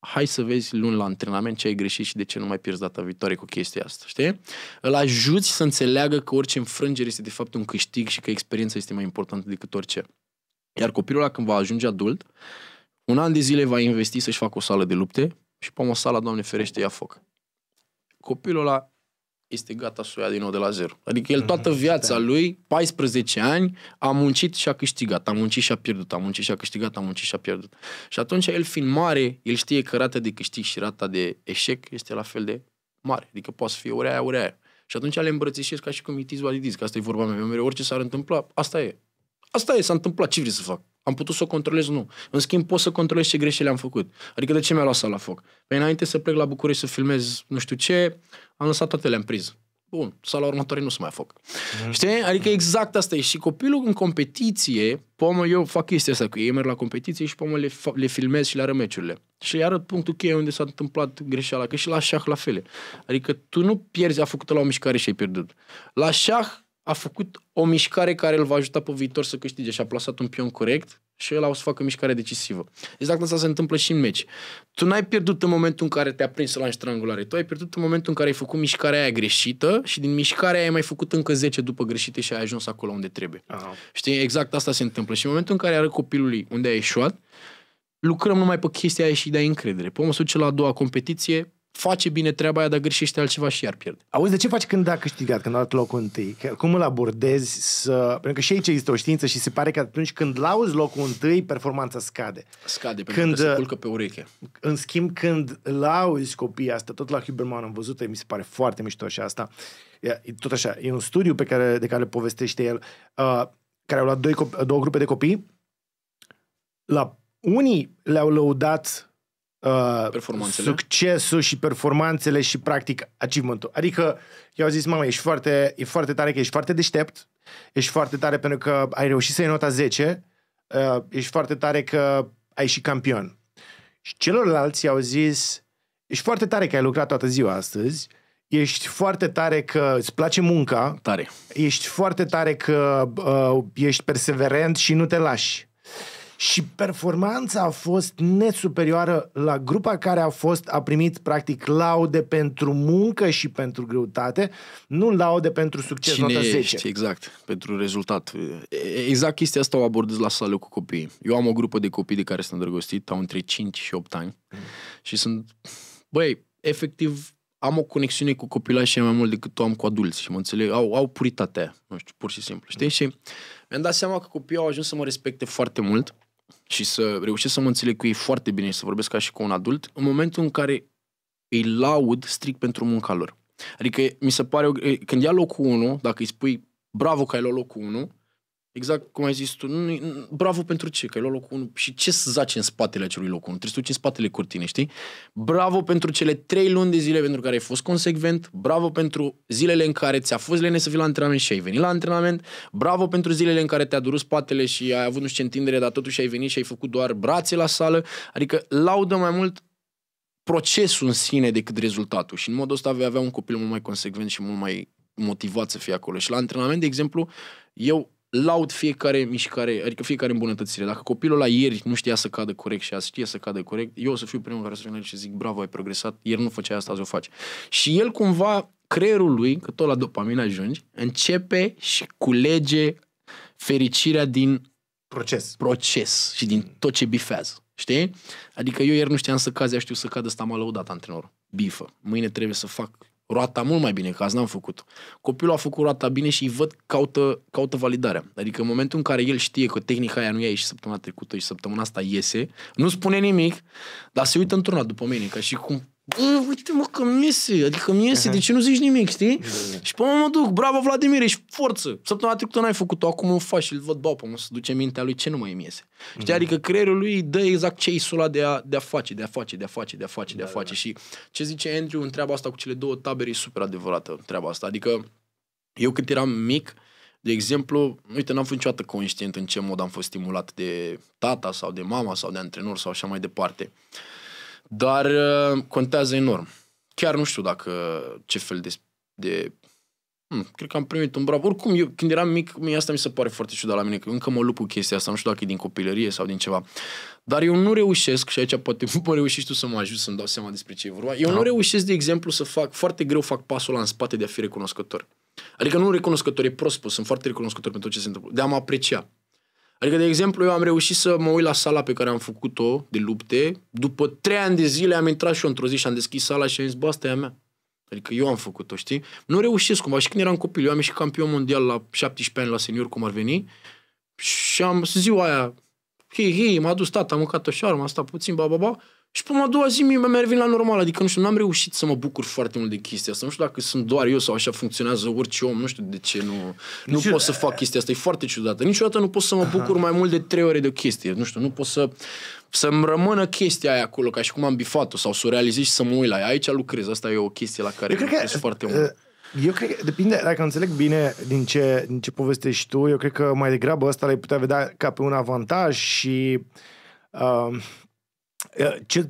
hai să vezi luni la antrenament ce ai greșit și de ce nu mai pierzi data viitoare cu chestia asta, știi? Îl ajuți să înțeleagă că orice înfrângere este de fapt un câștig și că experiența este mai importantă decât orice. Iar copilul ăla când va ajunge adult, un an de zile va investi să-și facă o sală de lupte și pe o sală, Doamne ferește, ia foc. Copilul ăla este gata să o ia din nou de la zero. Adică el mm-hmm. toată da. viața lui, 14 ani, a muncit și a câștigat, a muncit și a pierdut, a muncit și a câștigat, a muncit și a pierdut. Și atunci el fiind mare, el știe că rata de câștig și rata de eșec este la fel de mare. Adică poate să fie urea aia, aia. Și atunci le îmbrățișez ca și cum it is what it is, că asta e vorba mea. mereu, orice s-ar întâmpla, asta e. Asta e, s-a întâmplat, ce vrei să fac? am putut să o controlez? Nu. În schimb, pot să controlez ce greșeli am făcut. Adică de ce mi-a lăsat la foc? Păi înainte să plec la București să filmez nu știu ce, am lăsat toate în priză. Bun, la următorii nu se mai foc. Mm-hmm. Știi? Adică exact asta e. Și copilul în competiție, pomă, eu fac chestia asta cu ei, merg la competiție și pomă le, le filmez și le arăt meciurile. Și îi arăt punctul cheie unde s-a întâmplat greșeala, că și la șah la fel. Adică tu nu pierzi, a făcut la o mișcare și ai pierdut. La șah a făcut o mișcare care îl va ajuta pe viitor să câștige și a plasat un pion corect și el o să facă mișcare decisivă. Exact asta se întâmplă și în meci. Tu n-ai pierdut în momentul în care te-a prins la înstrangulare, tu ai pierdut în momentul în care ai făcut mișcarea aia greșită și din mișcarea aia ai mai făcut încă 10 după greșite și ai ajuns acolo unde trebuie. Aha. Știi, exact asta se întâmplă. Și în momentul în care are copilului unde ai ieșuat, lucrăm numai pe chestia aia și dai încredere. Pe omul se la a doua competiție, face bine treaba aia, dar greșește altceva și iar pierde. Auzi, de ce faci când a da, câștigat, când a luat locul întâi? Cum îl abordezi? Să... Pentru că și aici există o știință și se pare că atunci când lauzi locul întâi, performanța scade. Scade, pentru când, că se uh, culcă pe ureche. În schimb, când lauzi copiii asta, tot la Huberman am văzut, mi se pare foarte mișto și asta, e, tot așa, e un studiu pe care, de care povestește el, uh, care au luat doi, două grupe de copii, la unii le-au lăudat Uh, performanțele. succesul și performanțele și practic achievement-ul. Adică eu au zis, mamă, ești foarte, e foarte tare că ești foarte deștept, ești foarte tare pentru că ai reușit să iei nota 10, uh, ești foarte tare că ai și campion. Și celorlalți i-au zis, ești foarte tare că ai lucrat toată ziua astăzi, ești foarte tare că îți place munca, tare. ești foarte tare că uh, ești perseverent și nu te lași. Uh, și performanța a fost nesuperioară la grupa care a fost, a primit practic laude pentru muncă și pentru greutate, nu laude pentru succes Cine nota 10. Ești, exact, pentru rezultat. Exact chestia asta o abordez la sală cu copiii. Eu am o grupă de copii de care sunt îndrăgostit, au între 5 și 8 ani mm. și sunt, băi, efectiv am o conexiune cu copilașii mai mult decât o am cu adulți și mă înțeleg, au, au puritatea, nu știu, pur și simplu, știi? Și mi-am dat seama că copiii au ajuns să mă respecte foarte mult și să reușesc să mă înțeleg cu ei foarte bine și să vorbesc ca și cu un adult, în momentul în care îi laud strict pentru munca lor. Adică mi se pare, când ia locul 1, dacă îi spui bravo că ai luat locul 1, Exact cum ai zis tu, nu, nu, bravo pentru ce? Că ai luat locul 1 și ce să zace în spatele acelui loc 1? Trebuie să duci în spatele curtinei, știi? Bravo pentru cele 3 luni de zile pentru care ai fost consecvent, bravo pentru zilele în care ți-a fost lene să vii la antrenament și ai venit la antrenament, bravo pentru zilele în care te-a durut spatele și ai avut nu știu ce întindere, dar totuși ai venit și ai făcut doar brațe la sală, adică laudă mai mult procesul în sine decât rezultatul și în modul ăsta vei avea un copil mult mai consecvent și mult mai motivat să fie acolo. Și la antrenament, de exemplu, eu laud fiecare mișcare, adică fiecare îmbunătățire. Dacă copilul la ieri nu știa să cadă corect și azi știe să cadă corect, eu o să fiu primul care să vină și zic, bravo, ai progresat, ieri nu făceai asta, azi o faci. Și el cumva, creierul lui, că tot la dopamină ajungi, începe și culege fericirea din proces. proces și din mm. tot ce bifează. Știi? Adică eu ieri nu știam să cazi, știu să cadă, asta m-a lăudat antrenorul. Bifă. Mâine trebuie să fac roata mult mai bine, că azi n-am făcut. Copilul a făcut roata bine și îi văd caută, caută validarea. Adică în momentul în care el știe că tehnica aia nu e și săptămâna trecută și săptămâna asta iese, nu spune nimic, dar se uită într-una după mine, ca și cum Bă, uite-mă că mi iese, adică mi iese, uh-huh. de ce nu zici nimic, știi? Uh-huh. Și pe mă, duc, bravo Vladimir, ești forță. Săptămâna trecută n-ai făcut-o, acum o faci și îl văd, bau, mă, Să duce mintea lui ce nu mai mi iese. Uh-huh. Știi, mhm. adică creierul lui dă exact ce ăla de a, de a face, de a face, de a face, de a face, de a da, da, face. Da. Și ce zice Andrew în treaba asta cu cele două tabere e super adevărată treaba asta. Adică eu când eram mic, de exemplu, uite, n-am fost niciodată conștient în ce mod am fost stimulat de tata sau de mama sau de antrenor sau așa mai departe. Uh, dar uh, contează enorm. Chiar nu știu dacă ce fel de... de hmm, cred că am primit un bravo. Oricum, eu, când eram mic, mie asta mi se pare foarte ciudat la mine, că încă mă lup cu chestia asta, nu știu dacă e din copilărie sau din ceva. Dar eu nu reușesc, și aici poate mă reușești tu să mă ajut să-mi dau seama despre ce e vorba, eu da. nu reușesc, de exemplu, să fac, foarte greu fac pasul ăla în spate de a fi recunoscător. Adică nu recunoscător, e prost spus, sunt foarte recunoscător pentru ce se întâmplă, de a mă aprecia. Adică, de exemplu, eu am reușit să mă uit la sala pe care am făcut-o de lupte. După trei ani de zile am intrat și eu într-o zi și am deschis sala și am zis, bă, asta e a mea. Adică eu am făcut-o, știi? Nu reușesc cumva. Și când eram copil, eu am ieșit campion mondial la 17 ani la senior, cum ar veni. Și am ziua aia, hei, hei, m-a dus tata, am mâncat o șarmă, am stat puțin, ba, ba, ba. Și pe a doua zi mi-a revin la normal, adică nu știu, n-am reușit să mă bucur foarte mult de chestia asta. Nu știu dacă sunt doar eu sau așa funcționează orice om, nu știu de ce nu, nu Nici pot să fac chestia asta, e foarte ciudată. Niciodată nu pot să mă bucur Aha. mai mult de trei ore de o chestie, nu știu, nu pot să să-mi rămână chestia aia acolo, ca și cum am bifat-o, sau să o realizez și să mă uit la ea. Aici lucrez, asta e o chestie la care eu că, foarte mult. Uh, eu cred că, depinde, dacă înțeleg bine din ce, din ce povestești tu, eu cred că mai degrabă asta l-ai putea vedea ca pe un avantaj și... Uh, Ă, ce,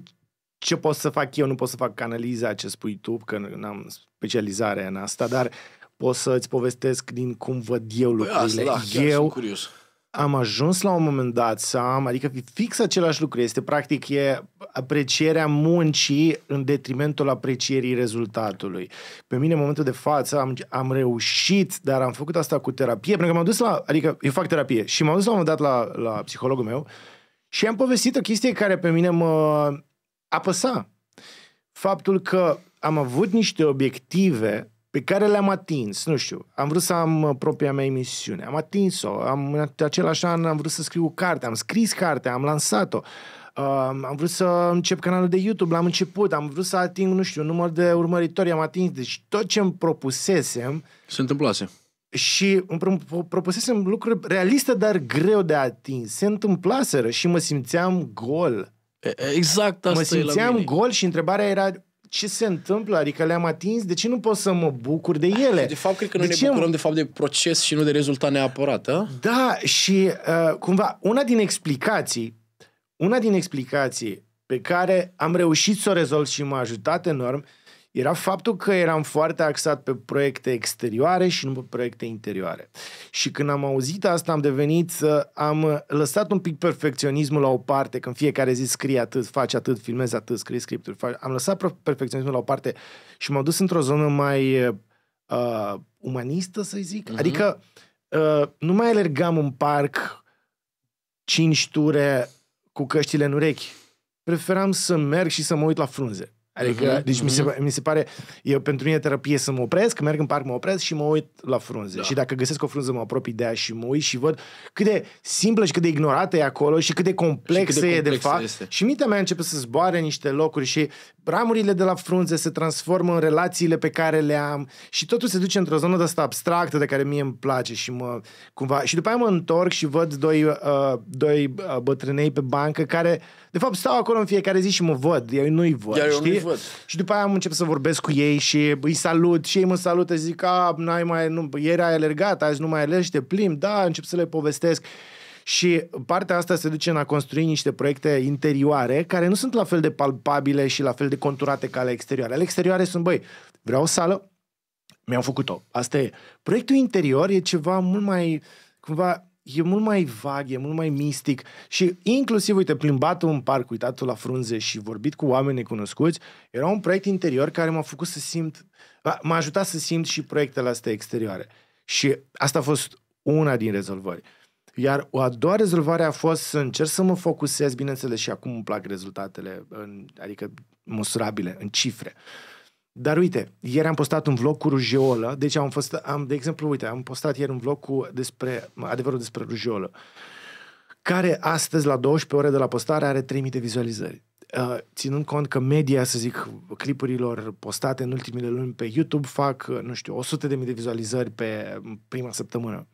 ce pot să fac eu? Nu pot să fac analiza ce spui tu, că nu am specializare în asta, dar pot să-ți povestesc din cum văd eu lucrurile. Păi asta, da, eu curios. am ajuns la un moment dat să am, adică fix același lucru, este practic e aprecierea muncii în detrimentul aprecierii rezultatului. Pe mine, în momentul de față, am, am reușit, dar am făcut asta cu terapie, pentru că m-am dus la, adică eu fac terapie și m-am dus la un moment dat la, la psihologul meu și am povestit o chestie care pe mine mă apăsa. Faptul că am avut niște obiective pe care le-am atins, nu știu, am vrut să am uh, propria mea emisiune, am atins-o, am, în același an am vrut să scriu o carte, am scris carte, am lansat-o, uh, am vrut să încep canalul de YouTube, l-am început, am vrut să ating, nu știu, număr de urmăritori, am atins, deci tot ce îmi propusesem... Se întâmplase și îmi propusesem lucruri realiste, dar greu de atins. Se întâmplaseră și mă simțeam gol. Exact asta Mă simțeam e gol și întrebarea era ce se întâmplă, adică le-am atins, de ce nu pot să mă bucur de ele? De fapt, cred că noi de ne bucurăm de fapt de proces și nu de rezultat neapărat, a? Da, și uh, cumva una din explicații, una din explicații pe care am reușit să o rezolv și m-a ajutat enorm, uh, era faptul că eram foarte axat pe proiecte exterioare și nu pe proiecte interioare. Și când am auzit asta, am devenit să am lăsat un pic perfecționismul la o parte, când fiecare zi scrie atât, faci atât, filmezi atât, scrii scripturi, faci... am lăsat perfecționismul la o parte și m-am dus într-o zonă mai uh, umanistă, să zic. Uh-huh. Adică uh, nu mai alergam în parc cinci ture cu căștile în urechi. Preferam să merg și să mă uit la frunze. Adică, uh-huh, deci uh-huh. Mi, se, mhm. mi se pare, eu pentru mine terapie să mă opresc, merg în parc, mă opresc și mă uit la frunze. Da. Și dacă găsesc o frunză, mă apropii de ea și mă uit și văd cât de simplă și cât de ignorată e acolo și cât de complexă, cât de complexă e de fapt. Este. Și mintea mea începe să zboare în niște locuri și ramurile de la frunze se transformă în relațiile pe care le am și totul se duce într-o zonă de asta abstractă de care mie îmi place și mă cumva... Și după aia mă întorc și văd doi, uh, doi uh, bătrânei pe bancă care uh, de fapt, stau acolo în fiecare zi și mă văd. Eu nu-i văd, Iar știi? Eu nu-i văd. Și după aia am început să vorbesc cu ei și îi salut și ei mă salută, zic, a, n-ai mai, nu, ieri ai alergat, azi nu mai alergi, te plim. da, încep să le povestesc. Și partea asta se duce în a construi niște proiecte interioare care nu sunt la fel de palpabile și la fel de conturate ca ale exterioare. Ale exterioare sunt, băi, vreau o sală, mi-am făcut-o. Asta e. Proiectul interior e ceva mult mai, cumva, e mult mai vag, e mult mai mistic și inclusiv, uite, plimbatul în parc, uitatul la frunze și vorbit cu oameni necunoscuți, era un proiect interior care m-a făcut să simt, m-a ajutat să simt și proiectele astea exterioare. Și asta a fost una din rezolvări. Iar o a doua rezolvare a fost să încerc să mă focusez, bineînțeles, și acum îmi plac rezultatele, în, adică măsurabile, în cifre. Uh, dar uite, ieri am postat un vlog cu rujeolă, deci am fost, am, de exemplu, uite, am postat ieri un vlog cu despre, adevărul despre rujeolă, care astăzi la 12 ore de la postare are 3000 de vizualizări. Uh, ținând cont că media, să zic, clipurilor postate în ultimile luni pe YouTube fac, uh, nu știu, 100 de mii de vizualizări pe prima săptămână.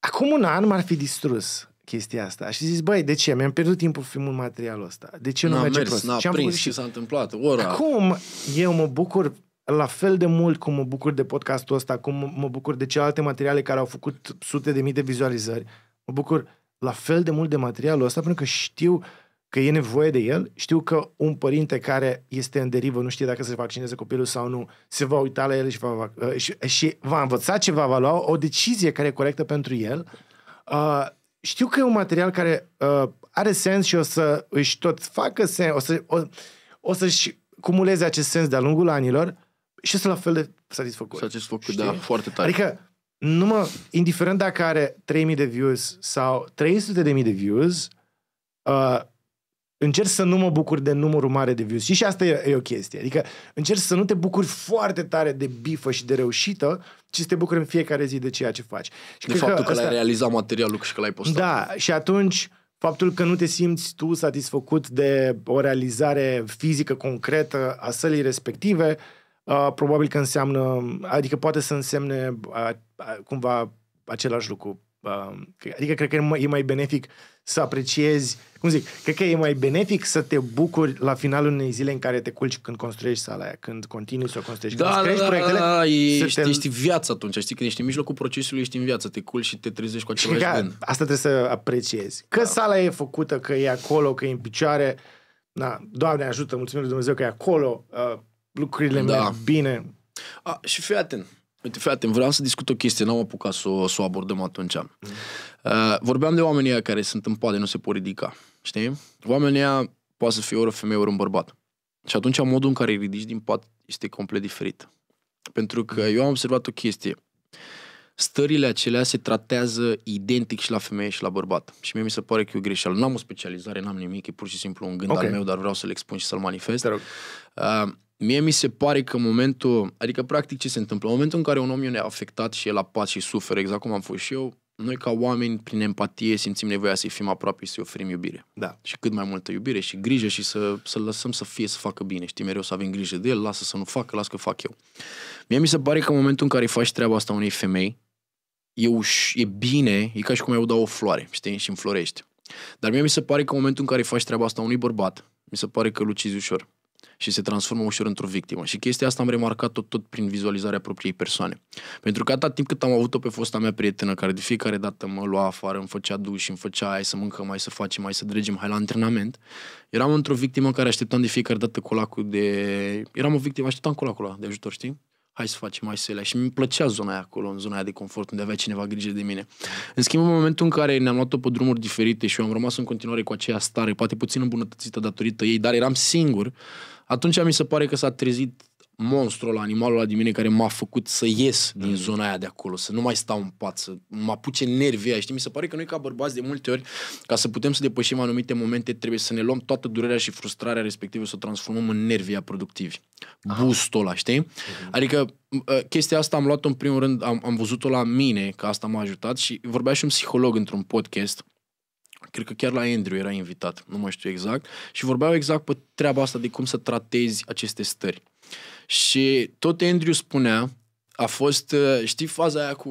Acum un an m-ar fi distrus chestia asta. Și zis, băi, de ce? Mi-am pierdut timpul filmul materialul ăsta. De ce nu merge prost? N-a ce prins, și... s-a întâmplat, ora. Acum eu mă bucur la fel de mult cum mă bucur de podcastul ăsta, cum mă bucur de celelalte materiale care au făcut sute de mii de vizualizări. Mă bucur la fel de mult de materialul ăsta pentru că știu că e nevoie de el, știu că un părinte care este în derivă, nu știe dacă se vaccineze copilul sau nu, se va uita la el și va, și, și va învăța ce va lua o decizie care e corectă pentru el. Uh, știu că e un material care uh, are sens și o să își tot facă sens, o, să, o, o să-și cumuleze acest sens de-a lungul anilor și să la fel de satisfăcut. Satisfăcut, știi? da, foarte tare. Adică, nu mă, indiferent dacă are 3000 de views sau 300.000 de mii de views, uh, încerc să nu mă bucur de numărul mare de views. Și și asta e, e o chestie. Adică încerc să nu te bucuri foarte tare de bifă și de reușită, ci să te bucuri în fiecare zi de ceea ce faci. Și de faptul că, că asta... l-ai realizat materialul și că l-ai postat. Da, și atunci faptul că nu te simți tu satisfăcut de o realizare fizică concretă a sălii respective, uh, probabil că înseamnă, adică poate să însemne uh, uh cumva același lucru. Uh, adică cred că e mai benefic uh, să apreciezi, cum zic, cred că e mai benefic să te bucuri la finalul unei zile în care te culci când construiești sala aia, când continui să o construiești, da, când da, da, da, proiectele. Da, da, da, ești, te... ești viață atunci, știi, când ești în mijlocul procesului, ești în viață, te culci și te trezești cu același și gând. Asta trebuie să apreciezi. Că da. sala e făcută, că e acolo, că e în picioare, da, Doamne ajută, mulțumim Dumnezeu că e acolo, uh, lucrurile da. merg bine. A, și fii atent, Uite, frate, vreau să discut o chestie, n-am apucat să o, să o abordăm atunci. Mm. Uh, vorbeam de oamenii aia care sunt în poate, nu se pot ridica, știi? Oamenii aia poate să fie ori o femeie, ori un bărbat. Și atunci modul în care îi ridici din pat este complet diferit. Pentru că eu am observat o chestie. Stările acelea se tratează identic și la femeie și la bărbat. Și mie mi se pare că e o greșeală. Nu am o specializare, n-am nimic, e pur și simplu un gând okay. al meu, dar vreau să-l expun și să-l manifest. Te rog. Uh, mie mi se pare că momentul, adică practic ce se întâmplă, în momentul în care un om e afectat și e la pat și suferă, exact cum am fost și eu, noi ca oameni, prin empatie, simțim nevoia să-i fim aproape și să-i oferim iubire. Da. Și cât mai multă iubire și grijă și să, să lăsăm să fie, să facă bine. Știi, mereu să avem grijă de el, lasă să nu facă, lasă că fac eu. Mie mi se pare că în momentul în care faci treaba asta unei femei, e, uș, e bine, e ca și cum ai da o floare, știi, și înflorești. Dar mie mi se pare că în momentul în care faci treaba asta unui bărbat, mi se pare că lucizi ușor și se transformă ușor într-o victimă. Și chestia asta am remarcat-o tot prin vizualizarea propriei persoane. Pentru că atât timp cât am avut-o pe fosta mea prietenă, care de fiecare dată mă lua afară, îmi făcea duș, îmi făcea hai să mâncăm, mai să facem, mai să dregem, hai la antrenament, eram într-o victimă care așteptam de fiecare dată colacul de... Eram o victimă, așteptam colacul de ajutor, știi? hai să facem, hai să le Și mi plăcea zona aia acolo, în zona aia de confort, unde avea cineva grijă de mine. În schimb, în momentul în care ne-am luat-o pe drumuri diferite și eu am rămas în continuare cu aceea stare, poate puțin îmbunătățită datorită ei, dar eram singur, atunci mi se pare că s-a trezit monstrul animalul la mine care m-a făcut să ies din mm. zona aia de acolo, să nu mai stau în pat, să mă apuce nervii aia, știi? Mi se pare că noi ca bărbați de multe ori, ca să putem să depășim anumite momente, trebuie să ne luăm toată durerea și frustrarea respectivă să o transformăm în nervii productivi. Bustul ăla, știi? Uh-huh. Adică ă, chestia asta am luat-o în primul rând, am, am văzut-o la mine, că asta m-a ajutat și vorbea și un psiholog într-un podcast cred că chiar la Andrew era invitat, nu mai știu exact, și vorbeau exact pe treaba asta de cum să tratezi aceste stări. Și tot Andrew spunea, a fost, uh, știi faza aia cu...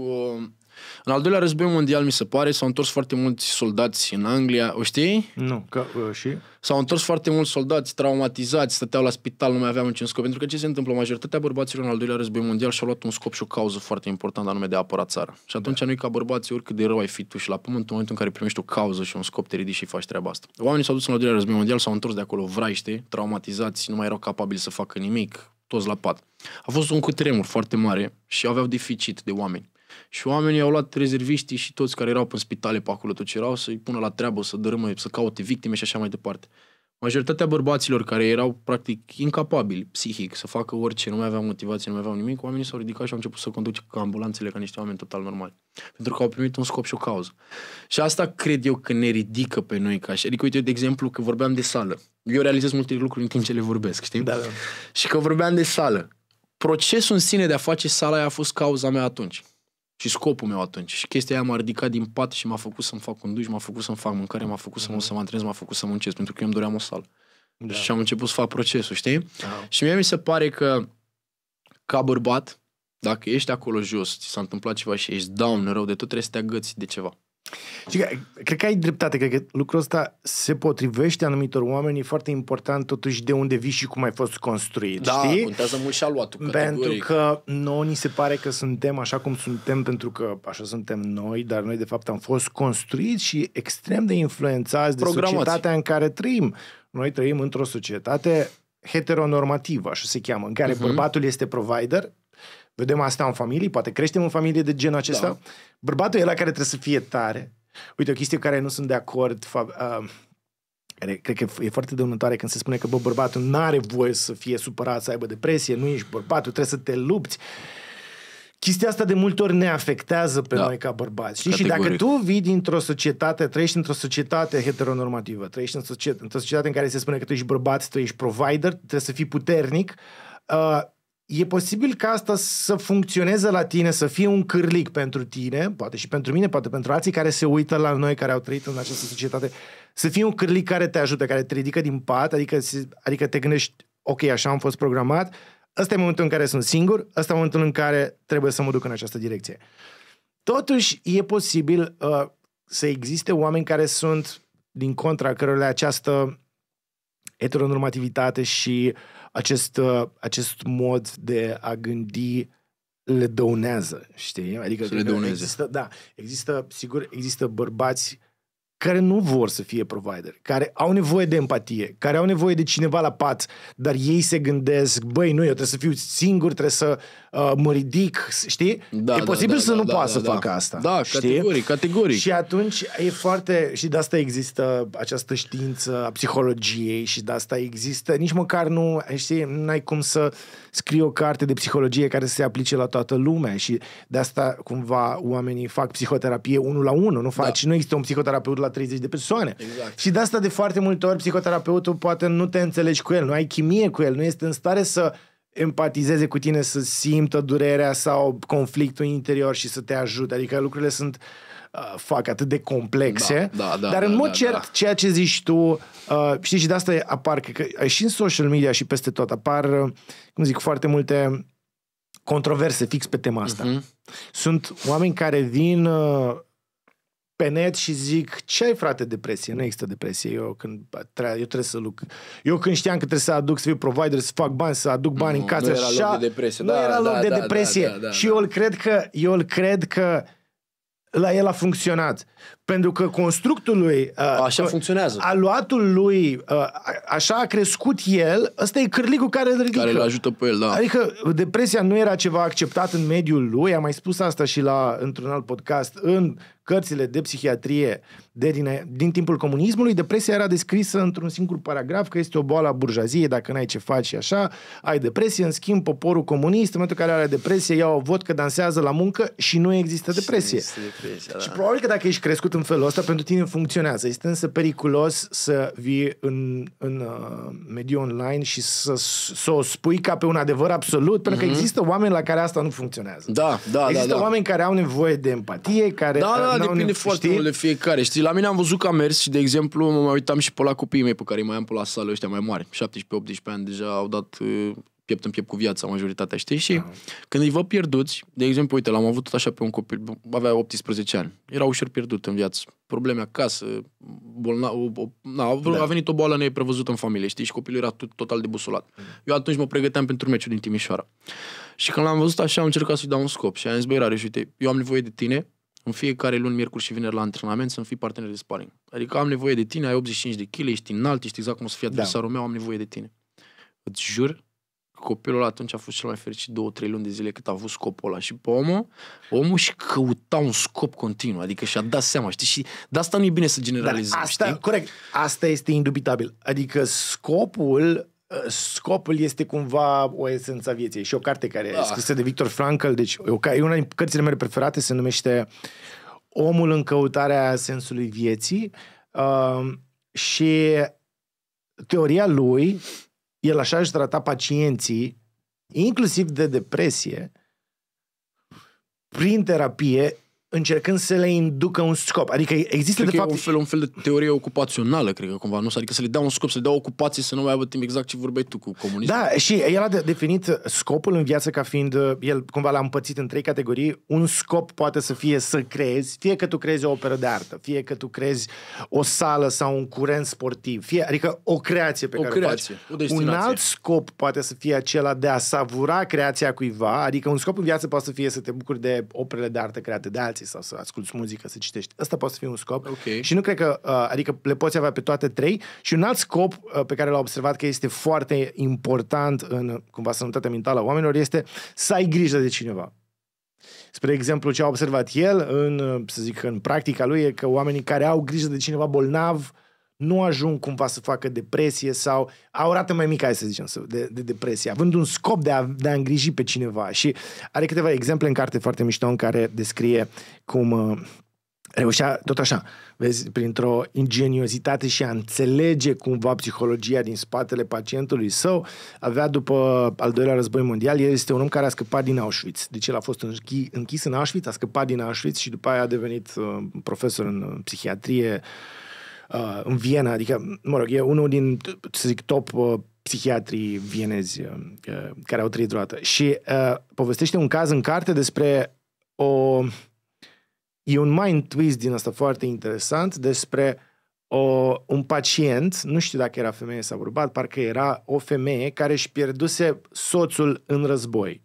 În al doilea război mondial, mi se pare, s-au întors foarte mulți soldați în Anglia, o știi? Nu, că uh, și? S-au întors foarte mulți soldați traumatizați, stăteau la spital, nu mai aveam niciun scop. Pentru că ce se întâmplă? Majoritatea bărbaților în al doilea război mondial și-au luat un scop și o cauză foarte importantă, anume de a apăra țara. Și da. atunci da. noi ca bărbații, oricât de rău ai fi tu și la pământ, în momentul în care primești o cauză și un scop, te ridici și faci treaba asta. Oamenii s-au dus în al doilea război mondial, s-au întors de acolo vraiște, traumatizați, nu mai erau capabili să facă nimic, toți la pat. A fost un cutremur foarte mare și aveau deficit de oameni. Și oamenii au luat rezerviștii și toți care erau în spitale pe acolo, tot ce erau, să-i pună la treabă, să dărâmă, să caute victime și așa mai departe majoritatea bărbaților care erau practic incapabili psihic să facă orice, nu mai aveau motivație, nu mai aveau nimic, oamenii s-au ridicat și au început să conduce ca ambulanțele ca niște oameni total normali. Pentru că au primit un scop și o cauză. Și asta cred eu că ne ridică pe noi ca și. Adică, uite, eu, de exemplu, că vorbeam de sală. Eu realizez multe lucruri în timp ce le vorbesc, știi? Da, da. Și că vorbeam de sală. Procesul în sine de a face sala aia a fost cauza mea atunci și scopul meu atunci. Și chestia aia m-a ridicat din pat și m-a făcut să-mi fac un duș, m-a făcut să-mi fac mâncare, m-a făcut să mă, mhm. să mă antrenez, m-a făcut să muncesc, pentru că eu îmi doream o sală. Da. Și am început să fac procesul, știi? Da. Și mie mi se pare că ca bărbat, dacă ești acolo jos, ți s-a întâmplat ceva și ești down rău de tot, trebuie să te agăți de ceva. Și cred că ai dreptate, cred că lucrul ăsta se potrivește anumitor oameni, e foarte important totuși de unde vii și cum ai fost construit, da, știi? contează mult și aluatul. Pentru că noi ni se pare că suntem așa cum suntem, pentru că așa suntem noi, dar noi de fapt am fost construiți și extrem de influențați de societatea în care trăim. Noi trăim într-o societate heteronormativă, așa se cheamă, în care uh-huh. bărbatul este provider, Vedem asta în familie, poate creștem în familie de genul acesta. Da. Bărbatul e la care trebuie să fie tare. Uite, o chestie care nu sunt de acord, fa- uh, care cred că e foarte dăunătoare când se spune că, bă, bărbatul nu are voie să fie supărat, să aibă depresie, nu ești bărbatul, trebuie să te lupți chestia asta de multe ori ne afectează pe da. noi ca bărbați. Știi? Și dacă tu vii dintr-o societate, trăiești într-o societate heteronormativă, trăiești într-o societate, într societate în care se spune că tu ești bărbat, tu ești provider, trebuie să fii puternic, uh, e posibil ca asta să funcționeze la tine, să fie un cârlic pentru tine, poate și pentru mine, poate pentru alții care se uită la noi, care au trăit în această societate, să fie un cârlic care te ajută, care te ridică din pat, adică, adică te gândești, ok, așa am fost programat, ăsta e momentul în care sunt singur, ăsta e momentul în care trebuie să mă duc în această direcție. Totuși, e posibil uh, să existe oameni care sunt, din contra cărora această heteronormativitate și uh, acest, uh, acest mod de a gândi le dăunează, știi? Adică le Există, da, există, sigur, există bărbați care nu vor să fie provider, care au nevoie de empatie, care au nevoie de cineva la pat, dar ei se gândesc, băi, nu, eu trebuie să fiu singur, trebuie să Uh, mă ridic, știi? Da, e da, posibil da, da, să da, nu da, poată da, să da, da. facă da. asta. Da, categoric, categoric. Și atunci e foarte, și de asta există această știință a psihologiei și de asta există, nici măcar nu, știi, nu ai cum să scrii o carte de psihologie care să se aplice la toată lumea și de asta cumva oamenii fac psihoterapie unul la unul, nu da. faci, da. nu există un psihoterapeut la 30 de persoane. Exact. Și de asta de foarte multe ori psihoterapeutul poate nu te înțelegi cu el, nu ai chimie cu el, nu este în stare să empatizeze cu tine, să simtă durerea sau conflictul interior și să te ajute. Adică lucrurile sunt uh, fac atât de complexe, da, da, da, dar în da, mod da, cert da. ceea ce zici tu, uh, știi și de asta apar, că, că și în social media și peste tot apar, uh, cum zic, foarte multe controverse fix pe tema asta. Uh-huh. Sunt oameni care vin uh, pe net și zic, ce ai frate depresie? Nu există depresie. Eu când, tre- eu trebuie să luc. Eu când știam că trebuie să aduc, să fiu provider, să fac bani, să aduc bani mm, în casă, nu era așa, loc de depresie. Nu da, era da, loc da, de da, depresie. Da, da, da, și eu îl cred că, eu îl cred că la el a funcționat. Pentru că constructul lui... Uh, așa funcționează. Aluatul lui, uh, așa a crescut el, ăsta e cârligul care îl ridică. Care îl ajută pe el, da. Adică depresia nu era ceva acceptat în mediul lui, am mai spus asta și la într-un alt podcast, în cărțile de psihiatrie de din, din timpul comunismului, depresia era descrisă într-un singur paragraf că este o boală a burjaziei, dacă n-ai ce faci și așa, ai depresie, în schimb poporul comunist, în momentul în care are depresie, iau o vot că dansează la muncă și nu există depresie. Și, depresia, da. și probabil că dacă ești crescut în felul ăsta, pentru tine funcționează. Este însă periculos să vii în, în uh, mediul online și să, să o spui ca pe un adevăr absolut, mm-hmm. pentru că mhm. există oameni la care asta nu funcționează. Da, da, da Există da, da. oameni care au nevoie de empatie, care Da, uh, da, da depinde nevo- foarte mult de fiecare. Știi, la mine am văzut că am mers și, de exemplu, mă uitam și pe la copiii mei pe care îi mai am pe la sală, ăștia mai mari, 17-18 ani, deja au dat uh, piept în piept cu viața, majoritatea, știi? Și Aha. Da. când îi văd pierduți, de exemplu, uite, l-am avut tot așa pe un copil, avea 18 ani, era ușor pierdut în viață, probleme acasă, bolna, o, o, na, a, da. a venit o boală neprevăzută în familie, știi? Și copilul era tot, total debusolat. Mm. Eu atunci mă pregăteam pentru meciul din Timișoara. Și când l-am văzut așa, am încercat să-i dau un scop și am zis, băi, Rareș, uite, eu am nevoie de tine, în fiecare luni, miercuri și vineri la antrenament să-mi fii partener de sparing. Adică am nevoie de tine, ai 85 de kg, ești înalt, ești exact cum o să fie da. adversarul da. meu, am nevoie de tine. Îți jur copilul atunci a fost cel mai fericit două, trei luni de zile cât a avut scopul ăla. Și pe omul, omul și căuta un scop continuu, adică și-a dat seama, știi? Și de asta nu e bine să da, generalizăm, Dar asta, știi? Corect, asta este indubitabil. Adică scopul uh, scopul este cumva o esență a vieții. Și o carte care ah. e da. scrisă de Victor Frankl, deci e una din cărțile mele preferate, se numește Omul în căutarea sensului vieții uh, și teoria lui el așa își trata pacienții, inclusiv de depresie, prin terapie încercând să le inducă un scop. Adică există cred de fapt... E un fel, un fel de teorie ocupațională, cred că cumva, nu? Adică să le dea un scop, să le dea ocupație, să nu mai aibă timp exact ce vorbeai tu cu comunismul. Da, și el a definit scopul în viață ca fiind, uh, el cumva l-a împățit în trei categorii. Un scop poate să fie să creezi, fie că tu creezi o operă de artă, fie că tu creezi o sală sau un curent sportiv, fie, adică o creație pe o care creație, o faci. O un alt scop poate să fie acela de a savura creația cuiva, adică un scop în viață poate să fie să te bucuri de operele de artă create de alt alții sau să asculti muzică, să citești. Ăsta poate să fie un scop. Okay. Și nu cred că, uh, adică le poți avea pe toate trei. Și un alt scop uh, pe care l-am observat că este foarte important în cumva sănătatea mentală a oamenilor este să ai grijă de cineva. Spre exemplu, ce a observat el în, uh, să zic, în practica lui e că oamenii care au grijă de cineva bolnav uh, nu ajung cumva să facă depresie sau au rată mai mică, hai să zicem, de, de depresie, având un scop de a, de a îngriji pe cineva. Și are câteva exemple în carte foarte mișto în care descrie cum uh, reușea, tot așa, vezi, printr-o ingeniozitate și a înțelege cumva psihologia din spatele pacientului său, avea după al doilea război mondial, el este un om care a scăpat din Auschwitz. Deci el a fost închis în Auschwitz, a scăpat din Auschwitz și după aia a devenit uh, profesor în psihiatrie, uh, în Viena, adică, mă rog, e unul din, să zic, top uh, psihiatrii vienezi uh, uh, care au trăit vreodată. Și uh, povestește un caz în carte despre o... E un mind twist din asta foarte interesant despre o, un pacient, nu știu dacă era femeie sau bărbat, parcă era o femeie care își pierduse soțul în război.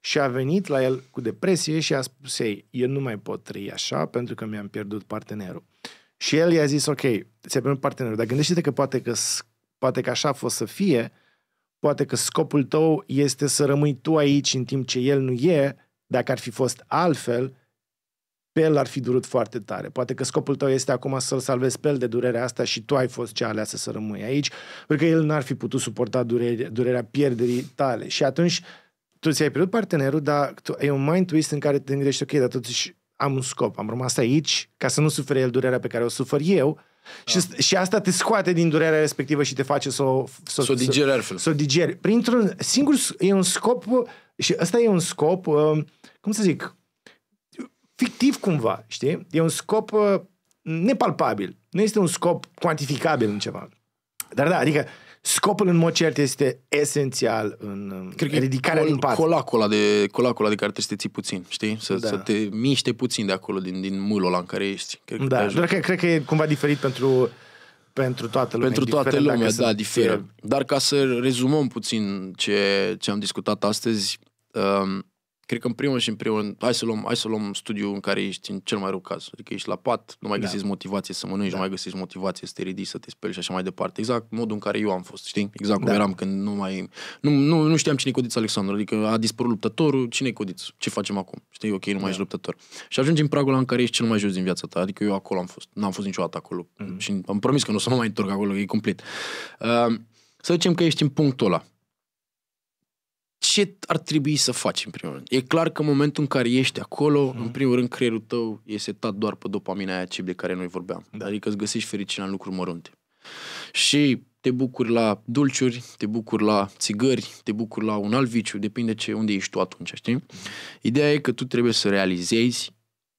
Și a venit la el cu depresie și a spus, ei, eu nu mai pot trăi așa pentru că mi-am pierdut partenerul. Și el i-a zis, ok, ți-a primit partenerul, dar gândește-te că poate, că poate că așa a fost să fie, poate că scopul tău este să rămâi tu aici în timp ce el nu e, dacă ar fi fost altfel, pe el ar fi durut foarte tare. Poate că scopul tău este acum să-l salvezi pe el de durerea asta și tu ai fost cea aleasă să rămâi aici, pentru că el n-ar fi putut suporta durerea, durerea pierderii tale. Și atunci tu ți-ai pierdut partenerul, dar tu, e un mind twist în care te gândești, ok, dar totuși am un scop, am rămas aici ca să nu sufere el durerea pe care o sufer eu și, da. și asta te scoate din durerea respectivă și te face să o... Să, să, digeri altfel. Să o digeri. Printr-un singur... E un scop... Și ăsta e un scop... Uh, cum să zic? Fictiv cumva, știi? E un scop uh, nepalpabil. Nu este un scop cuantificabil în ceva. Dar da, adică Scopul în mod cert este esențial în Cred că ridicarea col, din pat. Colacola de, colacola de care trebuie să te ții puțin, știi? Să, da. să te miște puțin de acolo, din, din mâlul ăla în care ești. Cred da, că doar că cred că e cumva diferit pentru, pentru toată lumea. Pentru toată lumea, da, diferă. Dar ca să rezumăm puțin ce, ce am discutat astăzi, um, Cred că în primul și în primul hai să luăm, hai să luăm studiul în care ești în cel mai rău caz. Adică ești la pat, nu mai da. găsești motivație să mănânci, da. nu mai găsești motivație să te ridici, să te speli și așa mai departe. Exact modul în care eu am fost, știi? Exact cum da. eram când nu mai... Nu, nu, nu știam cine e Codiț Alexandru, adică a dispărut luptătorul, cine e Codiț? Ce facem acum? Știi, ok, nu mai da. ești luptător. Și ajungi în pragul în care ești cel mai jos din viața ta, adică eu acolo am fost. N-am fost niciodată acolo. Mm-hmm. Și am promis că nu o să mă mai întorc acolo, e complet. Uh, să zicem că ești în punctul ăla ce ar trebui să faci în primul rând? E clar că în momentul în care ești acolo, mm-hmm. în primul rând creierul tău e setat doar pe dopamina aia de care noi vorbeam. Da. Adică îți găsești fericirea în lucruri mărunte. Și te bucuri la dulciuri, te bucuri la țigări, te bucuri la un alt viciu, depinde ce, unde ești tu atunci, știi? Mhm. Ideea e că tu trebuie să realizezi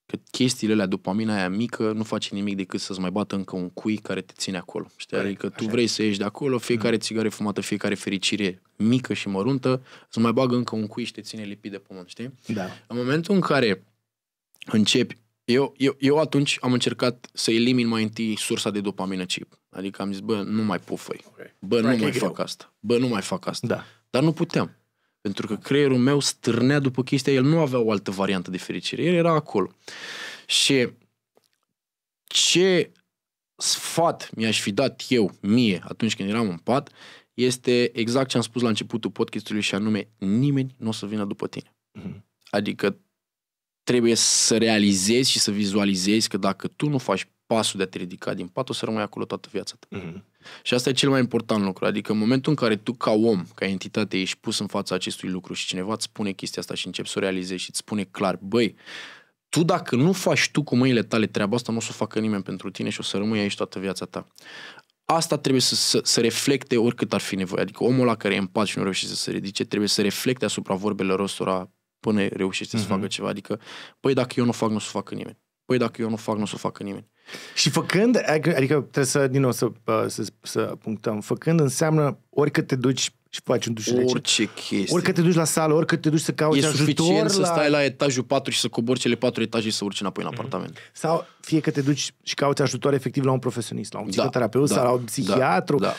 Că chestiile alea, dopamina aia mică, nu face nimic decât să-ți mai bată încă un cui care te ține acolo. Știi? adică tu așa. vrei să ieși de acolo, fiecare mm. țigare fumată, fiecare fericire mică și măruntă, îți mai bagă încă un cui și te ține lipit de pământ, știi? Da. În momentul în care începi, eu, eu, eu atunci am încercat să elimin mai întâi sursa de dopamină chip. Adică am zis, bă, nu mai pufăi. Okay. Bă, nu Practic mai fac asta. Bă, nu mai fac asta. Da. Dar nu puteam. Pentru că creierul meu stârnea după chestia, el nu avea o altă variantă de fericire, el era acolo. Și ce sfat mi-aș fi dat eu, mie, atunci când eram în pat, este exact ce am spus la începutul podcastului și anume, nimeni nu o să vină după tine. Mm-hmm. Adică trebuie să realizezi și să vizualizezi că dacă tu nu faci pasul de a te ridica din pat, o să rămâi acolo toată viața ta. Mm-hmm. Și asta e cel mai important lucru. Adică în momentul în care tu ca om, ca entitate, ești pus în fața acestui lucru și cineva îți spune chestia asta și începi să o realizezi și îți spune clar, băi, tu dacă nu faci tu cu mâinile tale treaba asta, nu o să o facă nimeni pentru tine și o să rămâi aici toată viața ta. Asta trebuie să, să, să reflecte oricât ar fi nevoie. Adică omul la care e în pat și nu reușește să se ridice, trebuie să reflecte asupra vorbelor ăstora până reușește uh-huh. să mhm. facă ceva. Adică, păi dacă eu nu fac, nu o să facă nimeni. Păi dacă eu nu fac, nu o să facă nimeni. Și făcând, adică, adică trebuie să, din nou, să, să, să punctăm, făcând înseamnă oricât te duci și faci un duș rece. chestie. Oricât te duci la sală, oricât te duci să cauți ajutor. E suficient la... să stai la etajul 4 și să cobori cele 4 etaje și să urci înapoi în mm-hmm. apartament. Sau fie că te duci și cauți ajutor efectiv la un profesionist, la un da, psihoterapeut da, sau la un da, psihiatru. Da, da.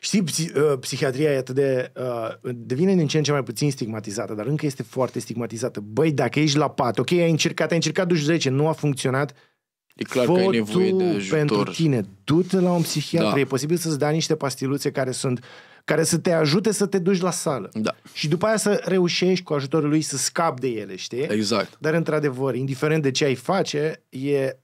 Știi, psi, uh, psihiatria e atât de... Uh, devine din ce în ce mai puțin stigmatizată, dar încă este foarte stigmatizată. Băi, dacă ești la pat, ok, ai încercat, ai încercat duși 10, nu a funcționat, E clar Fă că ai nevoie de ajutor. pentru tine. Du-te la un psihiatru. Da. E posibil să-ți dea niște pastiluțe care sunt care să te ajute să te duci la sală. Da. Și după aia să reușești cu ajutorul lui să scapi de ele, știi? Exact. Dar într-adevăr, indiferent de ce ai face, e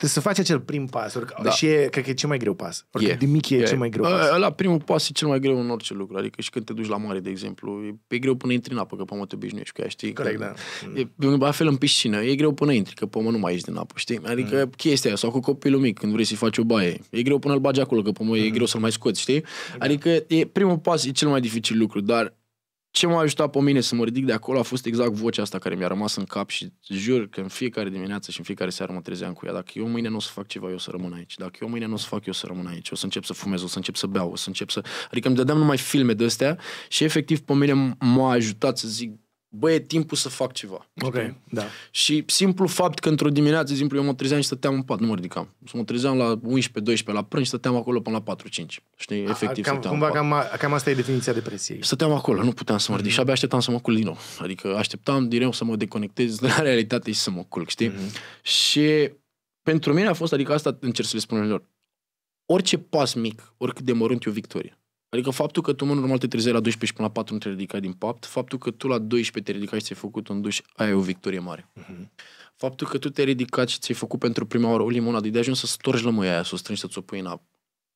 Trebuie să faci acel prim pas. oricum, da. Și e, cred că e cel mai greu pas. Oricum, yeah. De mic e, yeah. cel mai greu pas. La primul pas e cel mai greu în orice lucru. Adică și când te duci la mare, de exemplu, e, e greu până intri în apă, că pe mă te obișnuiești cu ea, știi? Corect, că, da. E, la fel în piscină, e greu până intri, că pe mă nu mai ești din apă, știi? Adică mm. chestia sau cu copilul mic, când vrei să-i faci o baie, e greu până îl bagi acolo, că pe mă mm. e greu să-l mai scoți, știi? Da. Adică e, primul pas e cel mai dificil lucru, dar ce m-a ajutat pe mine să mă ridic de acolo a fost exact vocea asta care mi-a rămas în cap și jur că în fiecare dimineață și în fiecare seară mă trezeam cu ea. Dacă eu mâine nu o să fac ceva, eu o să rămân aici. Dacă eu mâine nu o să fac, eu o să rămân aici. O să încep să fumez, o să încep să beau, o să încep să... Adică îmi dădeam numai filme de astea și efectiv pe mine m-a ajutat să zic bă e timpul să fac ceva. Ok, știi? da. Și simplu fapt că într-o dimineață, de exemplu, eu mă trezeam și stăteam în pat, nu mă ridicam. Să mă trezeam la 11-12 la prânz și stăteam acolo până la 4-5. Știi, A, cam, stăteam cumva, cam, cam asta e definiția depresiei. Stăteam acolo, nu puteam să mă ridic mm-hmm. și abia așteptam să mă culc din nou. Adică așteptam din să mă deconectez de la <laughs> realitate și să mă culc, știi? Mm-hmm. Și pentru mine a fost, adică asta încerc să le spun lor, orice pas mic, oricât de mărunt e o victorie. Adică faptul că tu, mă, normal te trezeai la 12 și până la 4 nu te ridicai din pat faptul că tu la 12 te ridicai și ți-ai făcut un duș, aia e o victorie mare. Uh-huh. Faptul că tu te-ai ridicat și ți-ai făcut pentru prima oară o limonadă, de ajuns să storgi lămâia aia, să o strângi, să-ți o pui în apă.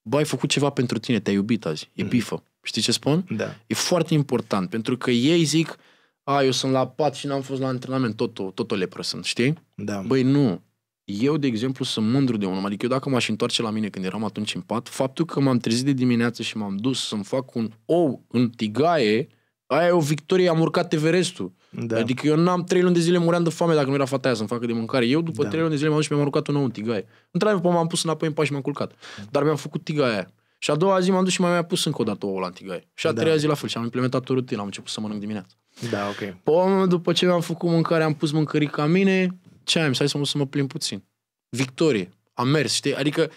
Bă, ai făcut ceva pentru tine, te-ai iubit azi, e uh-huh. Știi ce spun? Da. E foarte important, pentru că ei zic, a, eu sunt la pat și n-am fost la antrenament, tot tot, tot o lepră sunt, știi? Da. Băi, nu, eu, de exemplu, sunt mândru de unul. Adică eu dacă m-aș întoarce la mine când eram atunci în pat, faptul că m-am trezit de dimineață și m-am dus să-mi fac un ou în tigaie, aia e o victorie, am urcat Everestul. Da. Adică eu n-am trei luni de zile muream de foame dacă nu era fata aia să-mi facă de mâncare. Eu după da. trei luni de zile m-am dus și mi-am urcat un ou în tigaie. Într-adevăr, m-am pus înapoi în pat și m-am culcat. Dar mi-am făcut tigaia Și a doua zi m-am dus și mai mi-a pus încă o dată ouă la tigaie. Și a da. treia zi la fel și am implementat o rutină, am început să mănânc dimineața. Da, ok. Pom, după ce mi-am făcut mâncare, am pus mâncării ca mine, ce am, să să mă, să mă plim puțin. Victorie. Am mers, știi? Adică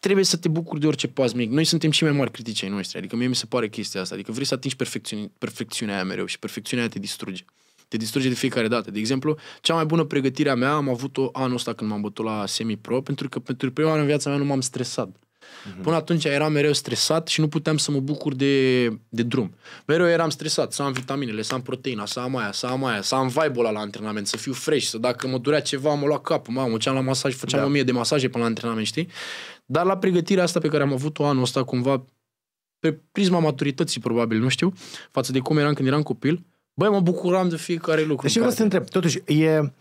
trebuie să te bucuri de orice pas mic. Noi suntem cei mai mari critici ai noștri. Adică mie mi se pare chestia asta. Adică vrei să atingi perfecțiune, perfecțiunea aia mereu și perfecțiunea aia te distruge. Te distruge de fiecare dată. De exemplu, cea mai bună pregătire a mea am avut-o anul ăsta când m-am bătut la semi-pro, pentru că pentru prima oară în viața mea nu m-am stresat. Mm-hmm. Până atunci eram mereu stresat și nu puteam să mă bucur de, de drum. Mereu eram stresat, să am vitaminele, să am proteina, să am aia, să am aia, să am vibe la antrenament, să fiu fresh, să dacă mă durea ceva, mă lua capul, mă duceam la masaj, făceam da. o mie de masaje până la antrenament, știi? Dar la pregătirea asta pe care am avut-o anul ăsta, cumva, pe prisma maturității, probabil, nu știu, față de cum eram când eram copil, băi, mă bucuram de fiecare lucru. Deci vreau să te întreb, totuși, e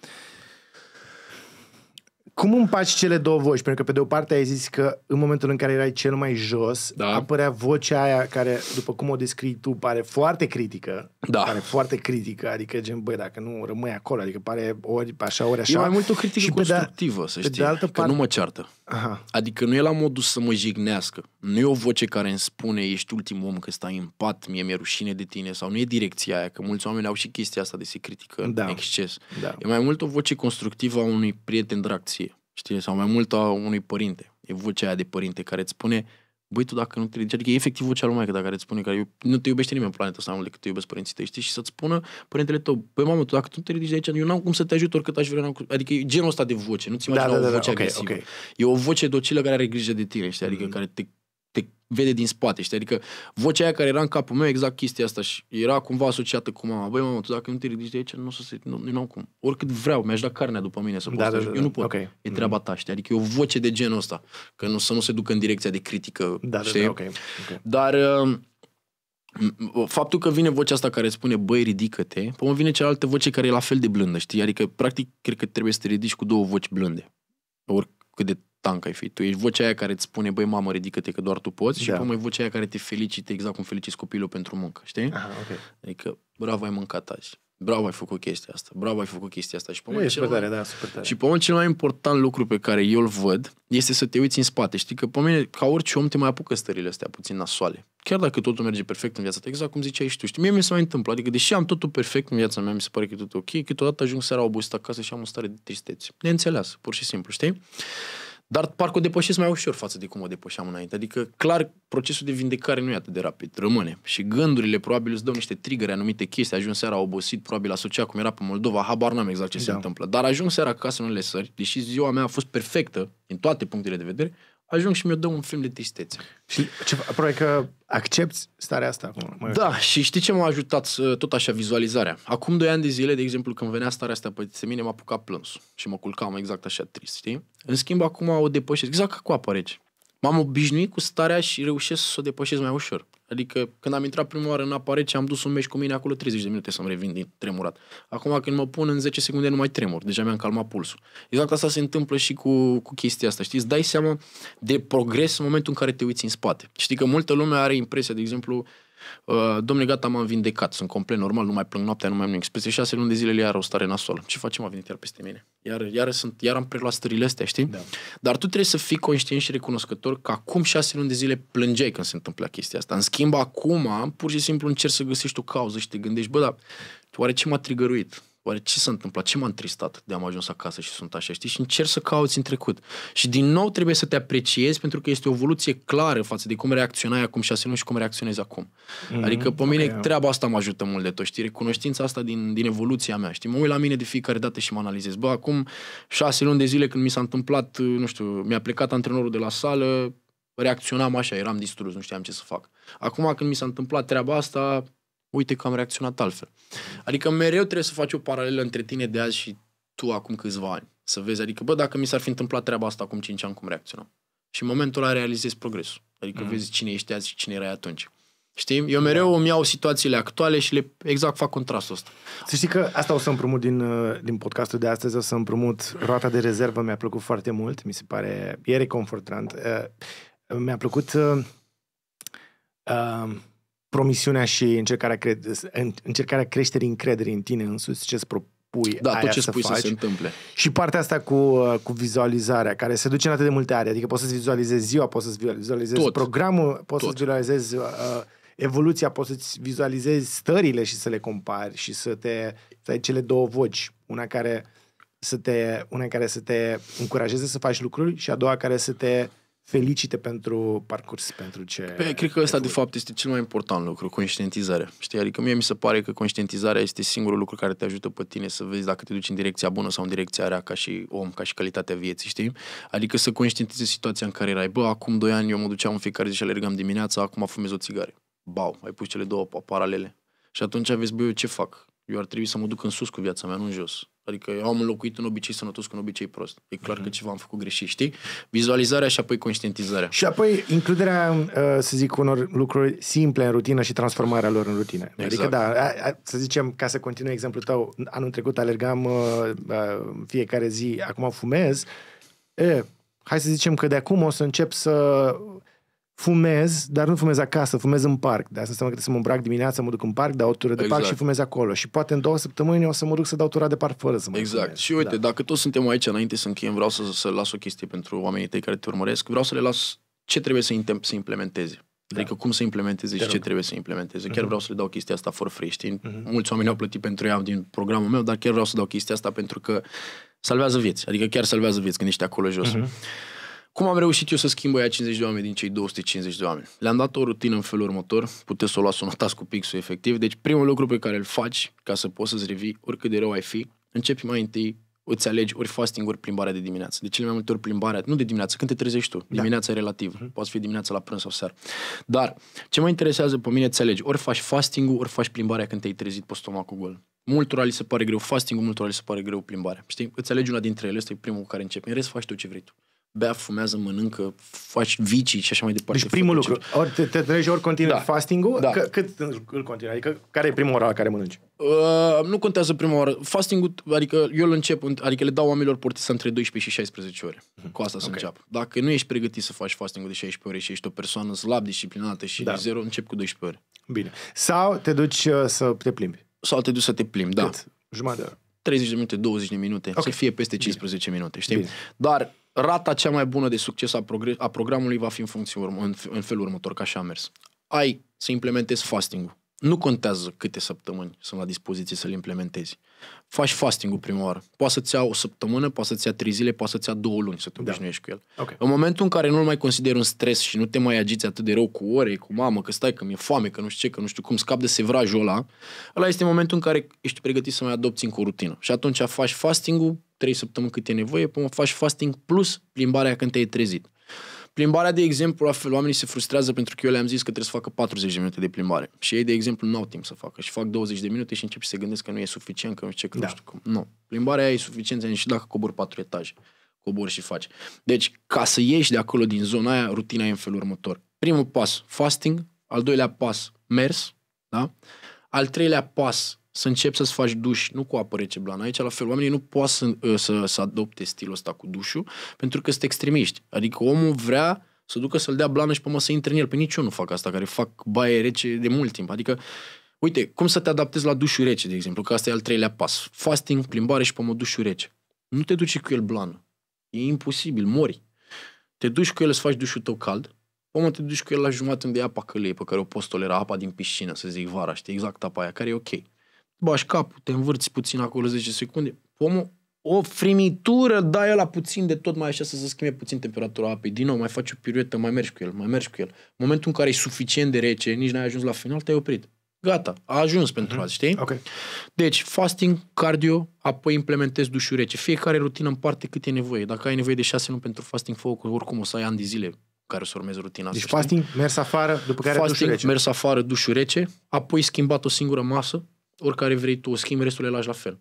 cum împaci cele două voci? Pentru că, pe de o parte, ai zis că în momentul în care erai cel mai jos, da. apărea vocea aia care, după cum o descrii tu, pare foarte critică. Da. Pare foarte critică, adică gen, băi, dacă nu rămâi acolo, adică pare ori așa, ori așa. E mai mult o critică și constructivă, de, să știi, de altă parte... nu mă ceartă. Aha. Adică nu e la modul să mă jignească. Nu e o voce care îmi spune, ești ultimul om că stai în pat, mie mi-e rușine de tine, sau nu e direcția aia, că mulți oameni au și chestia asta de se critică da. în exces. Da. E mai mult o voce constructivă a unui prieten drag știi, sau mai mult a unui părinte. E vocea aia de părinte care îți spune, băi, tu dacă nu te adică e efectiv vocea lui că care îți spune că nu te iubește nimeni pe planeta asta nu mult decât te iubesc părinții tăi, știi, și să-ți spună părintele tău, băi, mamă, tu dacă tu nu te ridici de aici, eu n-am cum să te ajut oricât aș vrea, adică e genul ăsta de voce, nu-ți da, imagina da, da, da, da, o voce da, okay, agresivă. Okay. E o voce docilă care are grijă de tine, știi, adică mm care te te vede din spate, știi? Adică vocea aia care era în capul meu, exact chestia asta și era cumva asociată cu mama. Băi, mamă, tu dacă nu te ridici de aici, nu o să se... Nu, nu am cum. Oricât vreau, mi-aș da carnea după mine să da, da, da, da, Eu nu da. pot. Okay. E treaba ta, știi? Adică e o voce de genul ăsta. Că nu, să nu se ducă în direcția de critică, da, da știi? Da, da, okay. Okay. Dar... Uh, faptul că vine vocea asta care spune băi ridică-te, pe mă vine cealaltă voce care e la fel de blândă, știi? Adică practic cred că trebuie să te ridici cu două voci blânde. Oricât de tancă ai fi tu. Ești vocea aia care îți spune, băi mamă, ridică-te că doar tu poți da. și apoi mai vocea aia care te felicite exact cum feliciți copilul pentru muncă, știi? Aha, okay. Adică, bravo, ai mâncat azi. Bravo, ai făcut chestia asta. Bravo, ai făcut chestia asta. Și pe, e cel, tare, mai... da, super tare. și pe cel mai important lucru pe care eu îl văd este să te uiți în spate. Știi că pe mine, ca orice om, te mai apucă stările astea puțin nasoale. Chiar dacă totul merge perfect în viața ta, exact cum ziceai și tu. Știi, mie mi se mai întâmplă. Adică, deși am totul perfect în viața mea, mi se pare că e totul ok, câteodată ajung seara obosit acasă și am o stare de tristețe. Neînțeleasă, pur și simplu, știi? Dar parcă o depășesc mai ușor față de cum o depășeam înainte. Adică, clar, procesul de vindecare nu e atât de rapid, rămâne. Și gândurile probabil îți dau niște trigări, anumite chestii. Ajung seara obosit, probabil asociat cum era pe Moldova, habar n-am exact ce da. se întâmplă. Dar ajung seara acasă în unele sări, deși ziua mea a fost perfectă, din toate punctele de vedere, ajung și mi-o dă un film de tristețe. Și ce, probabil că accepti starea asta acum. da, și știi ce m-a ajutat tot așa vizualizarea? Acum doi ani de zile, de exemplu, când venea starea asta pe mine, m-a apucat plâns și mă culcam exact așa trist, știi? În schimb, acum o depășesc, exact ca cu apă rece. M-am obișnuit cu starea și reușesc să o depășesc mai ușor. Adică când am intrat prima oară în apa rece, am dus un meci cu mine acolo 30 de minute să-mi revin din tremurat. Acum când mă pun în 10 secunde nu mai tremur, deja mi-am calmat pulsul. Exact asta se întâmplă și cu, cu chestia asta, știi? Îți dai seama de progres în momentul în care te uiți în spate. Știi că multă lume are impresia, de exemplu, Uh, domnule, gata, m-am vindecat, sunt complet normal, nu mai plâng noaptea, nu mai am nimic. Peste șase luni de zile iar o stare nasoală. Ce facem? A venit iar peste mine. Iar, iar, sunt, iar am preluat stările astea, știi? Da. Dar tu trebuie să fii conștient și recunoscător că acum șase luni de zile plângeai când se întâmplă chestia asta. În schimb, acum, pur și simplu încerci să găsești o cauză și te gândești, bă, dar oare ce m-a trigăruit? oare ce s-a întâmplat, ce m-a întristat de am ajuns acasă și sunt așa, știi? Și încerci să cauți în trecut. Și din nou trebuie să te apreciezi pentru că este o evoluție clară față de cum reacționai acum șase luni și cum reacționezi acum. Mm-hmm. Adică pe mine okay, treaba asta mă ajută mult de tot, știi? Recunoștința asta din, din evoluția mea, știi? Mă uit la mine de fiecare dată și mă analizez. Bă, acum șase luni de zile când mi s-a întâmplat, nu știu, mi-a plecat antrenorul de la sală, reacționam așa, eram distrus, nu știam ce să fac. Acum când mi s-a întâmplat treaba asta, uite că am reacționat altfel. Adică mereu trebuie să faci o paralelă între tine de azi și tu acum câțiva ani. Să vezi, adică, bă, dacă mi s-ar fi întâmplat treaba asta acum 5 ani, cum reacționam? Și în momentul ăla realizezi progresul. Adică mm vezi cine ești azi și cine erai atunci. Știi? Eu mereu da. îmi iau situațiile actuale și le exact fac contrastul ăsta. Să știi că asta o să împrumut din, uh, din podcastul de astăzi, o să împrumut roata de rezervă, mi-a plăcut foarte mult, mi se pare, e reconfortant. Uh, Mi-a plăcut uh, uh, promisiunea și încercarea, cre- încercarea creșterii încrederii în tine însuți, ce-ți propui da, tot ce să spui faci. să se întâmple. Și partea asta cu, uh, cu vizualizarea, care se duce în atât de multe are. Adică poți să-ți vizualizezi ziua, poți să-ți vizualizezi tot. programul, poți tot. să-ți vizualizezi uh, uh, evoluția, poți să-ți vizualizezi stările și să le compari și să te să ai cele două voci. Una care să te, una care să te încurajeze să faci lucruri și a doua care să te felicite pentru parcurs, pentru ce... Pe, cred că ăsta de fapt este cel mai important lucru, conștientizarea. Știi? Adică mie mi se pare că conștientizarea este singurul lucru care te ajută pe tine să vezi dacă te duci în direcția bună sau în direcția rea ca și om, ca și calitatea vieții, știi? Adică să conștientizezi situația în care erai. Bă, acum doi ani eu mă duceam în fiecare zi și alergam dimineața, acum fumez o țigare. Bau, ai pus cele două paralele. Și atunci vezi, bă, eu ce fac? Eu ar trebui să mă duc în sus cu viața mea, nu în jos. Adică eu am înlocuit un obicei sănătos cu un obicei prost. E clar mm-hmm. că ceva am făcut greșit, știi? Vizualizarea și apoi conștientizarea. Și apoi includerea, uh, să zic, unor lucruri simple în rutină și transformarea lor în rutină. Adică exact. Adică, da, să zicem, ca să continui exemplul tău, anul trecut alergam uh, uh, fiecare zi, acum fumez. E, hai să zicem că de acum o să încep să fumez, dar nu fumez acasă, fumez în parc. De asta înseamnă că trebuie să mă îmbrac dimineața, mă duc în parc, dau o tură de exact. parc și exact. fumez acolo. Și poate în două săptămâni o să mă duc să dau tura de parc fără să mă Exact. Fumez. Și uite, da. dacă toți suntem aici înainte să încheiem, vreau să, să las o chestie pentru oamenii tăi care te urmăresc. Vreau să le las ce trebuie să, intem, să implementeze. Da. Adică cum să implementeze și rog. ce trebuie să implementeze. Chiar uh-huh. vreau să le dau chestia asta for free, știi? Uh-huh. Mulți oameni au plătit pentru ea din programul meu, dar chiar vreau să dau chestia asta pentru că salvează vieți. Adică chiar salvează vieți când ești acolo jos. Uh-huh. Cum am reușit eu să schimb aia 50 de oameni din cei 250 de oameni? Le-am dat o rutină în felul următor, puteți să o luați, o notați cu pixul efectiv. Deci primul lucru pe care îl faci ca să poți să-ți revii, oricât de rău ai fi, începi mai întâi îți alegi ori fasting, ori plimbarea de dimineață. De cele mai multe ori plimbarea, nu de dimineață, când te trezești tu. Da. Dimineața da. e relativ. Uh-huh. Poate fi dimineața la prânz sau seară. Dar ce mă interesează pe mine, îți alegi. Ori faci fasting ori faci plimbarea când te-ai trezit pe stomacul gol. Multora li se pare greu fasting multora li se pare greu plimbarea. Știi? Îți alegi una dintre ele, ăsta e primul cu care începi. În rest faci tu ce vrei tu bea, fumează, mănâncă, faci vicii și așa mai departe. Deci primul lucru, ori te, te treci, ori continui da. fasting-ul, da. C- cât îl continui? Adică care e prima oră la care mănânci? Uh, nu contează prima oră. Fasting-ul, adică eu îl încep, adică le dau oamenilor portisan între 12 și 16 ore. Uh-huh. Cu asta okay. să încep. Dacă nu ești pregătit să faci fasting-ul de 16 ore și ești o persoană slab, disciplinată și da. zero, încep cu 12 ore. Bine. Sau te duci uh, să te plimbi. Sau te duci să te plimbi, da. Cât? Jumătate de 30 de minute, 20 de minute, okay. să fie peste 15 Bine. minute, știi? Bine. Dar rata cea mai bună de succes a, progre- a programului va fi în, funcție urmă, în, în felul următor, ca așa a mers. Ai să implementezi fasting-ul. Nu contează câte săptămâni sunt la dispoziție să-l implementezi. Faci fasting-ul prima oară. Poate să-ți ia o săptămână, poate să-ți ia trei zile, poate să-ți ia două luni să te da. obișnuiești da. cu el. Okay. În momentul în care nu-l mai consideri un stres și nu te mai agiți atât de rău cu ore, cu mamă, că stai, că mi-e foame, că nu știu ce, că nu știu cum scap de sevrajul ăla, ăla este momentul în care ești pregătit să mai adopți în o rutină. Și atunci faci fasting-ul 3 săptămâni cât e nevoie, până păi faci fasting plus plimbarea când te-ai trezit. Plimbarea, de exemplu, la fel, oamenii se frustrează pentru că eu le-am zis că trebuie să facă 40 de minute de plimbare. Și ei, de exemplu, nu au timp să facă. Și fac 20 de minute și încep să se gândesc că nu e suficient, că nu știu ce, că da. nu știu cum. Nu. Plimbarea e suficientă și dacă cobor 4 etaje. Cobor și faci. Deci, ca să ieși de acolo din zona aia, rutina e în felul următor. Primul pas, fasting. Al doilea pas, mers. Da? Al treilea pas, să începi să-ți faci duș, nu cu apă rece blană. Aici, la fel, oamenii nu pot să, ă, să, să adopte stilul ăsta cu dușul pentru că sunt extremiști. Adică omul vrea să ducă să-l dea blană și pe mă să intre în el. Pe păi nici eu nu fac asta, care fac baie rece de mult timp. Adică, uite, cum să te adaptezi la dușul rece, de exemplu, că asta e al treilea pas. Fasting, plimbare și pe mă dușul rece. Nu te duci cu el blană. E imposibil, mori. Te duci cu el, să faci dușul tău cald, Omul te duci cu el la jumătate unde e apa călei pe care o poți tolera, apa din piscină, să zic vara, știi, exact apa aia, care e ok bași capul, te învârți puțin acolo 10 secunde, pomul, o frimitură, dai la puțin de tot, mai așa să se schimbe puțin temperatura apei. Din nou, mai faci o piruetă, mai mergi cu el, mai mergi cu el. În momentul în care e suficient de rece, nici n-ai ajuns la final, te-ai oprit. Gata, a ajuns mhm. pentru mm-hmm. azi, știi? Okay. Deci, fasting, cardio, apoi implementezi dușul rece. Fiecare rutină în parte cât e nevoie. Dacă ai nevoie de șase luni pentru fasting, fă oricum o să ai ani de zile care o să urmezi rutina deci asta. Deci fasting, mers afară, după care fasting, dușul rece. mers afară, dușul rece, apoi schimbat o singură masă, oricare vrei tu, o schimbi, restul le lași la fel.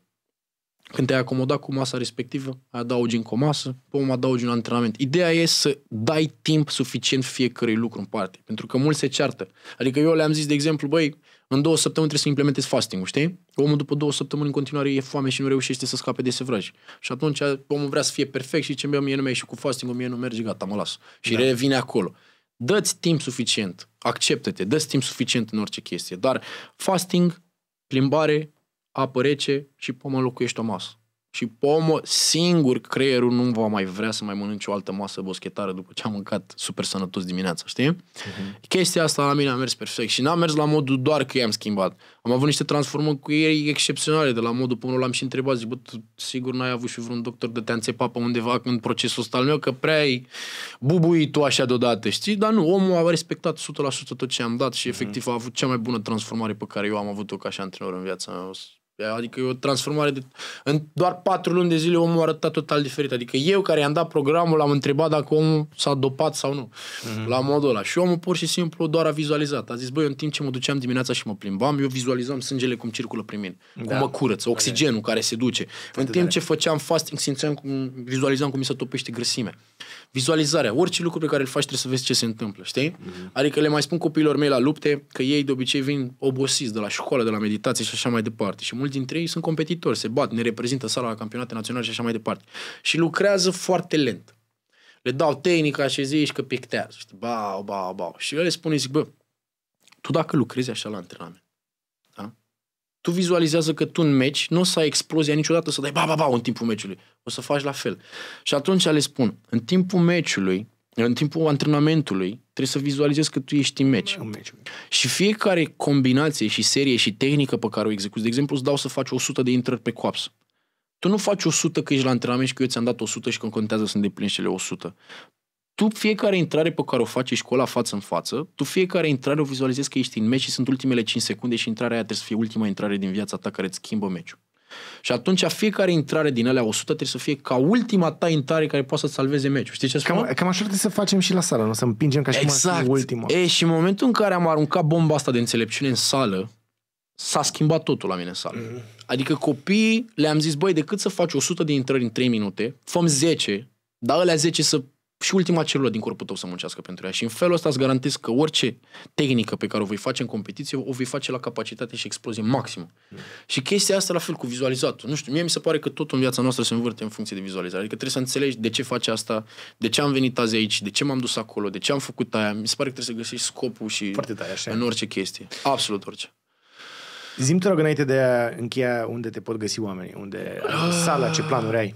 Când te-ai acomodat cu masa respectivă, adaugi încă o masă, pom adaugi un antrenament. Ideea e să dai timp suficient fiecărui lucru în parte, pentru că mulți se ceartă. Adică eu le-am zis, de exemplu, băi, în două săptămâni trebuie să implementezi fasting știi? Omul după două săptămâni în continuare e foame și nu reușește să scape de sevraj. Și atunci omul vrea să fie perfect și ce mi mie nu mai și cu fasting mie nu merge, gata, mă las. Și da. revine acolo. Dă-ți timp suficient, acceptă-te, dă-ți timp suficient în orice chestie, dar fasting plimbare, apă rece și pomă locuiești o masă și pomo singur creierul nu va mai vrea să mai mănânce o altă masă boschetară după ce am mâncat super sănătos dimineața, știi? Uh-huh. Chestia asta la mine a mers perfect și n-a mers la modul doar că i-am schimbat. Am avut niște transformări cu ei excepționale, de la modul până l-am și întrebat, zic, bă, tu sigur n-ai avut și vreun doctor de te pe undeva în procesul ăsta al meu, că prea ai bubuit tu așa deodată, știi? Dar nu, omul a respectat 100% tot ce am dat și mhm. efectiv uh-huh. a avut cea mai bună transformare pe care eu am avut-o ca și antrenor în viața mea Adică e o transformare de... În doar patru luni de zile omul arăta total diferit. Adică eu care i-am dat programul l-am întrebat dacă omul s-a dopat sau nu. Mm-hmm. La modul ăla. Și omul pur și simplu doar a vizualizat. A zis, băi, în timp ce mă duceam dimineața și mă plimbam, eu vizualizam sângele cum circulă prin mine. Da. Cum mă curăță, oxigenul okay. care se duce. Foarte în timp tare. ce făceam fasting, simțeam cum, vizualizam cum mi se topește grăsimea. Vizualizarea. Orice lucru pe care îl faci trebuie să vezi ce se întâmplă, știi? Mm-hmm. Adică le mai spun copiilor mei la lupte că ei de obicei vin obosiți de la școală, de la meditație și așa mai departe. Și mulți mulți dintre ei sunt competitori, se bat, ne reprezintă sala la campionate naționale și așa mai departe. Și lucrează foarte lent. Le dau tehnica și zici că pictează. Ba, ba, ba. Și eu le spun, zic, bă, tu dacă lucrezi așa la antrenament, da? tu vizualizează că tu în meci nu o să ai explozia niciodată să dai ba, ba, ba în timpul meciului. O să faci la fel. Și atunci le spun, în timpul meciului, în timpul antrenamentului trebuie să vizualizezi că tu ești în meci. Și fiecare combinație și serie și tehnică pe care o execuți, de exemplu, îți dau să faci 100 de intrări pe coaps. Tu nu faci 100 că ești la antrenament și că eu ți-am dat 100 și că contează să îndeplinești cele 100. Tu fiecare intrare pe care o faci și cu față în față, tu fiecare intrare o vizualizezi că ești în meci și sunt ultimele 5 secunde și intrarea aia trebuie să fie ultima intrare din viața ta care îți schimbă meciul. Și atunci fiecare intrare din alea 100 trebuie să fie ca ultima ta intrare care poate să-ți salveze meciul. Știi ce spun? Cam, cam așa trebuie să facem și la sală, nu să împingem ca și exact. cum ar fi exact. ultima. E, și în momentul în care am aruncat bomba asta de înțelepciune în sală, s-a schimbat totul la mine în sală. Mm-hmm. Adică copiii le-am zis, băi, decât să faci 100 de intrări în 3 minute, fom 10, dar alea 10 să și ultima celulă din corpul tău să muncească pentru ea. Și în felul ăsta îți garantez că orice tehnică pe care o voi face în competiție, o voi face la capacitate și explozie maximă. Mm. Și chestia asta la fel cu vizualizatul. Nu știu, mie mi se pare că tot în viața noastră se învârte în funcție de vizualizare. Adică trebuie să înțelegi de ce faci asta, de ce am venit azi aici, de ce m-am dus acolo, de ce am făcut aia. Mi se pare că trebuie să găsești scopul și Foarte tare, așa. în orice chestie. Absolut orice. Zim, te rog, înainte de a încheia, unde te pot găsi oamenii? Unde, sala, ce planuri ai?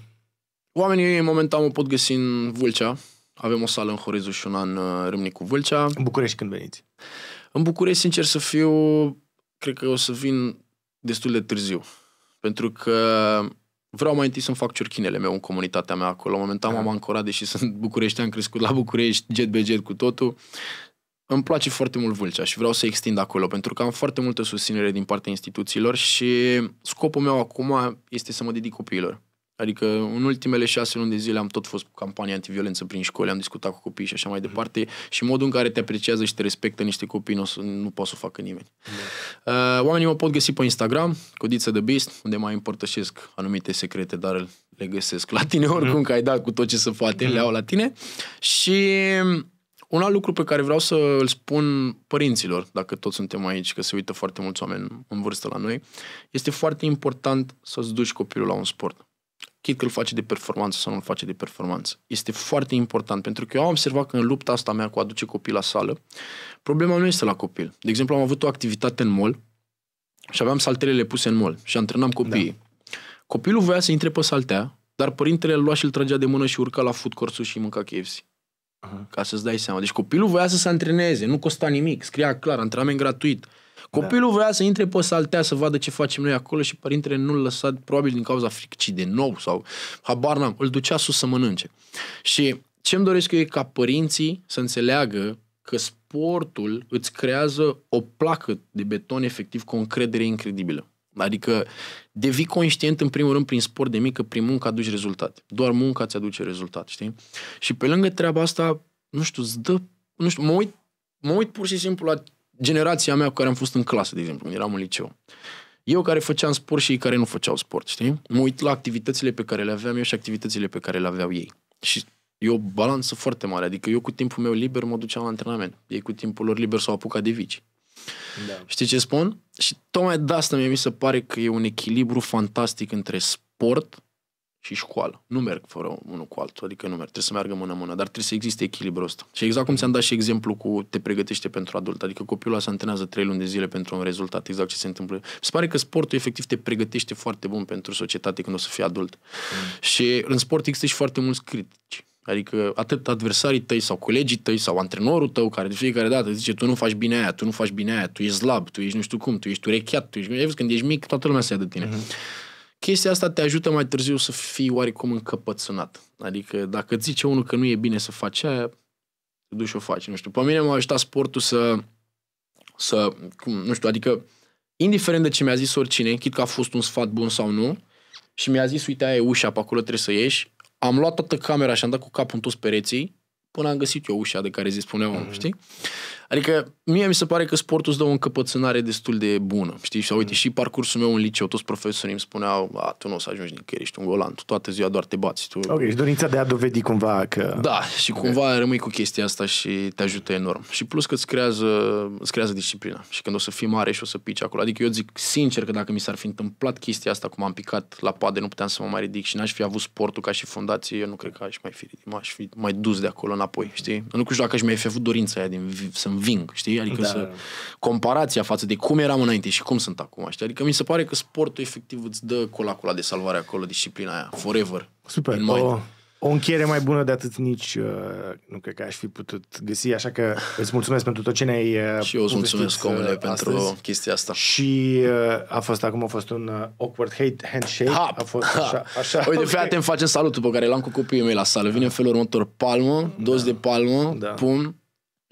Oamenii în momentan mă pot găsi în Vulcea, avem o sală în Horizu și una în uh, Râmnicu Vâlcea. În București când veniți? În București, sincer să fiu, cred că o să vin destul de târziu. Pentru că vreau mai întâi să-mi fac ciurchinele meu în comunitatea mea acolo. Momentan m-am ancorat, deși sunt București, am crescut la București, jet be jet cu totul. Îmi place foarte mult Vâlcea și vreau să extind acolo, pentru că am foarte multă susținere din partea instituțiilor și scopul meu acum este să mă dedic copiilor. Adică în ultimele șase luni de zile am tot fost cu campanii antiviolență prin școli, am discutat cu copii și așa mai mhm. departe și modul în care te apreciază și te respectă niște copii nu, nu poate să o facă nimeni. Da. Uh, oamenii mă pot găsi pe Instagram, Codiță de Beast, unde mai împărtășesc anumite secrete, dar le găsesc la tine mhm. oricum, mm. că ai dat cu tot ce se poate, mm. le mhm. au la tine. Și un alt lucru pe care vreau să îl spun părinților, dacă toți suntem aici, că se uită foarte mulți oameni în vârstă la noi, este foarte important să-ți duci copilul la un sport chit că îl face de performanță sau nu îl face de performanță. Este foarte important, pentru că eu am observat că în lupta asta mea cu a aduce copii la sală, problema nu este la copil. De exemplu, am avut o activitate în mall și aveam saltelele puse în mall și antrenam copiii. Da. Copilul voia să intre pe saltea, dar părintele îl lua și îl tragea de mână și urca la food court și mânca KFC. Ca să-ți dai seama. Deci copilul voia să se antreneze, nu costa nimic, scria clar, antrenament gratuit. Da. Copilul da. vrea să intre pe saltea să vadă ce facem noi acolo și părintele nu-l lăsa, probabil din cauza fricii de nou sau habar n-am, îl ducea sus să mănânce. Și ce îmi doresc eu e ca părinții să înțeleagă că sportul îți creează o placă de beton efectiv cu o încredere incredibilă. Adică devii conștient în primul rând prin sport de mică, prin muncă aduci rezultate. Doar munca îți aduce rezultat, știi? Și pe lângă treaba asta, nu știu, îți dă, nu știu, mă uit, mă uit pur și simplu la generația mea cu care am fost în clasă, de exemplu, când eram în liceu. Eu care făceam sport și ei care nu făceau sport, știi? Mă uit la activitățile pe care le aveam eu și activitățile pe care le aveau ei. Și e o balanță foarte mare, adică eu cu timpul meu liber mă duceam la antrenament. Ei cu timpul lor liber s-au apucat de vici. Da. Știi ce spun? Și tocmai de asta mi se pare că e un echilibru fantastic între sport și școală. Nu merg fără unul cu altul, adică nu merg. Trebuie să meargă mână-mână, dar trebuie să existe echilibrul ăsta. Și exact cum ți-am dat și exemplu cu te pregătește pentru adult, adică copilul se antrenează trei luni de zile pentru un rezultat, exact ce se întâmplă. Mi se pare că sportul efectiv te pregătește foarte bun pentru societate când o să fii adult. Mm. Și în sport există și foarte mulți critici. Adică atât adversarii tăi sau colegii tăi sau antrenorul tău care de fiecare dată zice tu nu faci bine aia, tu nu faci bine aia, tu ești slab, tu ești nu știu cum, tu ești urecheat, tu ești... Ai văzut, când ești mic, toată lumea se ia de tine. Mm-hmm chestia asta te ajută mai târziu să fii oarecum încăpățânat. Adică dacă îți zice unul că nu e bine să faci aia, te duci și o faci. Nu știu, pe mine m-a ajutat sportul să, să cum, nu știu, adică indiferent de ce mi-a zis oricine, chit că a fost un sfat bun sau nu, și mi-a zis, uite, aia e ușa, pe acolo trebuie să ieși, am luat toată camera și am dat cu capul în toți pereții, până am găsit eu ușa de care zi spunea omul, mm-hmm. știi? Adică mie mi se pare că sportul îți dă o încăpățânare destul de bună. Știi, și uite, mm. și parcursul meu în liceu, toți profesorii îmi spuneau, a, tu nu o să ajungi nicăieri, ești un golan, tu toată ziua doar te bați. Tu... Ok, și dorința de a dovedi cumva că... Da, și okay. cumva rămâi cu chestia asta și te ajută enorm. Și plus că îți creează, îți creează disciplina. Și când o să fii mare și o să pici acolo. Adică eu zic sincer că dacă mi s-ar fi întâmplat chestia asta, cum am picat la pade, nu puteam să mă mai ridic și n-aș fi avut sportul ca și fundație, eu nu cred că aș mai fi, m-aș fi mai dus de acolo înapoi, știi? Nu știu dacă aș mai fi avut dorința aia din, să conving, știi? Adică da. să, comparația față de cum eram înainte și cum sunt acum, știi? Adică mi se pare că sportul efectiv îți dă colacula de salvare acolo, disciplina aia, forever. Super, o, o încheiere mai bună de atât nici uh, nu cred că aș fi putut găsi, așa că îți mulțumesc pentru tot ce ne-ai uh, Și eu îți mulțumesc, uh, omule, pentru astăzi. chestia asta. Și uh, a fost, acum a fost un uh, awkward hate handshake. Hap. A fost ha. așa, așa. Uite, okay. fii atent, facem salutul pe care l-am cu copiii mei la sală. Vine în da. felul următor, palmă, dos da. de palmă, da. pumn,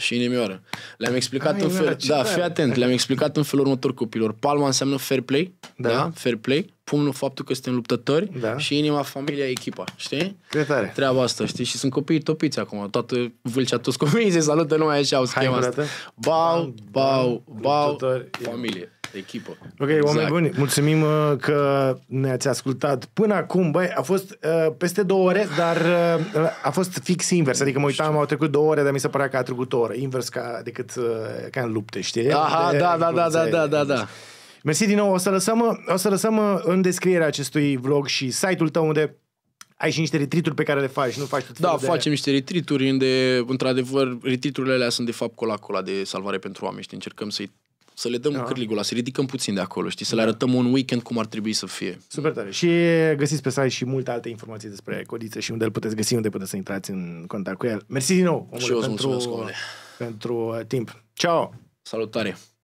și inimioară. Le-am explicat Ai, în fel, da, fii atent, le-am explicat în felul următor copilor. Palma înseamnă fair play, da, da fair play, pumnul faptul că suntem luptători da. și inima, familia, echipa, știi? Ce tare. Treaba asta, știi? Și sunt copiii topiți acum, toată vâlcea, toți copiii se salută numai așa. au schema Hai, asta. Bau, bau, bau, bau, familie echipă. Ok, exact. oameni buni, mulțumim uh, că ne-ați ascultat până acum. Băi, a fost uh, peste două ore, dar uh, a fost fix invers. Adică mă uitam, au trecut două ore, dar mi se părea că a trecut o oră. Invers ca, decât uh, ca în lupte, știi? Aha, de, adică, da, da, adică da, da, da, da, da. Mersi din nou. O să lăsăm, o să lăsăm uh, în descrierea acestui vlog și site-ul tău unde ai și niște retrituri pe care le faci, nu faci tot Da, de... facem niște retrituri unde, într-adevăr, retriturile alea sunt de fapt cola-cola de salvare pentru oameni, știi? Încercăm să-i să le dăm da. cârligul la să ridicăm puțin de acolo, știi, să le da. arătăm un weekend cum ar trebui să fie. Super tare. Și găsiți pe site și multe alte informații despre Codiță și unde îl puteți găsi, unde puteți să intrați în contact cu el. Mersi din nou, omule, și eu pentru, mulțumesc, pentru uh, timp. Ciao. Salutare!